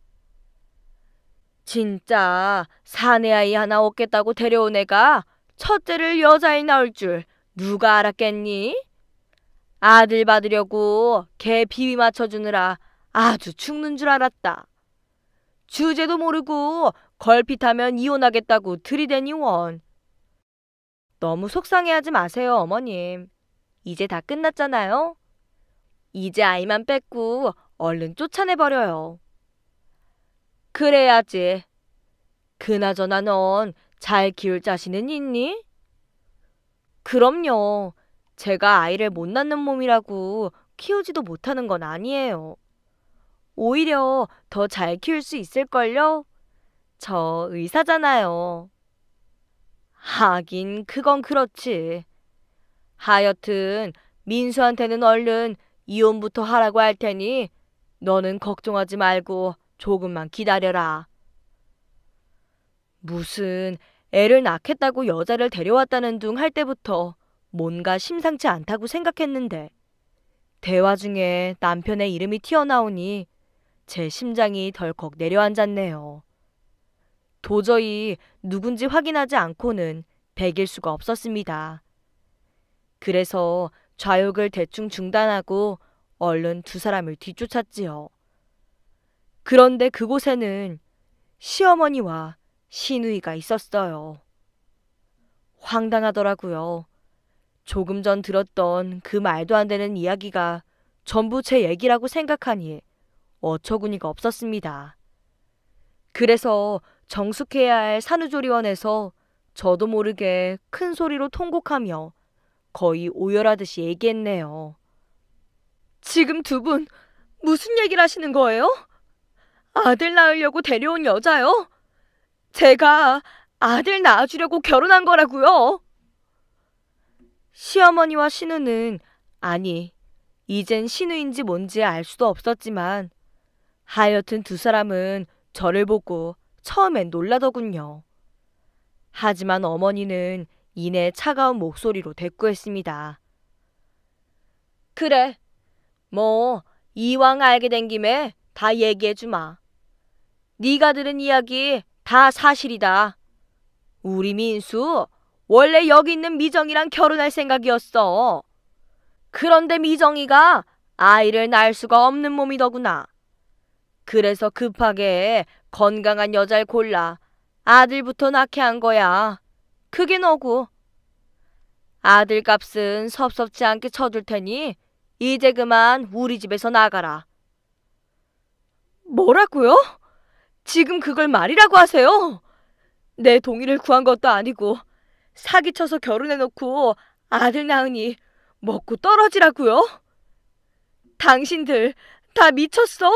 진짜 사내 아이 하나 얻겠다고 데려온 애가 첫째를 여자애 낳을 줄 누가 알았겠니? 아들 받으려고 개 비위 맞춰주느라 아주 죽는 줄 알았다. 주제도 모르고 걸핏하면 이혼하겠다고 들이댄 이원. 너무 속상해하지 마세요, 어머님. 이제 다 끝났잖아요. 이제 아이만 뺏고 얼른 쫓아내버려요. 그래야지. 그나저나 넌 잘 키울 자신은 있니? 그럼요. 제가 아이를 못 낳는 몸이라고 키우지도 못하는 건 아니에요. 오히려 더 잘 키울 수 있을걸요? 저 의사잖아요. 하긴 그건 그렇지. 하여튼 민수한테는 얼른 이혼부터 하라고 할 테니 너는 걱정하지 말고 조금만 기다려라. 무슨 애를 낳겠다고 여자를 데려왔다는 둥 할 때부터 뭔가 심상치 않다고 생각했는데 대화 중에 남편의 이름이 튀어나오니 제 심장이 덜컥 내려앉았네요. 도저히 누군지 확인하지 않고는 베길 수가 없었습니다. 그래서 좌욕을 대충 중단하고 얼른 두 사람을 뒤쫓았지요. 그런데 그곳에는 시어머니와 시누이가 있었어요. 황당하더라고요. 조금 전 들었던 그 말도 안 되는 이야기가 전부 제 얘기라고 생각하니 어처구니가 없었습니다. 그래서 정숙해야 할 산후조리원에서 저도 모르게 큰 소리로 통곡하며 거의 오열하듯이 얘기했네요. 지금 두 분 무슨 얘기를 하시는 거예요? 아들 낳으려고 데려온 여자요? 제가 아들 낳아주려고 결혼한 거라고요. 시어머니와 신우는 아니, 이젠 신우인지 뭔지 알 수도 없었지만 하여튼 두 사람은 저를 보고 처음엔 놀라더군요. 하지만 어머니는 이내 차가운 목소리로 대꾸했습니다. 그래. 뭐 이왕 알게 된 김에 다 얘기해 주마. 네가 들은 이야기 다 사실이다. 우리 민수 원래 여기 있는 미정이랑 결혼할 생각이었어. 그런데 미정이가 아이를 낳을 수가 없는 몸이더구나. 그래서 급하게 건강한 여자를 골라 아들부터 낳게 한 거야. 그게 너고. 아들 값은 섭섭지 않게 쳐줄 테니 이제 그만 우리 집에서 나가라. 뭐라고요? 지금 그걸 말이라고 하세요? 내 동의를 구한 것도 아니고 사기쳐서 결혼해놓고 아들 낳으니 먹고 떨어지라고요? 당신들 다 미쳤어?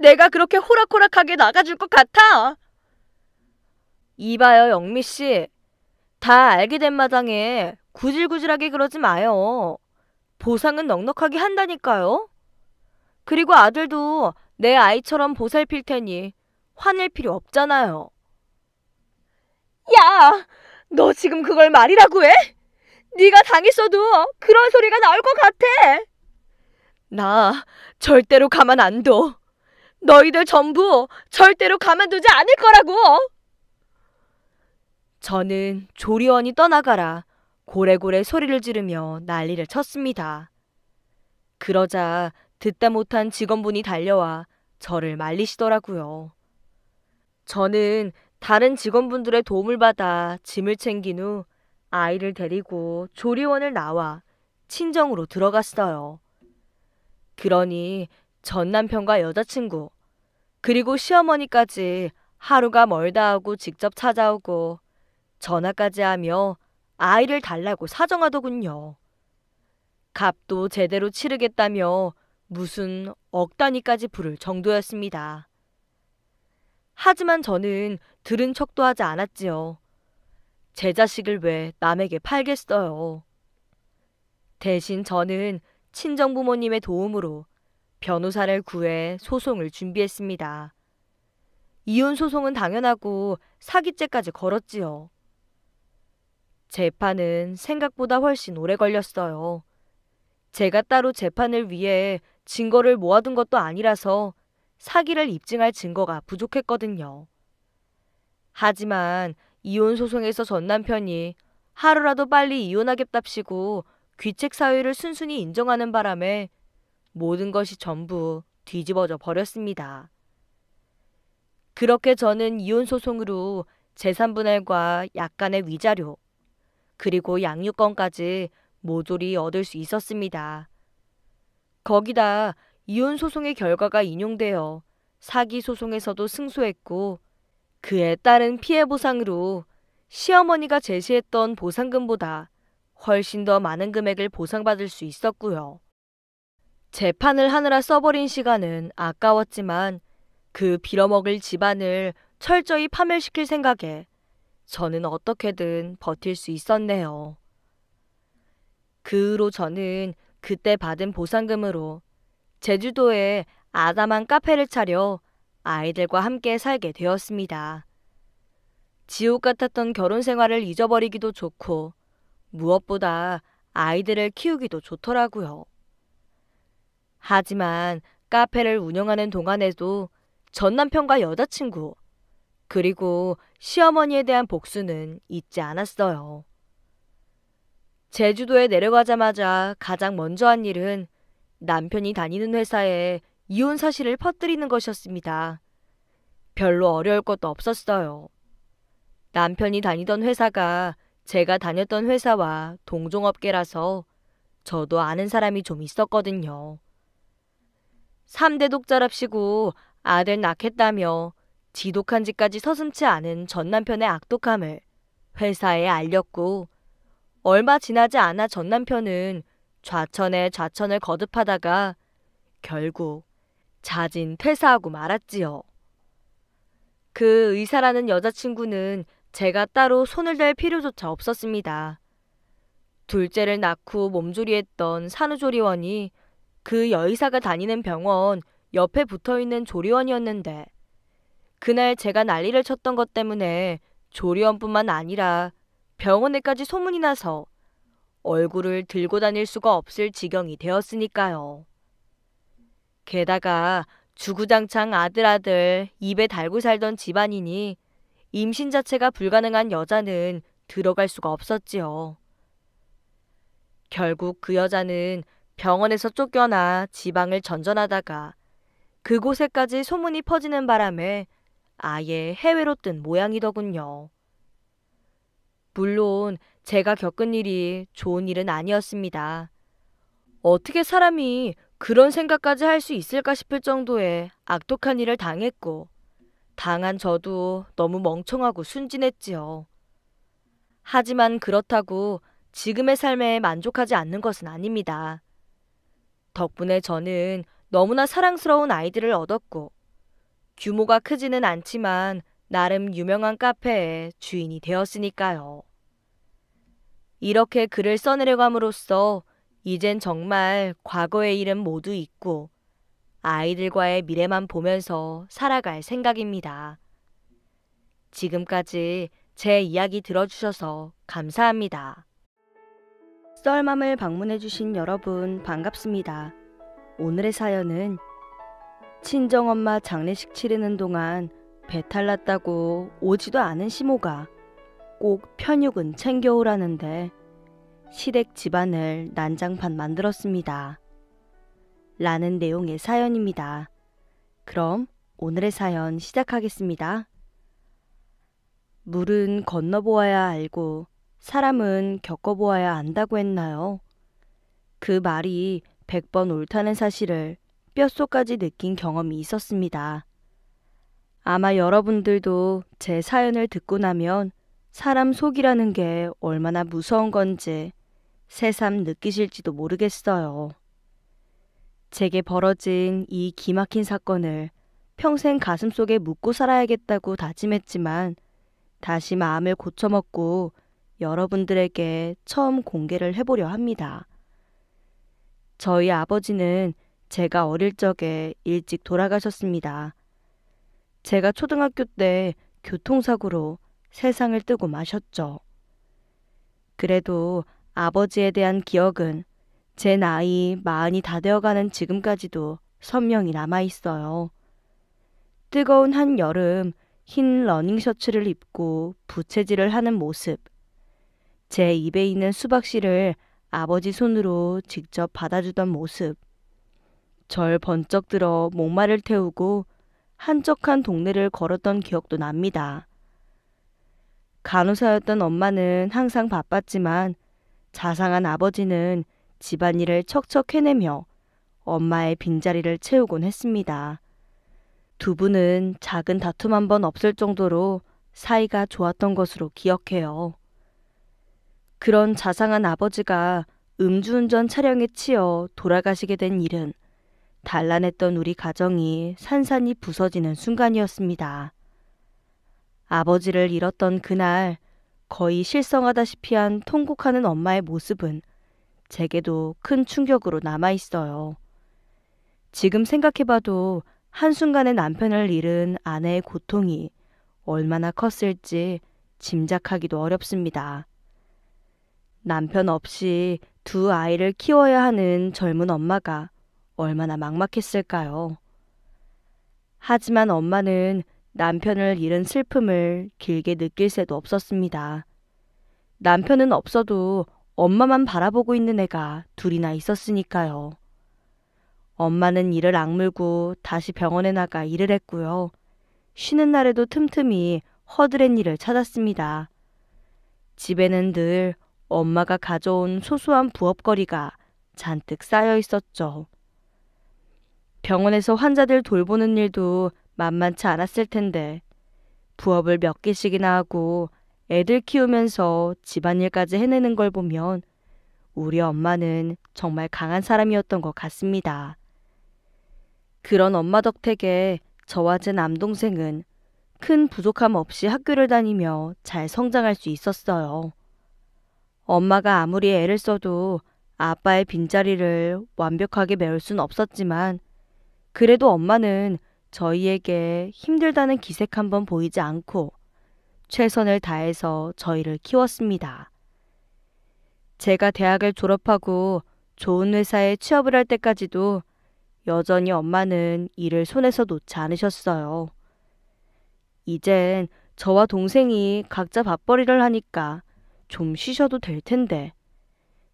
내가 그렇게 호락호락하게 나가줄 것 같아. 이봐요, 영미 씨. 다 알게 된 마당에 구질구질하게 그러지 마요. 보상은 넉넉하게 한다니까요. 그리고 아들도 내 아이처럼 보살필 테니 화낼 필요 없잖아요. 야! 너 지금 그걸 말이라고 해? 네가 당했어도 그런 소리가 나올 것 같아. 나 절대로 가만 안 둬. 너희들 전부 절대로 가만두지 않을 거라고! 저는 조리원이 떠나가라 고래고래 소리를 지르며 난리를 쳤습니다. 그러자 듣다 못한 직원분이 달려와 저를 말리시더라고요. 저는 다른 직원분들의 도움을 받아 짐을 챙긴 후 아이를 데리고 조리원을 나와 친정으로 들어갔어요. 그러니 전 남편과 여자친구, 그리고 시어머니까지 하루가 멀다 하고 직접 찾아오고 전화까지 하며 아이를 달라고 사정하더군요. 값도 제대로 치르겠다며 무슨 억 단위까지 부를 정도였습니다. 하지만 저는 들은 척도 하지 않았지요. 제 자식을 왜 남에게 팔겠어요. 대신 저는 친정 부모님의 도움으로 변호사를 구해 소송을 준비했습니다. 이혼 소송은 당연하고 사기죄까지 걸었지요. 재판은 생각보다 훨씬 오래 걸렸어요. 제가 따로 재판을 위해 증거를 모아둔 것도 아니라서 사기를 입증할 증거가 부족했거든요. 하지만 이혼 소송에서 전 남편이 하루라도 빨리 이혼하겠답시고 귀책 사유를 순순히 인정하는 바람에 모든 것이 전부 뒤집어져 버렸습니다. 그렇게 저는 이혼 소송으로 재산 분할과 약간의 위자료, 그리고 양육권까지 모조리 얻을 수 있었습니다. 거기다 이혼 소송의 결과가 인용되어 사기 소송에서도 승소했고 그에 따른 피해 보상으로 시어머니가 제시했던 보상금보다 훨씬 더 많은 금액을 보상받을 수 있었고요. 재판을 하느라 써버린 시간은 아까웠지만 그 빌어먹을 집안을 철저히 파멸시킬 생각에 저는 어떻게든 버틸 수 있었네요. 그 후로 저는 그때 받은 보상금으로 제주도에 아담한 카페를 차려 아이들과 함께 살게 되었습니다. 지옥 같았던 결혼 생활을 잊어버리기도 좋고 무엇보다 아이들을 키우기도 좋더라고요. 하지만 카페를 운영하는 동안에도 전 남편과 여자친구, 그리고 시어머니에 대한 복수는 잊지 않았어요. 제주도에 내려가자마자 가장 먼저 한 일은 남편이 다니는 회사에 이혼 사실을 퍼뜨리는 것이었습니다. 별로 어려울 것도 없었어요. 남편이 다니던 회사가 제가 다녔던 회사와 동종업계라서 저도 아는 사람이 좀 있었거든요. 삼대 독자랍시고 아들 낳겠다며 지독한 짓까지 서슴치 않은 전남편의 악독함을 회사에 알렸고 얼마 지나지 않아 전남편은 좌천에 좌천을 거듭하다가 결국 자진 퇴사하고 말았지요. 그 의사라는 여자친구는 제가 따로 손을 댈 필요조차 없었습니다. 둘째를 낳고 몸조리했던 산후조리원이 그 여의사가 다니는 병원 옆에 붙어 있는 조리원이었는데 그날 제가 난리를 쳤던 것 때문에 조리원뿐만 아니라 병원에까지 소문이 나서 얼굴을 들고 다닐 수가 없을 지경이 되었으니까요. 게다가 주구장창 아들아들 입에 달고 살던 집안이니 임신 자체가 불가능한 여자는 들어갈 수가 없었지요. 결국 그 여자는 병원에서 쫓겨나 지방을 전전하다가 그곳에까지 소문이 퍼지는 바람에 아예 해외로 뜬 모양이더군요. 물론 제가 겪은 일이 좋은 일은 아니었습니다. 어떻게 사람이 그런 생각까지 할 수 있을까 싶을 정도의 악독한 일을 당했고, 당한 저도 너무 멍청하고 순진했지요. 하지만 그렇다고 지금의 삶에 만족하지 않는 것은 아닙니다. 덕분에 저는 너무나 사랑스러운 아이들을 얻었고 규모가 크지는 않지만 나름 유명한 카페의 주인이 되었으니까요. 이렇게 글을 써내려감으로써 이젠 정말 과거의 일은 모두 잊고 아이들과의 미래만 보면서 살아갈 생각입니다. 지금까지 제 이야기 들어주셔서 감사합니다. 썰맘을 방문해주신 여러분 반갑습니다. 오늘의 사연은 친정엄마 장례식 치르는 동안 배탈 났다고 오지도 않은 시모가 꼭 편육은 챙겨오라는데 시댁 집안을 난장판 만들었습니다. 라는 내용의 사연입니다. 그럼 오늘의 사연 시작하겠습니다. 물은 건너보아야 알고 사람은 겪어보아야 안다고 했나요? 그 말이 100번 옳다는 사실을 뼛속까지 느낀 경험이 있었습니다. 아마 여러분들도 제 사연을 듣고 나면 사람 속이라는 게 얼마나 무서운 건지 새삼 느끼실지도 모르겠어요. 제게 벌어진 이 기막힌 사건을 평생 가슴속에 묻고 살아야겠다고 다짐했지만 다시 마음을 고쳐먹고 여러분들에게 처음 공개를 해보려 합니다. 저희 아버지는 제가 어릴 적에 일찍 돌아가셨습니다. 제가 초등학교 때 교통사고로 세상을 뜨고 마셨죠. 그래도 아버지에 대한 기억은 제 나이 마흔이 다 되어가는 지금까지도 선명히 남아 있어요. 뜨거운 한 여름 흰 러닝 셔츠를 입고 부채질을 하는 모습, 제 입에 있는 수박씨를 아버지 손으로 직접 받아주던 모습. 절 번쩍 들어 목마를 태우고 한적한 동네를 걸었던 기억도 납니다. 간호사였던 엄마는 항상 바빴지만 자상한 아버지는 집안일을 척척 해내며 엄마의 빈자리를 채우곤 했습니다. 두 분은 작은 다툼 한 번 없을 정도로 사이가 좋았던 것으로 기억해요. 그런 자상한 아버지가 음주운전 차량에 치여 돌아가시게 된 일은 단란했던 우리 가정이 산산이 부서지는 순간이었습니다. 아버지를 잃었던 그날 거의 실성하다시피 한 통곡하는 엄마의 모습은 제게도 큰 충격으로 남아 있어요. 지금 생각해봐도 한순간에 남편을 잃은 아내의 고통이 얼마나 컸을지 짐작하기도 어렵습니다. 남편 없이 두 아이를 키워야 하는 젊은 엄마가 얼마나 막막했을까요? 하지만 엄마는 남편을 잃은 슬픔을 길게 느낄 새도 없었습니다. 남편은 없어도 엄마만 바라보고 있는 애가 둘이나 있었으니까요. 엄마는 이를 악물고 다시 병원에 나가 일을 했고요. 쉬는 날에도 틈틈이 허드렛 일을 찾았습니다. 집에는 늘 엄마가 가져온 소소한 부업거리가 잔뜩 쌓여 있었죠. 병원에서 환자들 돌보는 일도 만만치 않았을 텐데 부업을 몇 개씩이나 하고 애들 키우면서 집안일까지 해내는 걸 보면 우리 엄마는 정말 강한 사람이었던 것 같습니다. 그런 엄마 덕택에 저와 제 남동생은 큰 부족함 없이 학교를 다니며 잘 성장할 수 있었어요. 엄마가 아무리 애를 써도 아빠의 빈자리를 완벽하게 메울 순 없었지만 그래도 엄마는 저희에게 힘들다는 기색 한번 보이지 않고 최선을 다해서 저희를 키웠습니다. 제가 대학을 졸업하고 좋은 회사에 취업을 할 때까지도 여전히 엄마는 일을 손에서 놓지 않으셨어요. 이젠 저와 동생이 각자 밥벌이를 하니까 좀 쉬셔도 될 텐데.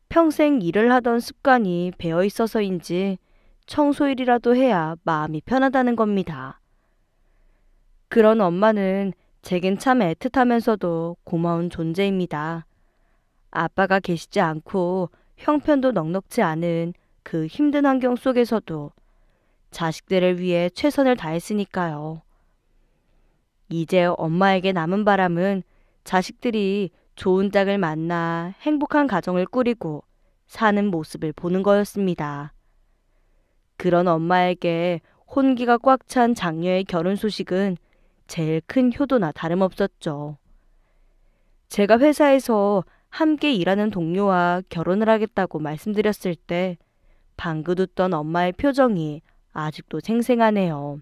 평생 일을 하던 습관이 배어 있어서인지 청소일이라도 해야 마음이 편하다는 겁니다. 그런 엄마는 제겐 참 애틋하면서도 고마운 존재입니다. 아빠가 계시지 않고 형편도 넉넉지 않은 그 힘든 환경 속에서도 자식들을 위해 최선을 다했으니까요. 이제 엄마에게 남은 바람은 자식들이 좋은 짝을 만나 행복한 가정을 꾸리고 사는 모습을 보는 거였습니다. 그런 엄마에게 혼기가 꽉 찬 장녀의 결혼 소식은 제일 큰 효도나 다름없었죠. 제가 회사에서 함께 일하는 동료와 결혼을 하겠다고 말씀드렸을 때방그 웃던 엄마의 표정이 아직도 생생하네요.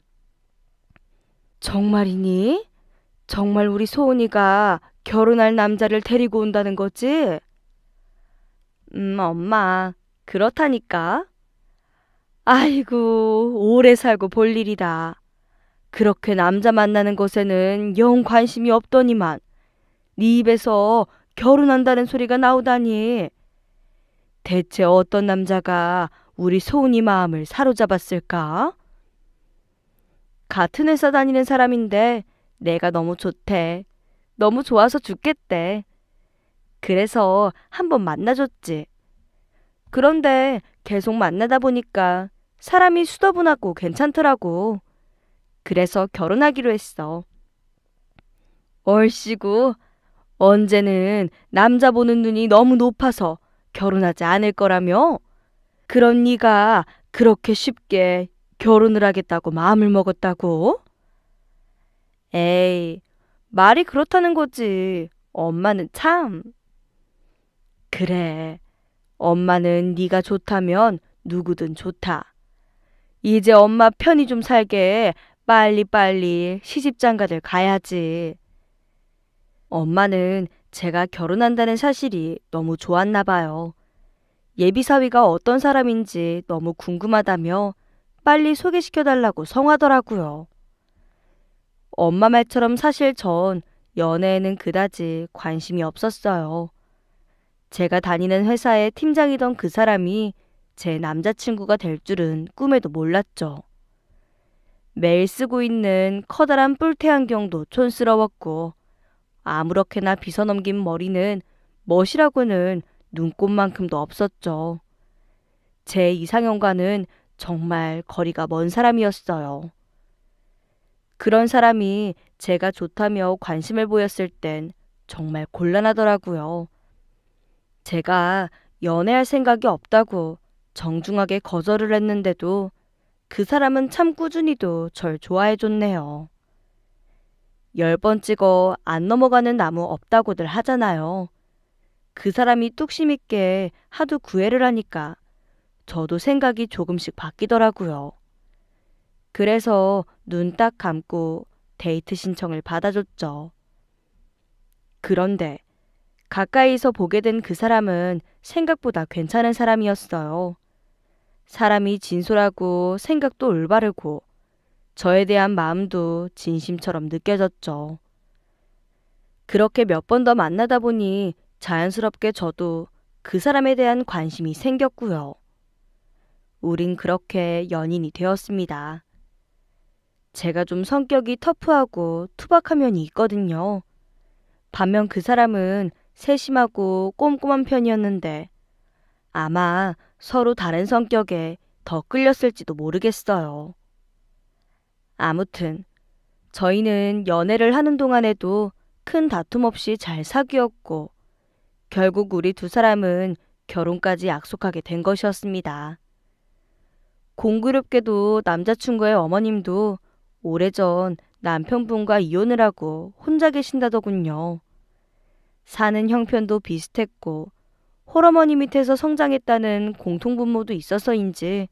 정말이니? 정말 우리 소은이가 결혼할 남자를 데리고 온다는 거지? 음, 엄마. 그렇다니까. 아이고, 오래 살고 볼 일이다. 그렇게 남자 만나는 것에는 영 관심이 없더니만 네 입에서 결혼한다는 소리가 나오다니. 대체 어떤 남자가 우리 소은이 마음을 사로잡았을까? 같은 회사 다니는 사람인데 내가 너무 좋대. 너무 좋아서 죽겠대. 그래서 한번 만나줬지. 그런데 계속 만나다 보니까 사람이 수더분하고 괜찮더라고. 그래서 결혼하기로 했어. 얼씨구, 언제는 남자 보는 눈이 너무 높아서 결혼하지 않을 거라며? 그런 네가 그렇게 쉽게 결혼을 하겠다고 마음을 먹었다고? 에이, 말이 그렇다는 거지. 엄마는 참. 그래. 엄마는 네가 좋다면 누구든 좋다. 이제 엄마 편히 좀 살게. 빨리빨리 시집장가들 가야지. 엄마는 제가 결혼한다는 사실이 너무 좋았나 봐요. 예비사위가 어떤 사람인지 너무 궁금하다며 빨리 소개시켜달라고 성하더라고요. 엄마 말처럼 사실 전 연애에는 그다지 관심이 없었어요. 제가 다니는 회사의 팀장이던 그 사람이 제 남자친구가 될 줄은 꿈에도 몰랐죠. 매일 쓰고 있는 커다란 뿔테 안경도 촌스러웠고 아무렇게나 빗어넘긴 머리는 멋이라고는 눈꽃만큼도 없었죠. 제 이상형과는 정말 거리가 먼 사람이었어요. 그런 사람이 제가 좋다며 관심을 보였을 땐 정말 곤란하더라고요. 제가 연애할 생각이 없다고 정중하게 거절을 했는데도 그 사람은 참 꾸준히도 절 좋아해줬네요. 열 번 찍어 안 넘어가는 나무 없다고들 하잖아요. 그 사람이 뚝심 있게 하도 구애를 하니까 저도 생각이 조금씩 바뀌더라고요. 그래서 눈 딱 감고 데이트 신청을 받아줬죠. 그런데 가까이서 보게 된 그 사람은 생각보다 괜찮은 사람이었어요. 사람이 진솔하고 생각도 올바르고 저에 대한 마음도 진심처럼 느껴졌죠. 그렇게 몇 번 더 만나다 보니 자연스럽게 저도 그 사람에 대한 관심이 생겼고요. 우린 그렇게 연인이 되었습니다. 제가 좀 성격이 터프하고 투박한 면이 있거든요. 반면 그 사람은 세심하고 꼼꼼한 편이었는데 아마 서로 다른 성격에 더 끌렸을지도 모르겠어요. 아무튼 저희는 연애를 하는 동안에도 큰 다툼 없이 잘 사귀었고 결국 우리 두 사람은 결혼까지 약속하게 된 것이었습니다. 공교롭게도 남자친구의 어머님도 오래전 남편분과 이혼을 하고 혼자 계신다더군요. 사는 형편도 비슷했고 홀어머니 밑에서 성장했다는 공통분모도 있어서인지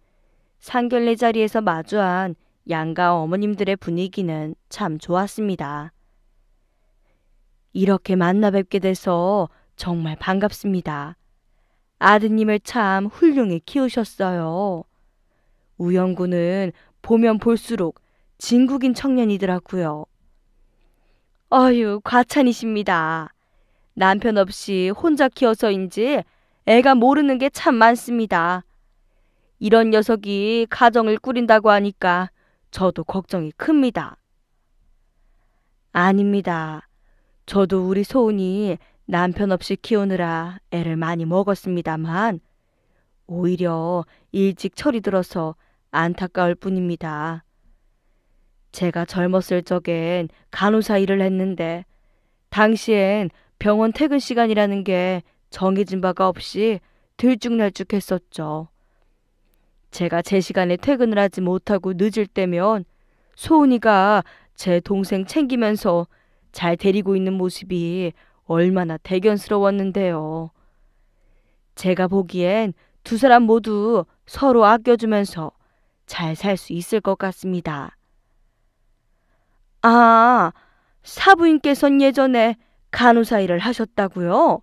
상견례 자리에서 마주한 양가 어머님들의 분위기는 참 좋았습니다. 이렇게 만나 뵙게 돼서 정말 반갑습니다. 아드님을 참 훌륭히 키우셨어요. 우영군은 보면 볼수록 진국인 청년이더라고요. 어휴, 과찬이십니다. 남편 없이 혼자 키워서인지 애가 모르는 게 참 많습니다. 이런 녀석이 가정을 꾸린다고 하니까 저도 걱정이 큽니다. 아닙니다. 저도 우리 소은이 남편 없이 키우느라 애를 많이 먹었습니다만 오히려 일찍 철이 들어서 안타까울 뿐입니다. 제가 젊었을 적엔 간호사 일을 했는데 당시엔 병원 퇴근 시간이라는 게 정해진 바가 없이 들쭉날쭉했었죠. 제가 제 시간에 퇴근을 하지 못하고 늦을 때면 소은이가 제 동생 챙기면서 잘 데리고 있는 모습이 얼마나 대견스러웠는데요. 제가 보기엔 두 사람 모두 서로 아껴주면서 잘 살 수 있을 것 같습니다. 아, 사부인께선 예전에 간호사 일을 하셨다고요?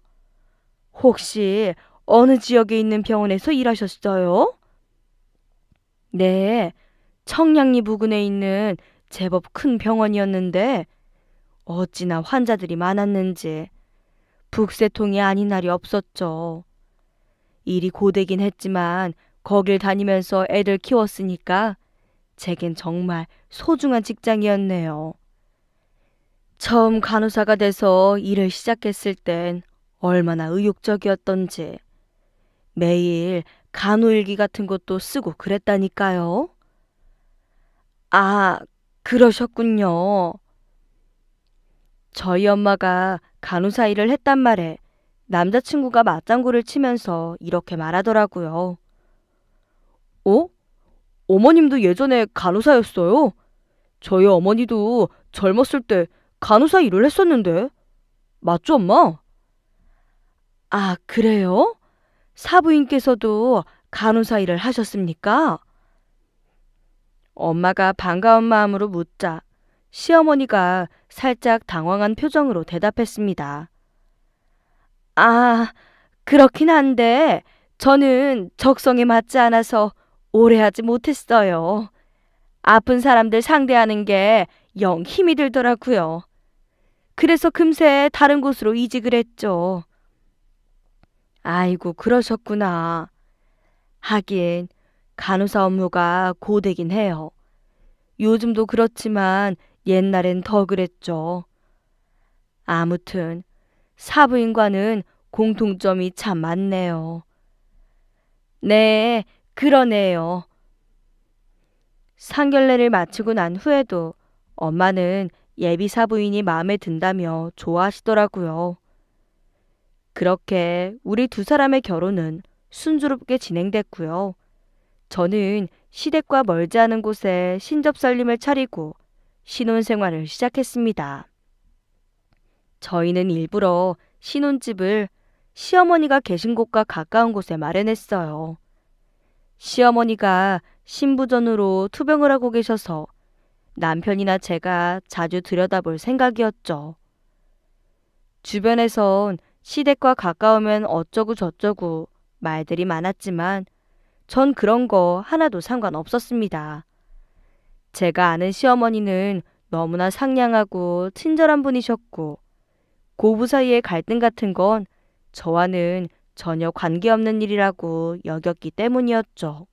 혹시 어느 지역에 있는 병원에서 일하셨어요? 네, 청량리 부근에 있는 제법 큰 병원이었는데 어찌나 환자들이 많았는지 북새통이 아닌 날이 없었죠. 일이 고되긴 했지만 거길 다니면서 애들 키웠으니까 제겐 정말 소중한 직장이었네요. 처음 간호사가 돼서 일을 시작했을 땐 얼마나 의욕적이었던지 매일 간호일기 같은 것도 쓰고 그랬다니까요. 아, 그러셨군요. 저희 엄마가 간호사 일을 했단 말에 남자친구가 맞장구를 치면서 이렇게 말하더라고요. 어? 어머님도 예전에 간호사였어요. 저희 어머니도 젊었을 때 간호사 일을 했었는데. 맞죠, 엄마? 아, 그래요? 사부인께서도 간호사 일을 하셨습니까? 엄마가 반가운 마음으로 묻자 시어머니가 살짝 당황한 표정으로 대답했습니다. 아, 그렇긴 한데 저는 적성에 맞지 않아서 오래 하지 못했어요. 아픈 사람들 상대하는 게 영 힘이 들더라고요. 그래서 금세 다른 곳으로 이직을 했죠. 아이고, 그러셨구나. 하긴, 간호사 업무가 고되긴 해요. 요즘도 그렇지만 옛날엔 더 그랬죠. 아무튼, 사부인과는 공통점이 참 많네요. 네, 그러네요. 상견례를 마치고 난 후에도 엄마는 예비 사부인이 마음에 든다며 좋아하시더라고요. 그렇게 우리 두 사람의 결혼은 순조롭게 진행됐고요. 저는 시댁과 멀지 않은 곳에 신접살림을 차리고 신혼생활을 시작했습니다. 저희는 일부러 신혼집을 시어머니가 계신 곳과 가까운 곳에 마련했어요. 시어머니가 신부전으로 투병을 하고 계셔서 남편이나 제가 자주 들여다볼 생각이었죠. 주변에선 시댁과 가까우면 어쩌고 저쩌고 말들이 많았지만 전 그런 거 하나도 상관없었습니다. 제가 아는 시어머니는 너무나 상냥하고 친절한 분이셨고 고부 사이의 갈등 같은 건 저와는 전혀 관계없는 일이라고 여겼기 때문이었죠.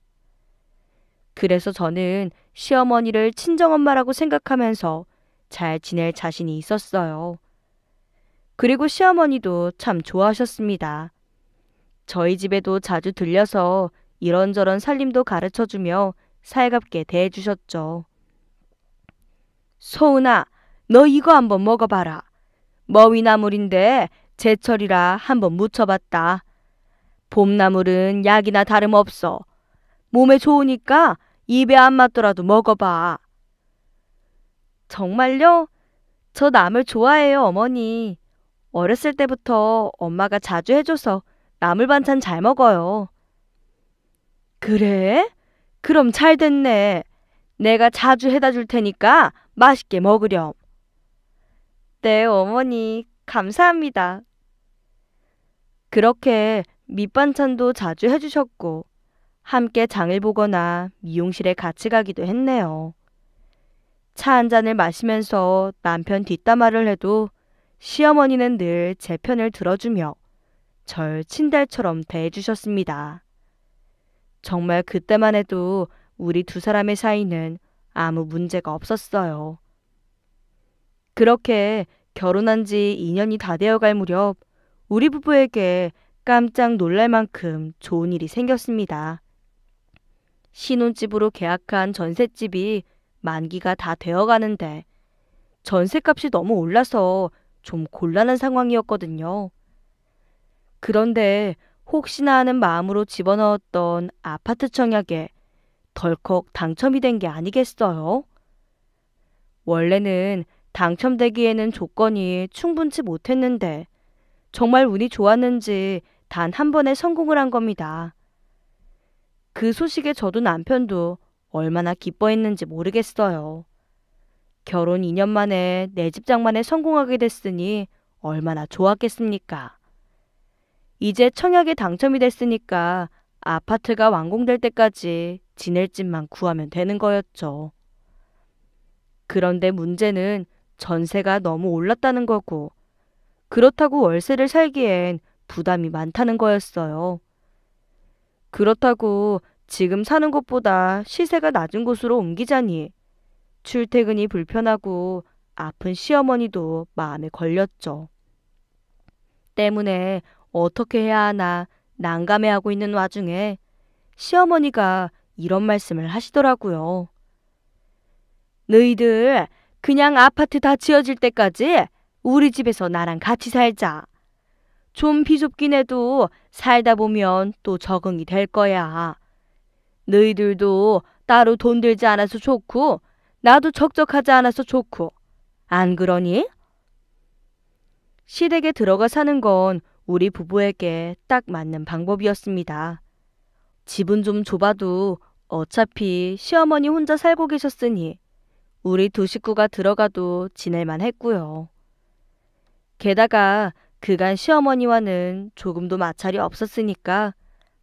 그래서 저는 시어머니를 친정엄마라고 생각하면서 잘 지낼 자신이 있었어요. 그리고 시어머니도 참 좋아하셨습니다. 저희 집에도 자주 들려서 이런저런 살림도 가르쳐 주며 살갑게 대해 주셨죠. 소은아, 너 이거 한번 먹어봐라. 머위나물인데 제철이라 한번 무쳐봤다. 봄나물은 약이나 다름없어. 몸에 좋으니까 입에 안 맞더라도 먹어봐. 정말요? 저 나물 좋아해요, 어머니. 어렸을 때부터 엄마가 자주 해줘서 나물 반찬 잘 먹어요. 그래? 그럼 잘 됐네. 내가 자주 해다 줄 테니까 맛있게 먹으렴. 네, 어머니. 감사합니다. 그렇게 밑반찬도 자주 해주셨고 함께 장을 보거나 미용실에 같이 가기도 했네요. 차 한 잔을 마시면서 남편 뒷담화를 해도 시어머니는 늘 제 편을 들어주며 절 친딸처럼 대해주셨습니다. 정말 그때만 해도 우리 두 사람의 사이는 아무 문제가 없었어요. 그렇게 결혼한 지 2년이 다 되어갈 무렵 우리 부부에게 깜짝 놀랄 만큼 좋은 일이 생겼습니다. 신혼집으로 계약한 전셋집이 만기가 다 되어가는데 전셋값이 너무 올라서 좀 곤란한 상황이었거든요. 그런데 혹시나 하는 마음으로 집어넣었던 아파트 청약에 덜컥 당첨이 된 게 아니겠어요? 원래는 당첨되기에는 조건이 충분치 못했는데 정말 운이 좋았는지 단한 번에 성공을 한 겁니다. 그 소식에 저도 남편도 얼마나 기뻐했는지 모르겠어요. 결혼 2년 만에 내 집장만에 성공하게 됐으니 얼마나 좋았겠습니까? 이제 청약에 당첨이 됐으니까 아파트가 완공될 때까지 지낼 집만 구하면 되는 거였죠. 그런데 문제는 전세가 너무 올랐다는 거고, 그렇다고 월세를 살기엔 부담이 많다는 거였어요. 그렇다고 지금 사는 곳보다 시세가 낮은 곳으로 옮기자니 출퇴근이 불편하고 아픈 시어머니도 마음에 걸렸죠. 때문에 어떻게 해야 하나 난감해하고 있는 와중에 시어머니가 이런 말씀을 하시더라고요. 너희들 그냥 아파트 다 지어질 때까지 우리 집에서 나랑 같이 살자. 좀 비좁긴 해도 살다 보면 또 적응이 될 거야. 너희들도 따로 돈 들지 않아서 좋고 나도 적적하지 않아서 좋고 안 그러니? 시댁에 들어가 사는 건 우리 부부에게 딱 맞는 방법이었습니다. 집은 좀 좁아도 어차피 시어머니 혼자 살고 계셨으니 우리 두 식구가 들어가도 지낼만 했고요. 게다가 그간 시어머니와는 조금도 마찰이 없었으니까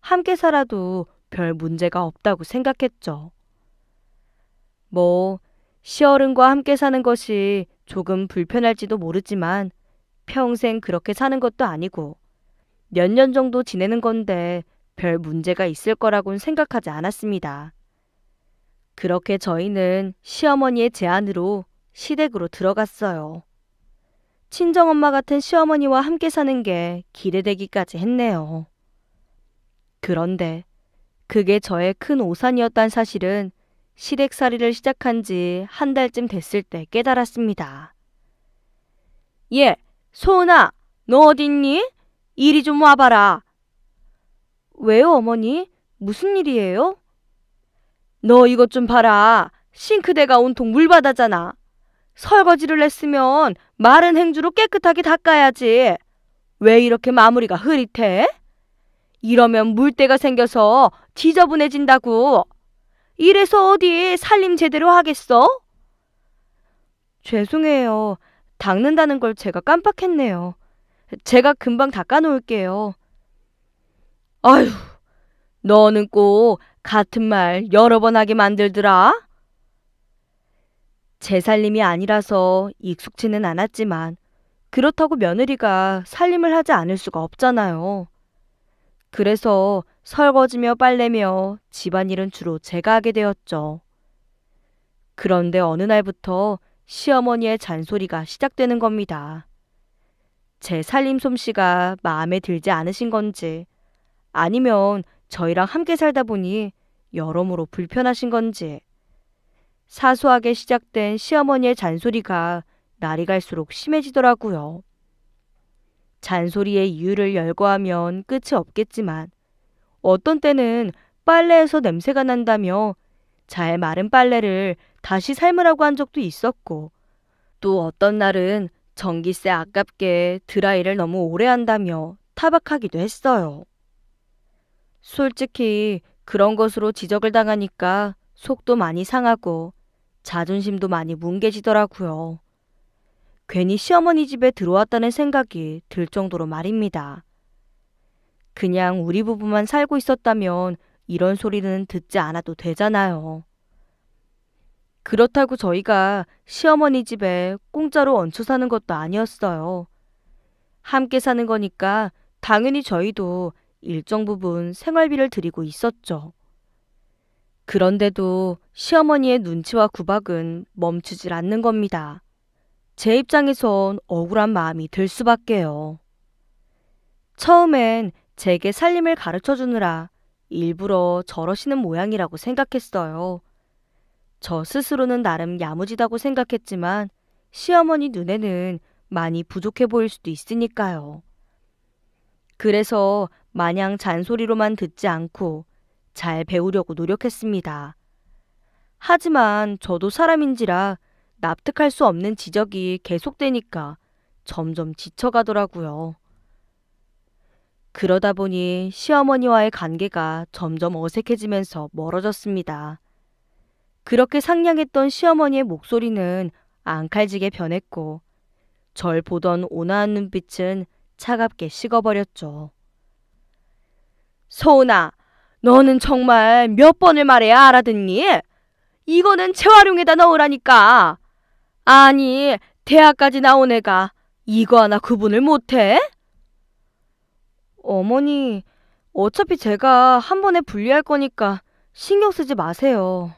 함께 살아도 별 문제가 없다고 생각했죠. 뭐, 시어른과 함께 사는 것이 조금 불편할지도 모르지만 평생 그렇게 사는 것도 아니고 몇 년 정도 지내는 건데 별 문제가 있을 거라고는 생각하지 않았습니다. 그렇게 저희는 시어머니의 제안으로 시댁으로 들어갔어요. 친정엄마 같은 시어머니와 함께 사는 게 기대되기까지 했네요. 그런데 그게 저의 큰오산이었다는 사실은 시댁살이를 시작한 지 한 달쯤 됐을 때 깨달았습니다. 예, 소은아, 너 어딨니? 이리 좀 와봐라. 왜요, 어머니? 무슨 일이에요? 너 이것 좀 봐라. 싱크대가 온통 물바다잖아. 설거지를 했으면 마른 행주로 깨끗하게 닦아야지. 왜 이렇게 마무리가 흐릿해? 이러면 물때가 생겨서 지저분해진다고. 이래서 어디 살림 제대로 하겠어? 죄송해요. 닦는다는 걸 제가 깜빡했네요. 제가 금방 닦아놓을게요. 아휴, 너는 꼭 같은 말 여러 번 하게 만들더라. 제 살림이 아니라서 익숙지는 않았지만 그렇다고 며느리가 살림을 하지 않을 수가 없잖아요. 그래서 설거지며 빨래며 집안일은 주로 제가 하게 되었죠. 그런데 어느 날부터 시어머니의 잔소리가 시작되는 겁니다. 제 살림 솜씨가 마음에 들지 않으신 건지 아니면 저희랑 함께 살다 보니 여러모로 불편하신 건지 사소하게 시작된 시어머니의 잔소리가 날이 갈수록 심해지더라고요. 잔소리의 이유를 열거하면 끝이 없겠지만 어떤 때는 빨래에서 냄새가 난다며 잘 마른 빨래를 다시 삶으라고 한 적도 있었고 또 어떤 날은 전기세 아깝게 드라이를 너무 오래 한다며 타박하기도 했어요. 솔직히 그런 것으로 지적을 당하니까 속도 많이 상하고 자존심도 많이 뭉개지더라고요. 괜히 시어머니 집에 들어왔다는 생각이 들 정도로 말입니다. 그냥 우리 부부만 살고 있었다면 이런 소리는 듣지 않아도 되잖아요. 그렇다고 저희가 시어머니 집에 공짜로 얹혀 사는 것도 아니었어요. 함께 사는 거니까 당연히 저희도 일정 부분 생활비를 드리고 있었죠. 그런데도 시어머니의 눈치와 구박은 멈추질 않는 겁니다. 제 입장에선 억울한 마음이 들 수밖에요. 처음엔 제게 살림을 가르쳐 주느라 일부러 저러시는 모양이라고 생각했어요. 저 스스로는 나름 야무지다고 생각했지만 시어머니 눈에는 많이 부족해 보일 수도 있으니까요. 그래서 마냥 잔소리로만 듣지 않고 잘 배우려고 노력했습니다. 하지만 저도 사람인지라 납득할 수 없는 지적이 계속되니까 점점 지쳐가더라고요. 그러다 보니 시어머니와의 관계가 점점 어색해지면서 멀어졌습니다. 그렇게 상냥했던 시어머니의 목소리는 앙칼지게 변했고, 절 보던 온화한 눈빛은 차갑게 식어버렸죠. 소은아, 너는 정말 몇 번을 말해야 알아듣니? 이거는 재활용에다 넣으라니까. 아니, 대학까지 나온 애가 이거 하나 구분을 못해? 어머니, 어차피 제가 한 번에 분리할 거니까 신경 쓰지 마세요.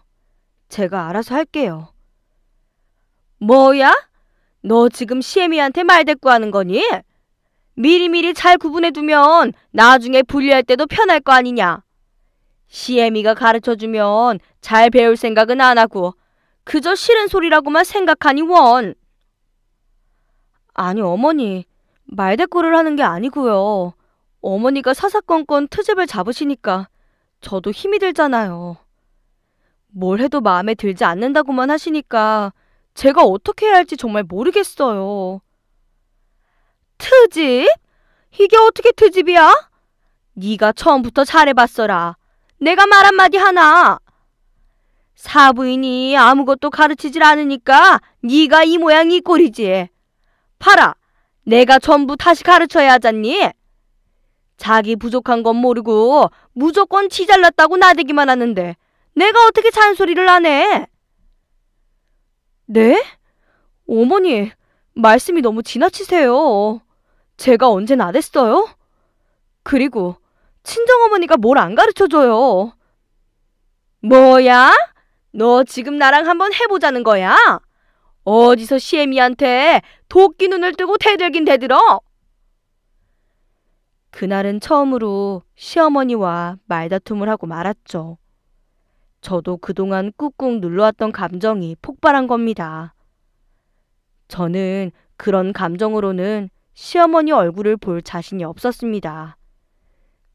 제가 알아서 할게요. 뭐야? 너 지금 시애미한테 말대꾸하는 거니? 미리미리 잘 구분해두면 나중에 분리할 때도 편할 거 아니냐? 시애미가 가르쳐주면 잘 배울 생각은 안 하고 그저 싫은 소리라고만 생각하니 원. 아니 어머니 말대꾸를 하는 게 아니고요. 어머니가 사사건건 트집을 잡으시니까 저도 힘이 들잖아요. 뭘 해도 마음에 들지 않는다고만 하시니까 제가 어떻게 해야 할지 정말 모르겠어요. 트집? 이게 어떻게 트집이야? 네가 처음부터 잘해봤어라. 내가 말 한마디 하나. 사부인이 아무것도 가르치질 않으니까 네가 이 모양이 꼴이지. 팔아, 내가 전부 다시 가르쳐야 하잖니? 자기 부족한 건 모르고 무조건 치잘랐다고 나대기만 하는데 내가 어떻게 잔소리를 하네? 네? 어머니, 말씀이 너무 지나치세요. 제가 언제 나댔어요? 그리고 친정어머니가 뭘 안 가르쳐줘요. 뭐야? 너 지금 나랑 한번 해보자는 거야? 어디서 시애미한테 도끼 눈을 뜨고 대들긴 대들어? 그날은 처음으로 시어머니와 말다툼을 하고 말았죠. 저도 그동안 꾹꾹 눌러왔던 감정이 폭발한 겁니다. 저는 그런 감정으로는 시어머니 얼굴을 볼 자신이 없었습니다.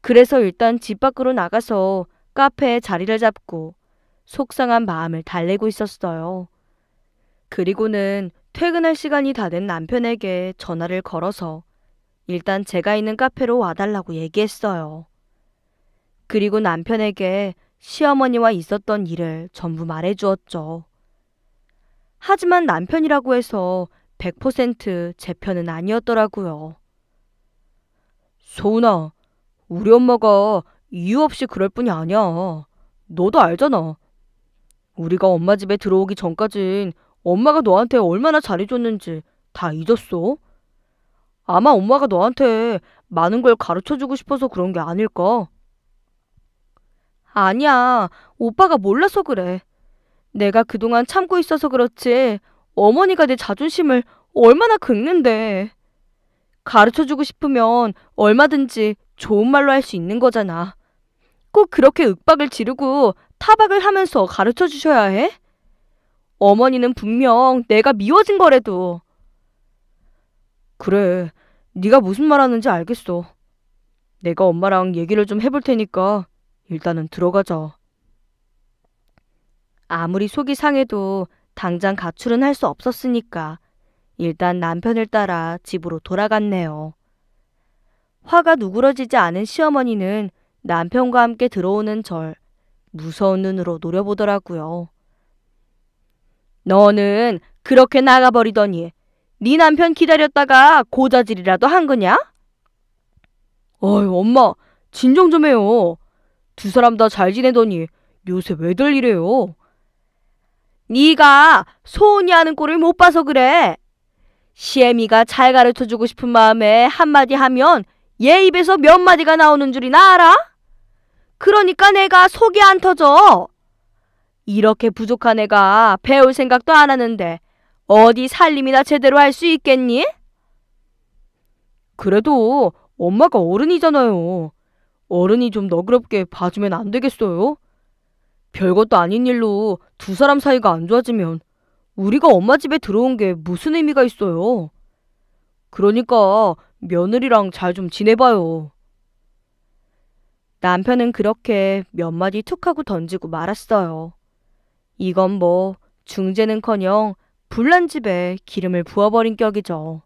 그래서 일단 집 밖으로 나가서 카페에 자리를 잡고 속상한 마음을 달래고 있었어요. 그리고는 퇴근할 시간이 다 된 남편에게 전화를 걸어서 일단 제가 있는 카페로 와달라고 얘기했어요. 그리고 남편에게 시어머니와 있었던 일을 전부 말해주었죠. 하지만 남편이라고 해서 100%제 편은 아니었더라고요. 소은아, 우리 엄마가 이유 없이 그럴 뿐이 아니야. 너도 알잖아. 우리가 엄마 집에 들어오기 전까진 엄마가 너한테 얼마나 잘해줬는지 다 잊었어? 아마 엄마가 너한테 많은 걸 가르쳐주고 싶어서 그런 게 아닐까? 아니야. 오빠가 몰라서 그래. 내가 그동안 참고 있어서 그렇지. 어머니가 내 자존심을 얼마나 긁는데. 가르쳐주고 싶으면 얼마든지 좋은 말로 할 수 있는 거잖아. 꼭 그렇게 윽박을 지르고 타박을 하면서 가르쳐 주셔야 해? 어머니는 분명 내가 미워진 거래도. 그래, 네가 무슨 말 하는지 알겠어. 내가 엄마랑 얘기를 좀 해볼 테니까 일단은 들어가자. 아무리 속이 상해도 당장 가출은 할 수 없었으니까 일단 남편을 따라 집으로 돌아갔네요. 화가 누그러지지 않은 시어머니는 남편과 함께 들어오는 절 무서운 눈으로 노려보더라고요. 너는 그렇게 나가버리더니 네 남편 기다렸다가 고자질이라도 한 거냐? 어이 엄마 진정 좀 해요. 두 사람 다 잘 지내더니 요새 왜들 이래요? 네가 소은이 하는 꼴을 못 봐서 그래. 시애미가 잘 가르쳐주고 싶은 마음에 한마디 하면 얘 입에서 몇 마디가 나오는 줄이나 알아? 그러니까 내가 속이 안 터져. 이렇게 부족한 애가 배울 생각도 안 하는데 어디 살림이나 제대로 할 수 있겠니? 그래도 엄마가 어른이잖아요. 어른이 좀 너그럽게 봐주면 안 되겠어요? 별것도 아닌 일로 두 사람 사이가 안 좋아지면 우리가 엄마 집에 들어온 게 무슨 의미가 있어요? 그러니까 며느리랑 잘 좀 지내봐요. 남편은 그렇게 몇 마디 툭 하고 던지고 말았어요. 이건 뭐 중재는커녕 불난 집에 기름을 부어버린 격이죠.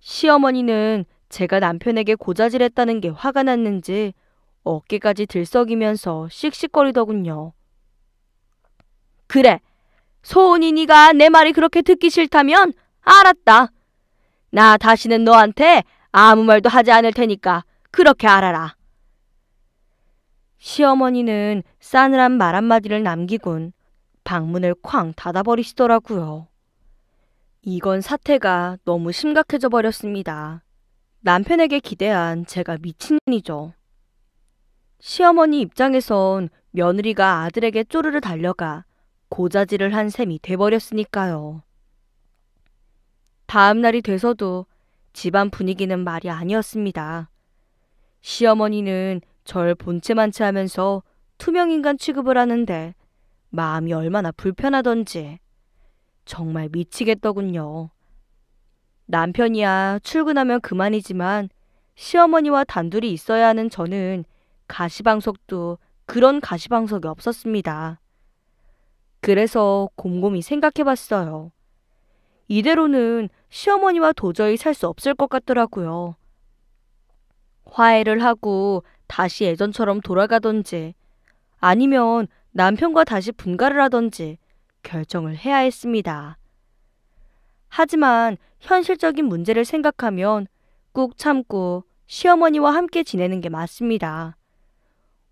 시어머니는 제가 남편에게 고자질했다는 게 화가 났는지 어깨까지 들썩이면서 씩씩거리더군요. 그래, 소은이 니가 내 말이 그렇게 듣기 싫다면 알았다. 나 다시는 너한테 아무 말도 하지 않을 테니까 그렇게 알아라. 시어머니는 싸늘한 말 한마디를 남기곤 방문을 쾅 닫아버리시더라고요. 이건 사태가 너무 심각해져 버렸습니다. 남편에게 기대한 제가 미친년이죠. 시어머니 입장에선 며느리가 아들에게 쪼르르 달려가 고자질을 한 셈이 돼버렸으니까요. 다음 날이 돼서도 집안 분위기는 말이 아니었습니다. 시어머니는 절본체만체 하면서 투명인간 취급을 하는데 마음이 얼마나 불편하던지 정말 미치겠더군요. 남편이야 출근하면 그만이지만 시어머니와 단둘이 있어야 하는 저는 가시방석도 그런 가시방석이 없었습니다. 그래서 곰곰이 생각해 봤어요. 이대로는 시어머니와 도저히 살 수 없을 것 같더라고요. 화해를 하고 다시 예전처럼 돌아가던지 아니면 남편과 다시 분가를 하던지 결정을 해야 했습니다. 하지만 현실적인 문제를 생각하면 꾹 참고 시어머니와 함께 지내는 게 맞습니다.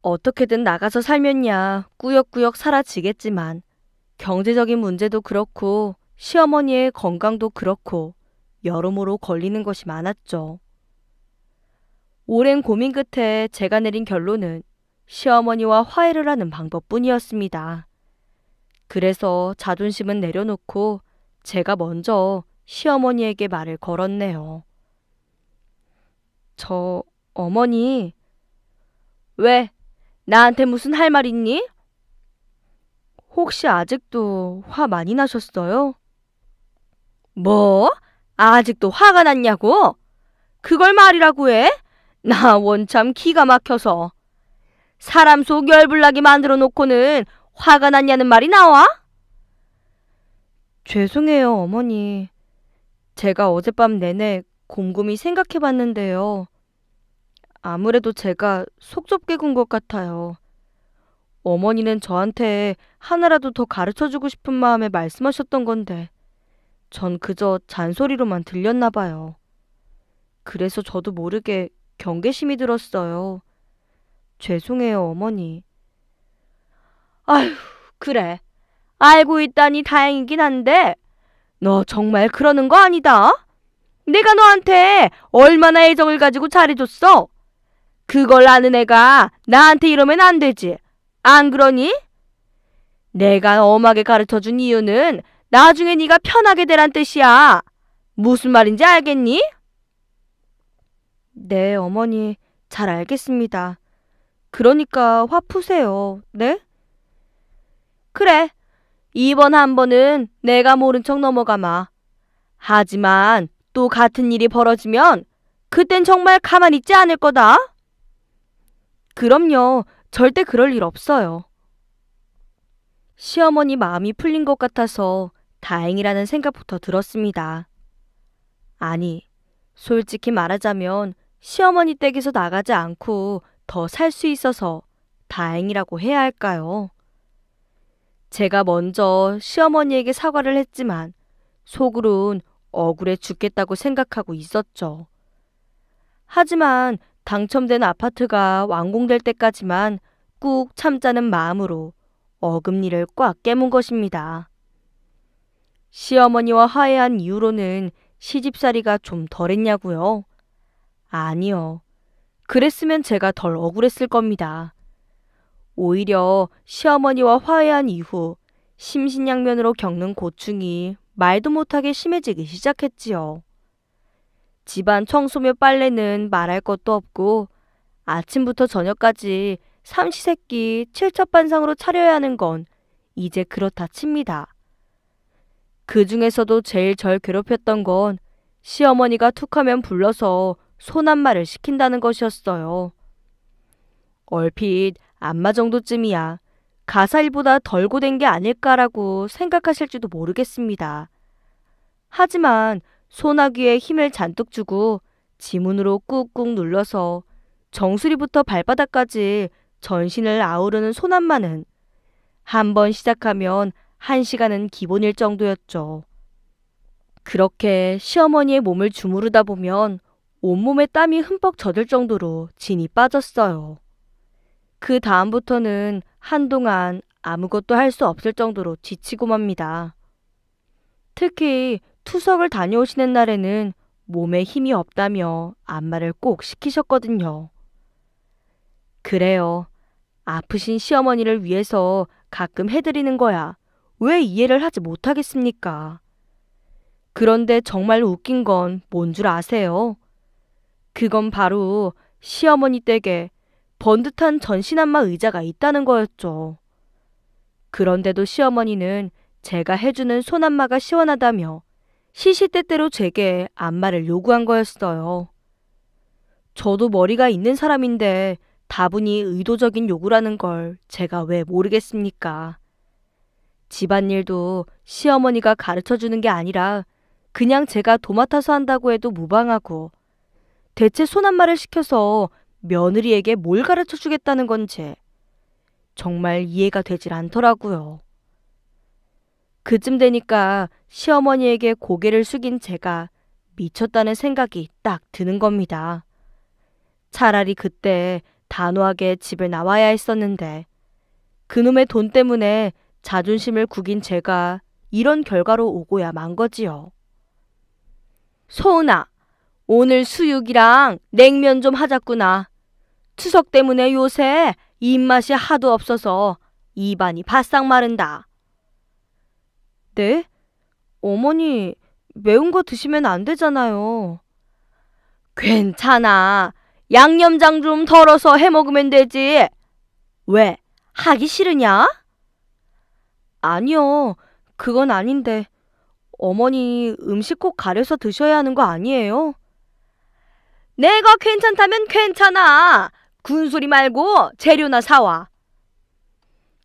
어떻게든 나가서 살면야 꾸역꾸역 사라지겠지만 경제적인 문제도 그렇고 시어머니의 건강도 그렇고 여러모로 걸리는 것이 많았죠. 오랜 고민 끝에 제가 내린 결론은 시어머니와 화해를 하는 방법뿐이었습니다. 그래서 자존심은 내려놓고 제가 먼저 시어머니에게 말을 걸었네요. 저 어머니 왜 나한테 무슨 할 말 있니? 혹시 아직도 화 많이 나셨어요? 뭐? 아직도 화가 났냐고? 그걸 말이라고 해? 나 원참 기가 막혀서. 사람 속 열불나게 만들어 놓고는 화가 났냐는 말이 나와? 죄송해요, 어머니. 제가 어젯밤 내내 곰곰이 생각해 봤는데요. 아무래도 제가 속 좁게 군 것 같아요. 어머니는 저한테 하나라도 더 가르쳐 주고 싶은 마음에 말씀하셨던 건데. 전 그저 잔소리로만 들렸나 봐요. 그래서 저도 모르게 경계심이 들었어요. 죄송해요, 어머니. 아휴, 그래. 알고 있다니 다행이긴 한데, 너 정말 그러는 거 아니다? 내가 너한테 얼마나 애정을 가지고 잘해줬어? 그걸 아는 애가 나한테 이러면 안 되지. 안 그러니? 내가 엄하게 가르쳐준 이유는 나중에 네가 편하게 되란 뜻이야. 무슨 말인지 알겠니? 네, 어머니. 잘 알겠습니다. 그러니까 화 푸세요. 네? 그래. 이번 한 번은 내가 모른 척 넘어가마. 하지만 또 같은 일이 벌어지면 그땐 정말 가만 있지 않을 거다. 그럼요. 절대 그럴 일 없어요. 시어머니 마음이 풀린 것 같아서 다행이라는 생각부터 들었습니다. 아니, 솔직히 말하자면 시어머니 댁에서 나가지 않고 더 살 수 있어서 다행이라고 해야 할까요? 제가 먼저 시어머니에게 사과를 했지만 속으론 억울해 죽겠다고 생각하고 있었죠. 하지만 당첨된 아파트가 완공될 때까지만 꾹 참자는 마음으로 어금니를 꽉 깨문 것입니다. 시어머니와 화해한 이후로는 시집살이가 좀 덜했냐고요? 아니요. 그랬으면 제가 덜 억울했을 겁니다. 오히려 시어머니와 화해한 이후 심신양면으로 겪는 고충이 말도 못하게 심해지기 시작했지요. 집안 청소며 빨래는 말할 것도 없고 아침부터 저녁까지 삼시세끼 칠첩반상으로 차려야 하는 건 이제 그렇다 칩니다. 그 중에서도 제일 절 괴롭혔던 건 시어머니가 툭하면 불러서 손난말을 시킨다는 것이었어요. 얼핏 안마 정도쯤이야 가사일보다 덜 고된 게 아닐까라고 생각하실지도 모르겠습니다. 하지만 소나귀에 힘을 잔뜩 주고 지문으로 꾹꾹 눌러서 정수리부터 발바닥까지 전신을 아우르는 소난마는 한 번 시작하면 한 시간은 기본일 정도였죠. 그렇게 시어머니의 몸을 주무르다 보면 온몸에 땀이 흠뻑 젖을 정도로 진이 빠졌어요. 그 다음부터는 한동안 아무것도 할 수 없을 정도로 지치고 맙니다. 특히 투석을 다녀오시는 날에는 몸에 힘이 없다며 안마를 꼭 시키셨거든요. 그래요. 아프신 시어머니를 위해서 가끔 해드리는 거야. 왜 이해를 하지 못하겠습니까? 그런데 정말 웃긴 건 뭔 줄 아세요? 그건 바로 시어머니 댁에 번듯한 전신안마 의자가 있다는 거였죠. 그런데도 시어머니는 제가 해주는 손안마가 시원하다며 시시때때로 제게 안마를 요구한 거였어요. 저도 머리가 있는 사람인데 다분히 의도적인 요구라는 걸 제가 왜 모르겠습니까? 집안일도 시어머니가 가르쳐 주는 게 아니라 그냥 제가 도맡아서 한다고 해도 무방하고 대체 소난말을 시켜서 며느리에게 뭘 가르쳐 주겠다는 건지 정말 이해가 되질 않더라고요. 그쯤 되니까 시어머니에게 고개를 숙인 제가 미쳤다는 생각이 딱 드는 겁니다. 차라리 그때 단호하게 집을 나와야 했었는데 그놈의 돈 때문에 자존심을 구긴 제가 이런 결과로 오고야 만 거지요. 소은아, 오늘 수육이랑 냉면 좀 하자꾸나. 추석 때문에 요새 입맛이 하도 없어서 입안이 바싹 마른다. 네? 어머니, 매운 거 드시면 안 되잖아요. 괜찮아. 양념장 좀 덜어서 해 먹으면 되지. 왜? 하기 싫으냐? 아니요. 그건 아닌데. 어머니 음식 꼭 가려서 드셔야 하는 거 아니에요? 내가 괜찮다면 괜찮아. 군소리 말고 재료나 사와.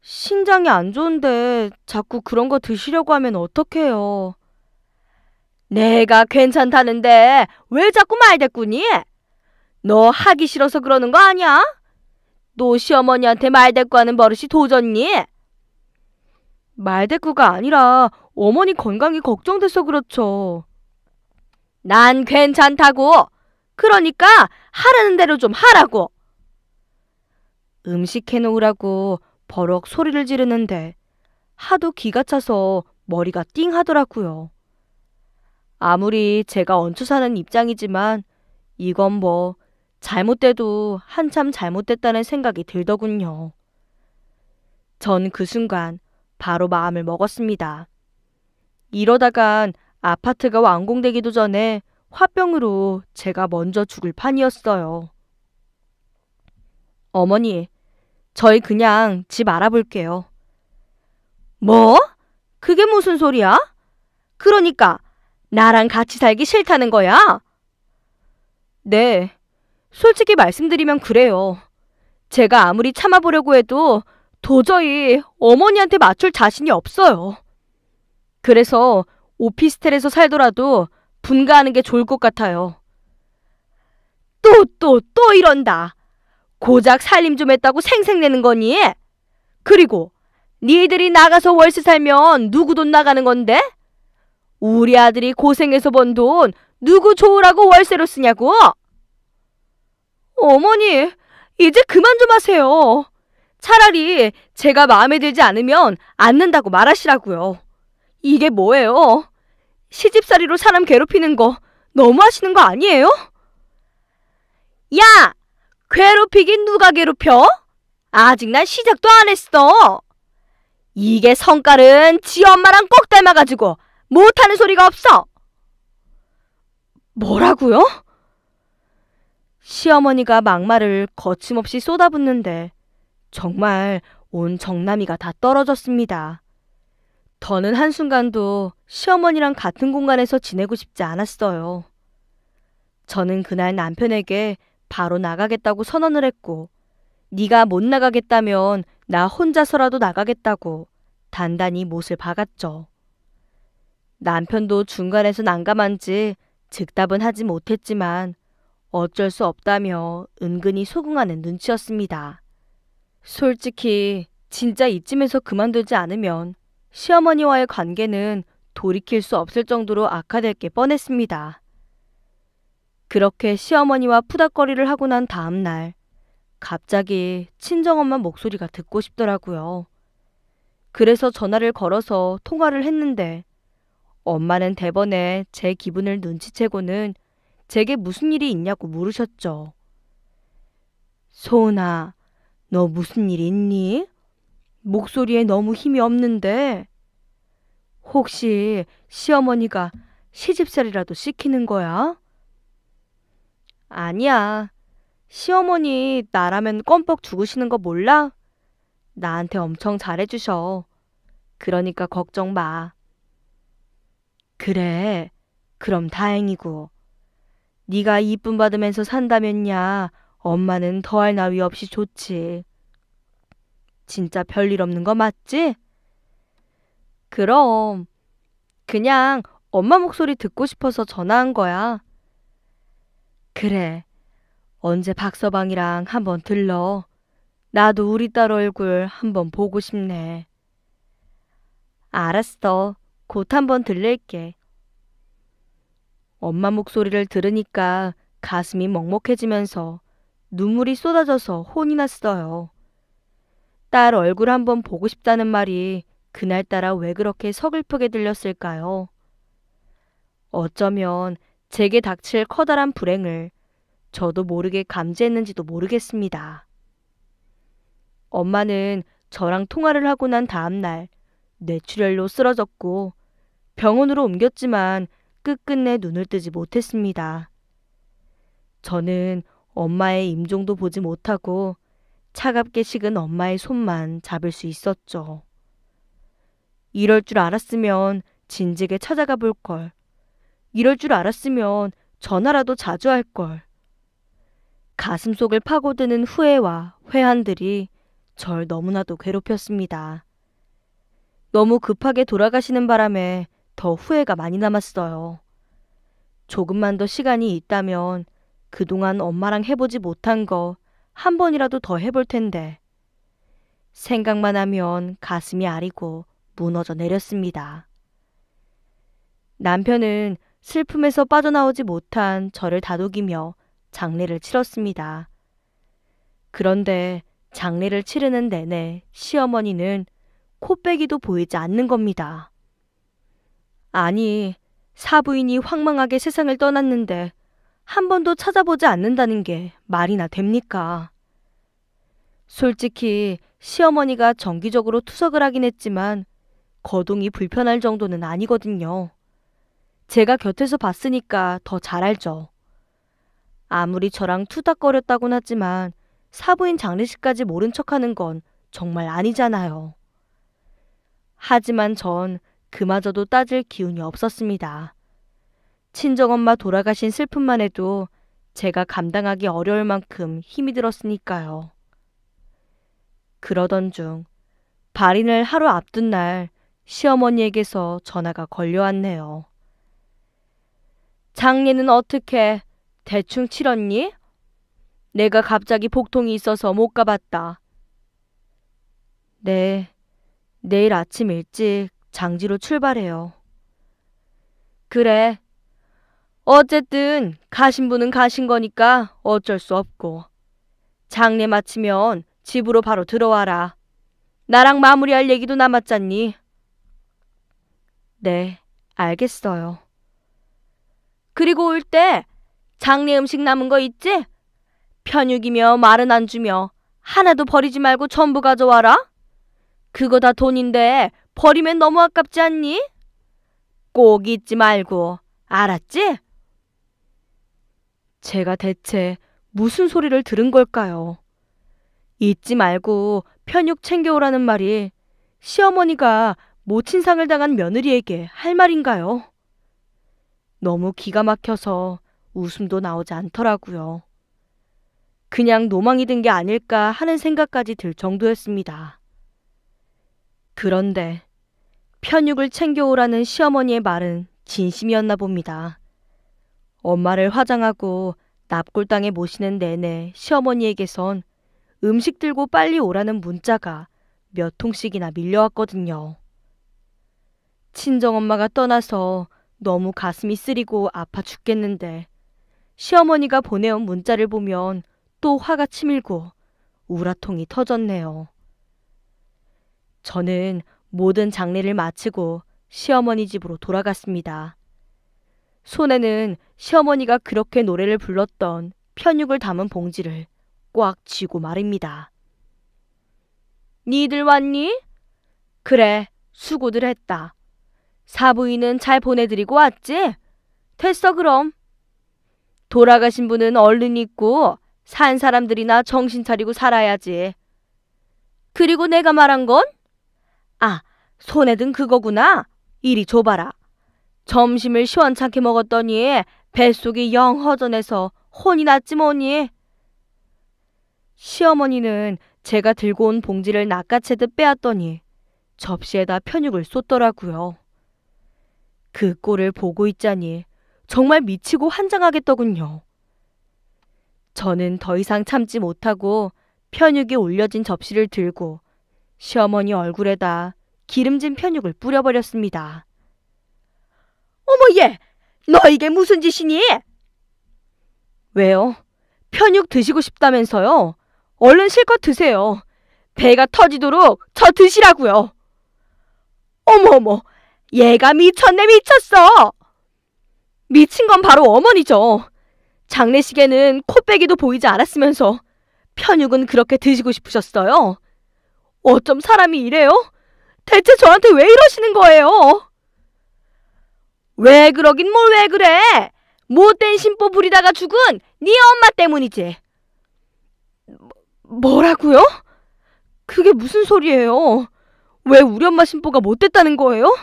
신장이 안 좋은데 자꾸 그런 거 드시려고 하면 어떡해요. 내가 괜찮다는데 왜 자꾸 말대꾸니? 너 하기 싫어서 그러는 거 아니야? 너 시어머니한테 말대꾸하는 버릇이 도졌니? 말대꾸가 아니라 어머니 건강이 걱정돼서 그렇죠. 난 괜찮다고. 그러니까 하라는 대로 좀 하라고. 음식 해놓으라고 버럭 소리를 지르는데 하도 기가 차서 머리가 띵 하더라고요. 아무리 제가 얹혀 사는 입장이지만 이건 뭐 잘못돼도 한참 잘못됐다는 생각이 들더군요. 전 그 순간 바로 마음을 먹었습니다. 이러다간 아파트가 완공되기도 전에 화병으로 제가 먼저 죽을 판이었어요. 어머니, 저희 그냥 집 알아볼게요. 뭐? 그게 무슨 소리야? 그러니까 나랑 같이 살기 싫다는 거야? 네, 솔직히 말씀드리면 그래요. 제가 아무리 참아보려고 해도 도저히 어머니한테 맞출 자신이 없어요. 그래서 오피스텔에서 살더라도 분가하는 게 좋을 것 같아요. 또, 또, 또 이런다. 고작 살림 좀 했다고 생색내는 거니? 그리고 니들이 나가서 월세 살면 누구 돈 나가는 건데? 우리 아들이 고생해서 번 돈 누구 좋으라고 월세로 쓰냐고? 어머니, 이제 그만 좀 하세요. 차라리 제가 마음에 들지 않으면 앉는다고 말하시라고요. 이게 뭐예요? 시집살이로 사람 괴롭히는 거 너무 하시는 거 아니에요? 야! 괴롭히긴 누가 괴롭혀? 아직 난 시작도 안 했어. 이게 성깔은 지 엄마랑 꼭 닮아가지고 못하는 소리가 없어. 뭐라고요? 시어머니가 막말을 거침없이 쏟아붓는데 정말 온 정남이가 다 떨어졌습니다. 더는 한순간도 시어머니랑 같은 공간에서 지내고 싶지 않았어요. 저는 그날 남편에게 바로 나가겠다고 선언을 했고, 네가 못 나가겠다면 나 혼자서라도 나가겠다고 단단히 못을 박았죠. 남편도 중간에서 난감한지 즉답은 하지 못했지만 어쩔 수 없다며 은근히 소궁하는 눈치였습니다. 솔직히 진짜 이쯤에서 그만두지 않으면 시어머니와의 관계는 돌이킬 수 없을 정도로 악화될 게 뻔했습니다. 그렇게 시어머니와 푸닥거리를 하고 난 다음 날 갑자기 친정엄마 목소리가 듣고 싶더라고요. 그래서 전화를 걸어서 통화를 했는데 엄마는 대번에 제 기분을 눈치채고는 제게 무슨 일이 있냐고 물으셨죠. 소은아, 너 무슨 일 있니? 목소리에 너무 힘이 없는데. 혹시 시어머니가 시집살이라도 시키는 거야? 아니야. 시어머니 나라면 껌뻑 죽으시는 거 몰라? 나한테 엄청 잘해주셔. 그러니까 걱정 마. 그래. 그럼 다행이고. 네가 이쁨 받으면서 산다면야 엄마는 더할 나위 없이 좋지. 진짜 별일 없는 거 맞지? 그럼. 그냥 엄마 목소리 듣고 싶어서 전화한 거야. 그래. 언제 박서방이랑 한번 들러. 나도 우리 딸 얼굴 한번 보고 싶네. 알았어. 곧 한번 들릴게. 엄마 목소리를 들으니까 가슴이 먹먹해지면서 눈물이 쏟아져서 혼이 났어요. 딸 얼굴 한번 보고 싶다는 말이 그날따라 왜 그렇게 서글프게 들렸을까요? 어쩌면 제게 닥칠 커다란 불행을 저도 모르게 감지했는지도 모르겠습니다. 엄마는 저랑 통화를 하고 난 다음날 뇌출혈로 쓰러졌고 병원으로 옮겼지만 끝끝내 눈을 뜨지 못했습니다. 저는 엄마의 임종도 보지 못하고 차갑게 식은 엄마의 손만 잡을 수 있었죠. 이럴 줄 알았으면 진즉에 찾아가 볼 걸. 이럴 줄 알았으면 전화라도 자주 할 걸. 가슴 속을 파고드는 후회와 회한들이 절 너무나도 괴롭혔습니다. 너무 급하게 돌아가시는 바람에 더 후회가 많이 남았어요. 조금만 더 시간이 있다면 그동안 엄마랑 해보지 못한 거 한 번이라도 더 해볼 텐데. 생각만 하면 가슴이 아리고 무너져 내렸습니다. 남편은 슬픔에서 빠져나오지 못한 저를 다독이며 장례를 치렀습니다. 그런데 장례를 치르는 내내 시어머니는 코빼기도 보이지 않는 겁니다. 아니, 사부인이 황망하게 세상을 떠났는데 한 번도 찾아보지 않는다는 게 말이나 됩니까? 솔직히 시어머니가 정기적으로 투석을 하긴 했지만 거동이 불편할 정도는 아니거든요. 제가 곁에서 봤으니까 더 잘 알죠. 아무리 저랑 투닥거렸다곤 하지만 사부인 장례식까지 모른 척하는 건 정말 아니잖아요. 하지만 전 그마저도 따질 기운이 없었습니다. 친정엄마 돌아가신 슬픔만 해도 제가 감당하기 어려울 만큼 힘이 들었으니까요. 그러던 중 발인을 하루 앞둔 날 시어머니에게서 전화가 걸려왔네요. 장례는 어떻게 대충 치렀니? 내가 갑자기 복통이 있어서 못 가봤다. 네, 내일 아침 일찍 장지로 출발해요. 그래, 어쨌든 가신 분은 가신 거니까 어쩔 수 없고. 장례 마치면 집으로 바로 들어와라. 나랑 마무리할 얘기도 남았잖니. 네, 알겠어요. 그리고 올 때 장례 음식 남은 거 있지? 편육이며 말은 안 주며 하나도 버리지 말고 전부 가져와라. 그거 다 돈인데 버리면 너무 아깝지 않니? 꼭 잊지 말고 알았지? 제가 대체 무슨 소리를 들은 걸까요? 잊지 말고 편육 챙겨오라는 말이 시어머니가 모친상을 당한 며느리에게 할 말인가요? 너무 기가 막혀서 웃음도 나오지 않더라고요. 그냥 노망이 든 게 아닐까 하는 생각까지 들 정도였습니다. 그런데 편육을 챙겨오라는 시어머니의 말은 진심이었나 봅니다. 엄마를 화장하고 납골당에 모시는 내내 시어머니에게선 음식 들고 빨리 오라는 문자가 몇 통씩이나 밀려왔거든요. 친정엄마가 떠나서 너무 가슴이 쓰리고 아파 죽겠는데 시어머니가 보내온 문자를 보면 또 화가 치밀고 우라통이 터졌네요. 저는 모든 장례를 마치고 시어머니 집으로 돌아갔습니다. 손에는 시어머니가 그렇게 노래를 불렀던 편육을 담은 봉지를 꽉 쥐고 말입니다. 니들 왔니? 그래, 수고들 했다. 사부인은 잘 보내드리고 왔지? 됐어, 그럼. 돌아가신 분은 얼른 잊고 산 사람들이나 정신 차리고 살아야지. 그리고 내가 말한 건? 아, 손에 든 그거구나. 이리 줘봐라. 점심을 시원찮게 먹었더니 뱃속이 영 허전해서 혼이 났지 뭐니. 시어머니는 제가 들고 온 봉지를 낚아채듯 빼앗더니 접시에다 편육을 쏟더라고요. 그 꼴을 보고 있자니 정말 미치고 환장하겠더군요. 저는 더 이상 참지 못하고 편육이 올려진 접시를 들고 시어머니 얼굴에다 기름진 편육을 뿌려버렸습니다. 어머 얘, 너 이게 무슨 짓이니? 왜요? 편육 드시고 싶다면서요? 얼른 실컷 드세요. 배가 터지도록 저 드시라고요. 어머머, 얘가 미쳤네 미쳤어. 미친 건 바로 어머니죠. 장례식에는 코빼기도 보이지 않았으면서 편육은 그렇게 드시고 싶으셨어요. 어쩜 사람이 이래요? 대체 저한테 왜 이러시는 거예요? 왜 그러긴 뭘 왜 그래? 못된 심보 부리다가 죽은 네 엄마 때문이지. 뭐, 라고요 그게 무슨 소리예요? 왜 우리 엄마 심보가 못됐다는 거예요?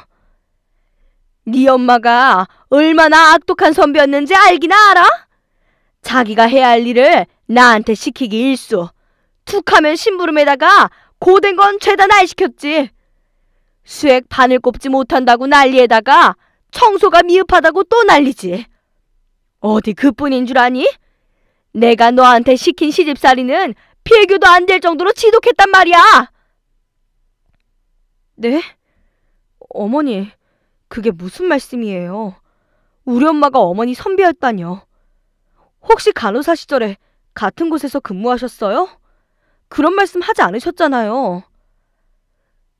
네 엄마가 얼마나 악독한 선비였는지 알기나 알아? 자기가 해야 할 일을 나한테 시키기 일수. 툭하면 심부름에다가 고된 건 죄다 날 시켰지. 수액 반을 꼽지 못한다고 난리에다가 청소가 미흡하다고 또 난리지. 어디 그뿐인 줄 아니? 내가 너한테 시킨 시집살이는 비교도 안 될 정도로 지독했단 말이야. 네? 어머니, 그게 무슨 말씀이에요? 우리 엄마가 어머니 선배였다뇨. 혹시 간호사 시절에 같은 곳에서 근무하셨어요? 그런 말씀 하지 않으셨잖아요.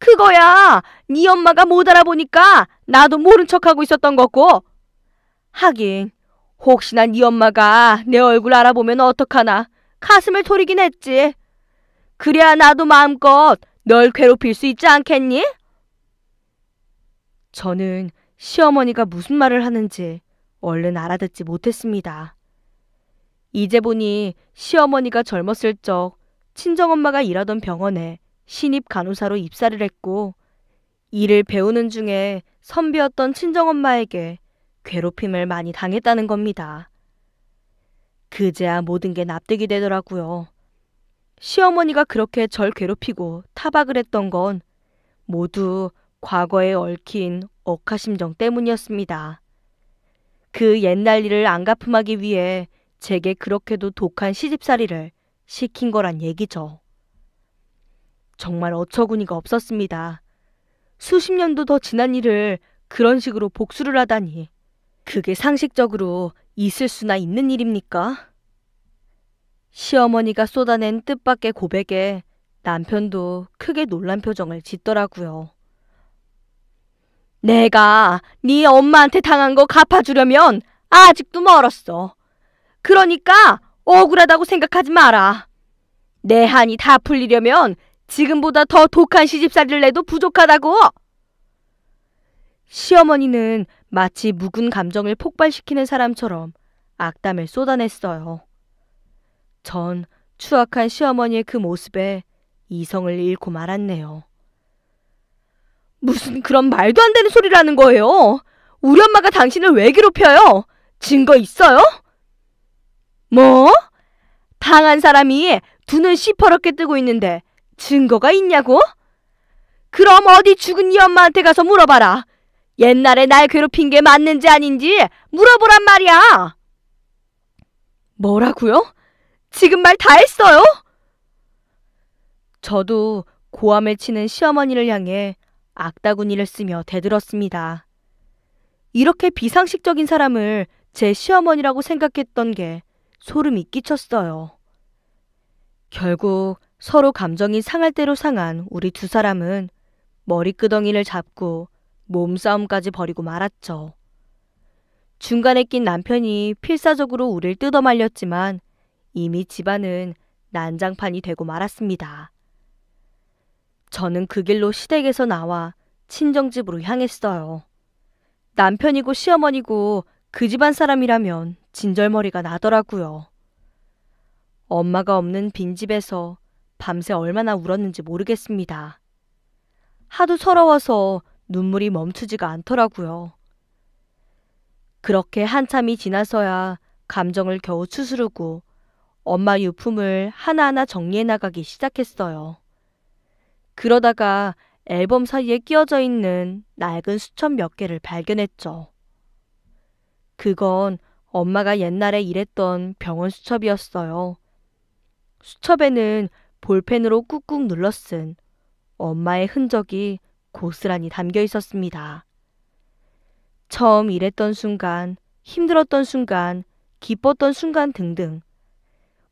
그거야. 네 엄마가 못 알아보니까 나도 모른 척하고 있었던 거고. 하긴 혹시나 네 엄마가 내 얼굴 알아보면 어떡하나 가슴을 토리긴 했지. 그래야 나도 마음껏 널 괴롭힐 수 있지 않겠니? 저는 시어머니가 무슨 말을 하는지 얼른 알아듣지 못했습니다. 이제 보니 시어머니가 젊었을 적 친정엄마가 일하던 병원에 신입 간호사로 입사를 했고 일을 배우는 중에 선비였던 친정엄마에게 괴롭힘을 많이 당했다는 겁니다. 그제야 모든 게 납득이 되더라고요. 시어머니가 그렇게 절 괴롭히고 타박을 했던 건 모두 과거에 얽힌 억하심정 때문이었습니다. 그 옛날 일을 안 갚음하기 위해 제게 그렇게도 독한 시집살이를 시킨 거란 얘기죠. 정말 어처구니가 없었습니다. 수십 년도 더 지난 일을 그런 식으로 복수를 하다니. 그게 상식적으로 있을 수나 있는 일입니까? 시어머니가 쏟아낸 뜻밖의 고백에 남편도 크게 놀란 표정을 짓더라고요. 내가 네 엄마한테 당한 거 갚아주려면 아직도 멀었어. 그러니까 억울하다고 생각하지 마라. 내 한이 다 풀리려면 지금보다 더 독한 시집살이를 해도 부족하다고! 시어머니는 마치 묵은 감정을 폭발시키는 사람처럼 악담을 쏟아냈어요. 전 추악한 시어머니의 그 모습에 이성을 잃고 말았네요. 무슨 그런 말도 안 되는 소리라는 거예요? 우리 엄마가 당신을 왜 괴롭혀요? 증거 있어요? 뭐? 당한 사람이 두 눈 시퍼렇게 뜨고 있는데 증거가 있냐고? 그럼 어디 죽은 이 네 엄마한테 가서 물어봐라. 옛날에 날 괴롭힌 게 맞는지 아닌지 물어보란 말이야. 뭐라고요? 지금 말 다 했어요? 저도 고함을 치는 시어머니를 향해 악다구니를 쓰며 대들었습니다. 이렇게 비상식적인 사람을 제 시어머니라고 생각했던 게 소름이 끼쳤어요. 결국 서로 감정이 상할 대로 상한 우리 두 사람은 머리끄덩이를 잡고 몸싸움까지 벌이고 말았죠. 중간에 낀 남편이 필사적으로 우릴 뜯어말렸지만 이미 집안은 난장판이 되고 말았습니다. 저는 그 길로 시댁에서 나와 친정집으로 향했어요. 남편이고 시어머니고 그 집안 사람이라면 진절머리가 나더라고요. 엄마가 없는 빈집에서 밤새 얼마나 울었는지 모르겠습니다. 하도 서러워서 눈물이 멈추지가 않더라고요. 그렇게 한참이 지나서야 감정을 겨우 추스르고 엄마 유품을 하나하나 정리해 나가기 시작했어요. 그러다가 앨범 사이에 끼어져 있는 낡은 수첩 몇 개를 발견했죠. 그건 엄마가 옛날에 일했던 병원 수첩이었어요. 수첩에는 볼펜으로 꾹꾹 눌러 쓴 엄마의 흔적이 고스란히 담겨 있었습니다. 처음 일했던 순간, 힘들었던 순간, 기뻤던 순간 등등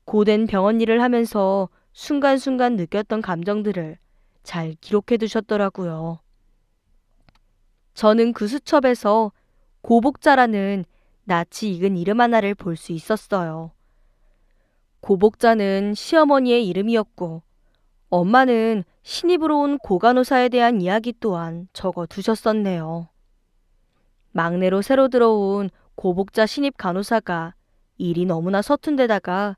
고된 병원 일을 하면서 순간순간 느꼈던 감정들을 잘 기록해 두셨더라고요. 저는 그 수첩에서 고복자라는 낯이 익은 이름 하나를 볼 수 있었어요. 고복자는 시어머니의 이름이었고 엄마는 신입으로 온 고간호사에 대한 이야기 또한 적어 두셨었네요. 막내로 새로 들어온 고복자 신입 간호사가 일이 너무나 서툰 데다가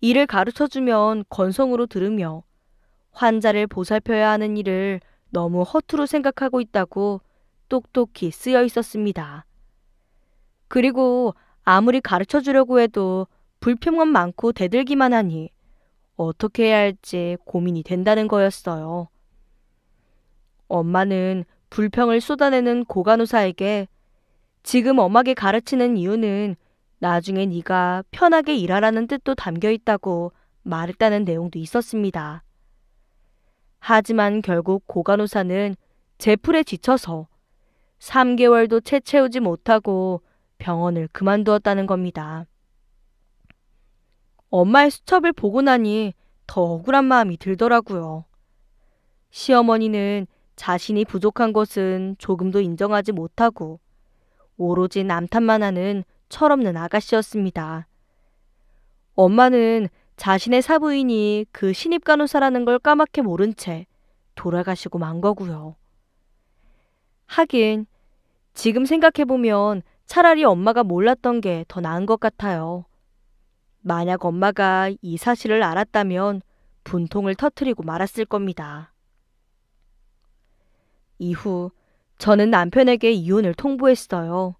일을 가르쳐주면 건성으로 들으며 환자를 보살펴야 하는 일을 너무 허투루 생각하고 있다고 똑똑히 쓰여 있었습니다. 그리고 아무리 가르쳐 주려고 해도 불평은 많고 대들기만 하니 어떻게 해야 할지 고민이 된다는 거였어요. 엄마는 불평을 쏟아내는 고간호사에게 지금 엄하게 가르치는 이유는 나중에 네가 편하게 일하라는 뜻도 담겨 있다고 말했다는 내용도 있었습니다. 하지만 결국 고간호사는 제풀에 지쳐서 3개월도 채 채우지 못하고 병원을 그만두었다는 겁니다. 엄마의 수첩을 보고 나니 더 억울한 마음이 들더라고요. 시어머니는 자신이 부족한 것은 조금도 인정하지 못하고 오로지 남탓만 하는 철없는 아가씨였습니다. 엄마는 자신의 사부인이 그 신입 간호사라는 걸 까맣게 모른 채 돌아가시고 만 거고요. 하긴 지금 생각해보면 차라리 엄마가 몰랐던 게 더 나은 것 같아요. 만약 엄마가 이 사실을 알았다면 분통을 터트리고 말았을 겁니다. 이후 저는 남편에게 이혼을 통보했어요.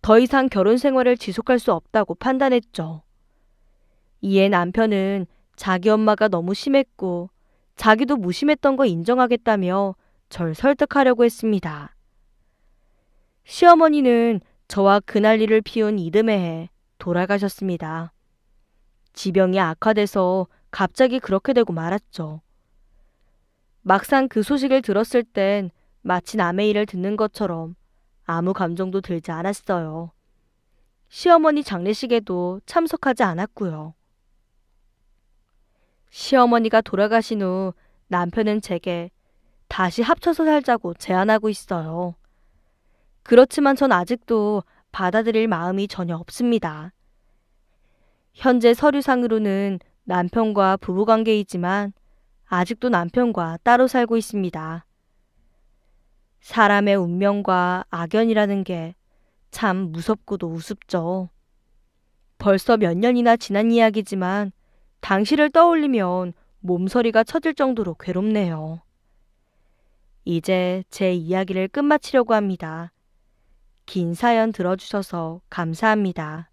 더 이상 결혼 생활을 지속할 수 없다고 판단했죠. 이에 남편은 자기 엄마가 너무 심했고 자기도 무심했던 거 인정하겠다며 절 설득하려고 했습니다. 시어머니는 저와 그날 일을 피운 이듬해에 돌아가셨습니다. 지병이 악화돼서 갑자기 그렇게 되고 말았죠. 막상 그 소식을 들었을 땐 마치 남의 일을 듣는 것처럼 아무 감정도 들지 않았어요. 시어머니 장례식에도 참석하지 않았고요. 시어머니가 돌아가신 후 남편은 제게 다시 합쳐서 살자고 제안하고 있어요. 그렇지만 전 아직도 받아들일 마음이 전혀 없습니다. 현재 서류상으로는 남편과 부부관계이지만 아직도 남편과 따로 살고 있습니다. 사람의 운명과 악연이라는 게 참 무섭고도 우습죠. 벌써 몇 년이나 지난 이야기지만 당시를 떠올리면 몸서리가 쳐질 정도로 괴롭네요. 이제 제 이야기를 끝마치려고 합니다. 긴 사연 들어주셔서 감사합니다.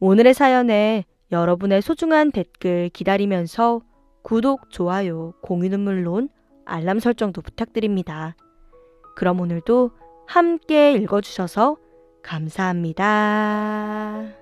오늘의 사연에 여러분의 소중한 댓글 기다리면서 구독, 좋아요, 공유는 물론 알람 설정도 부탁드립니다. 그럼 오늘도 함께 읽어주셔서 감사합니다.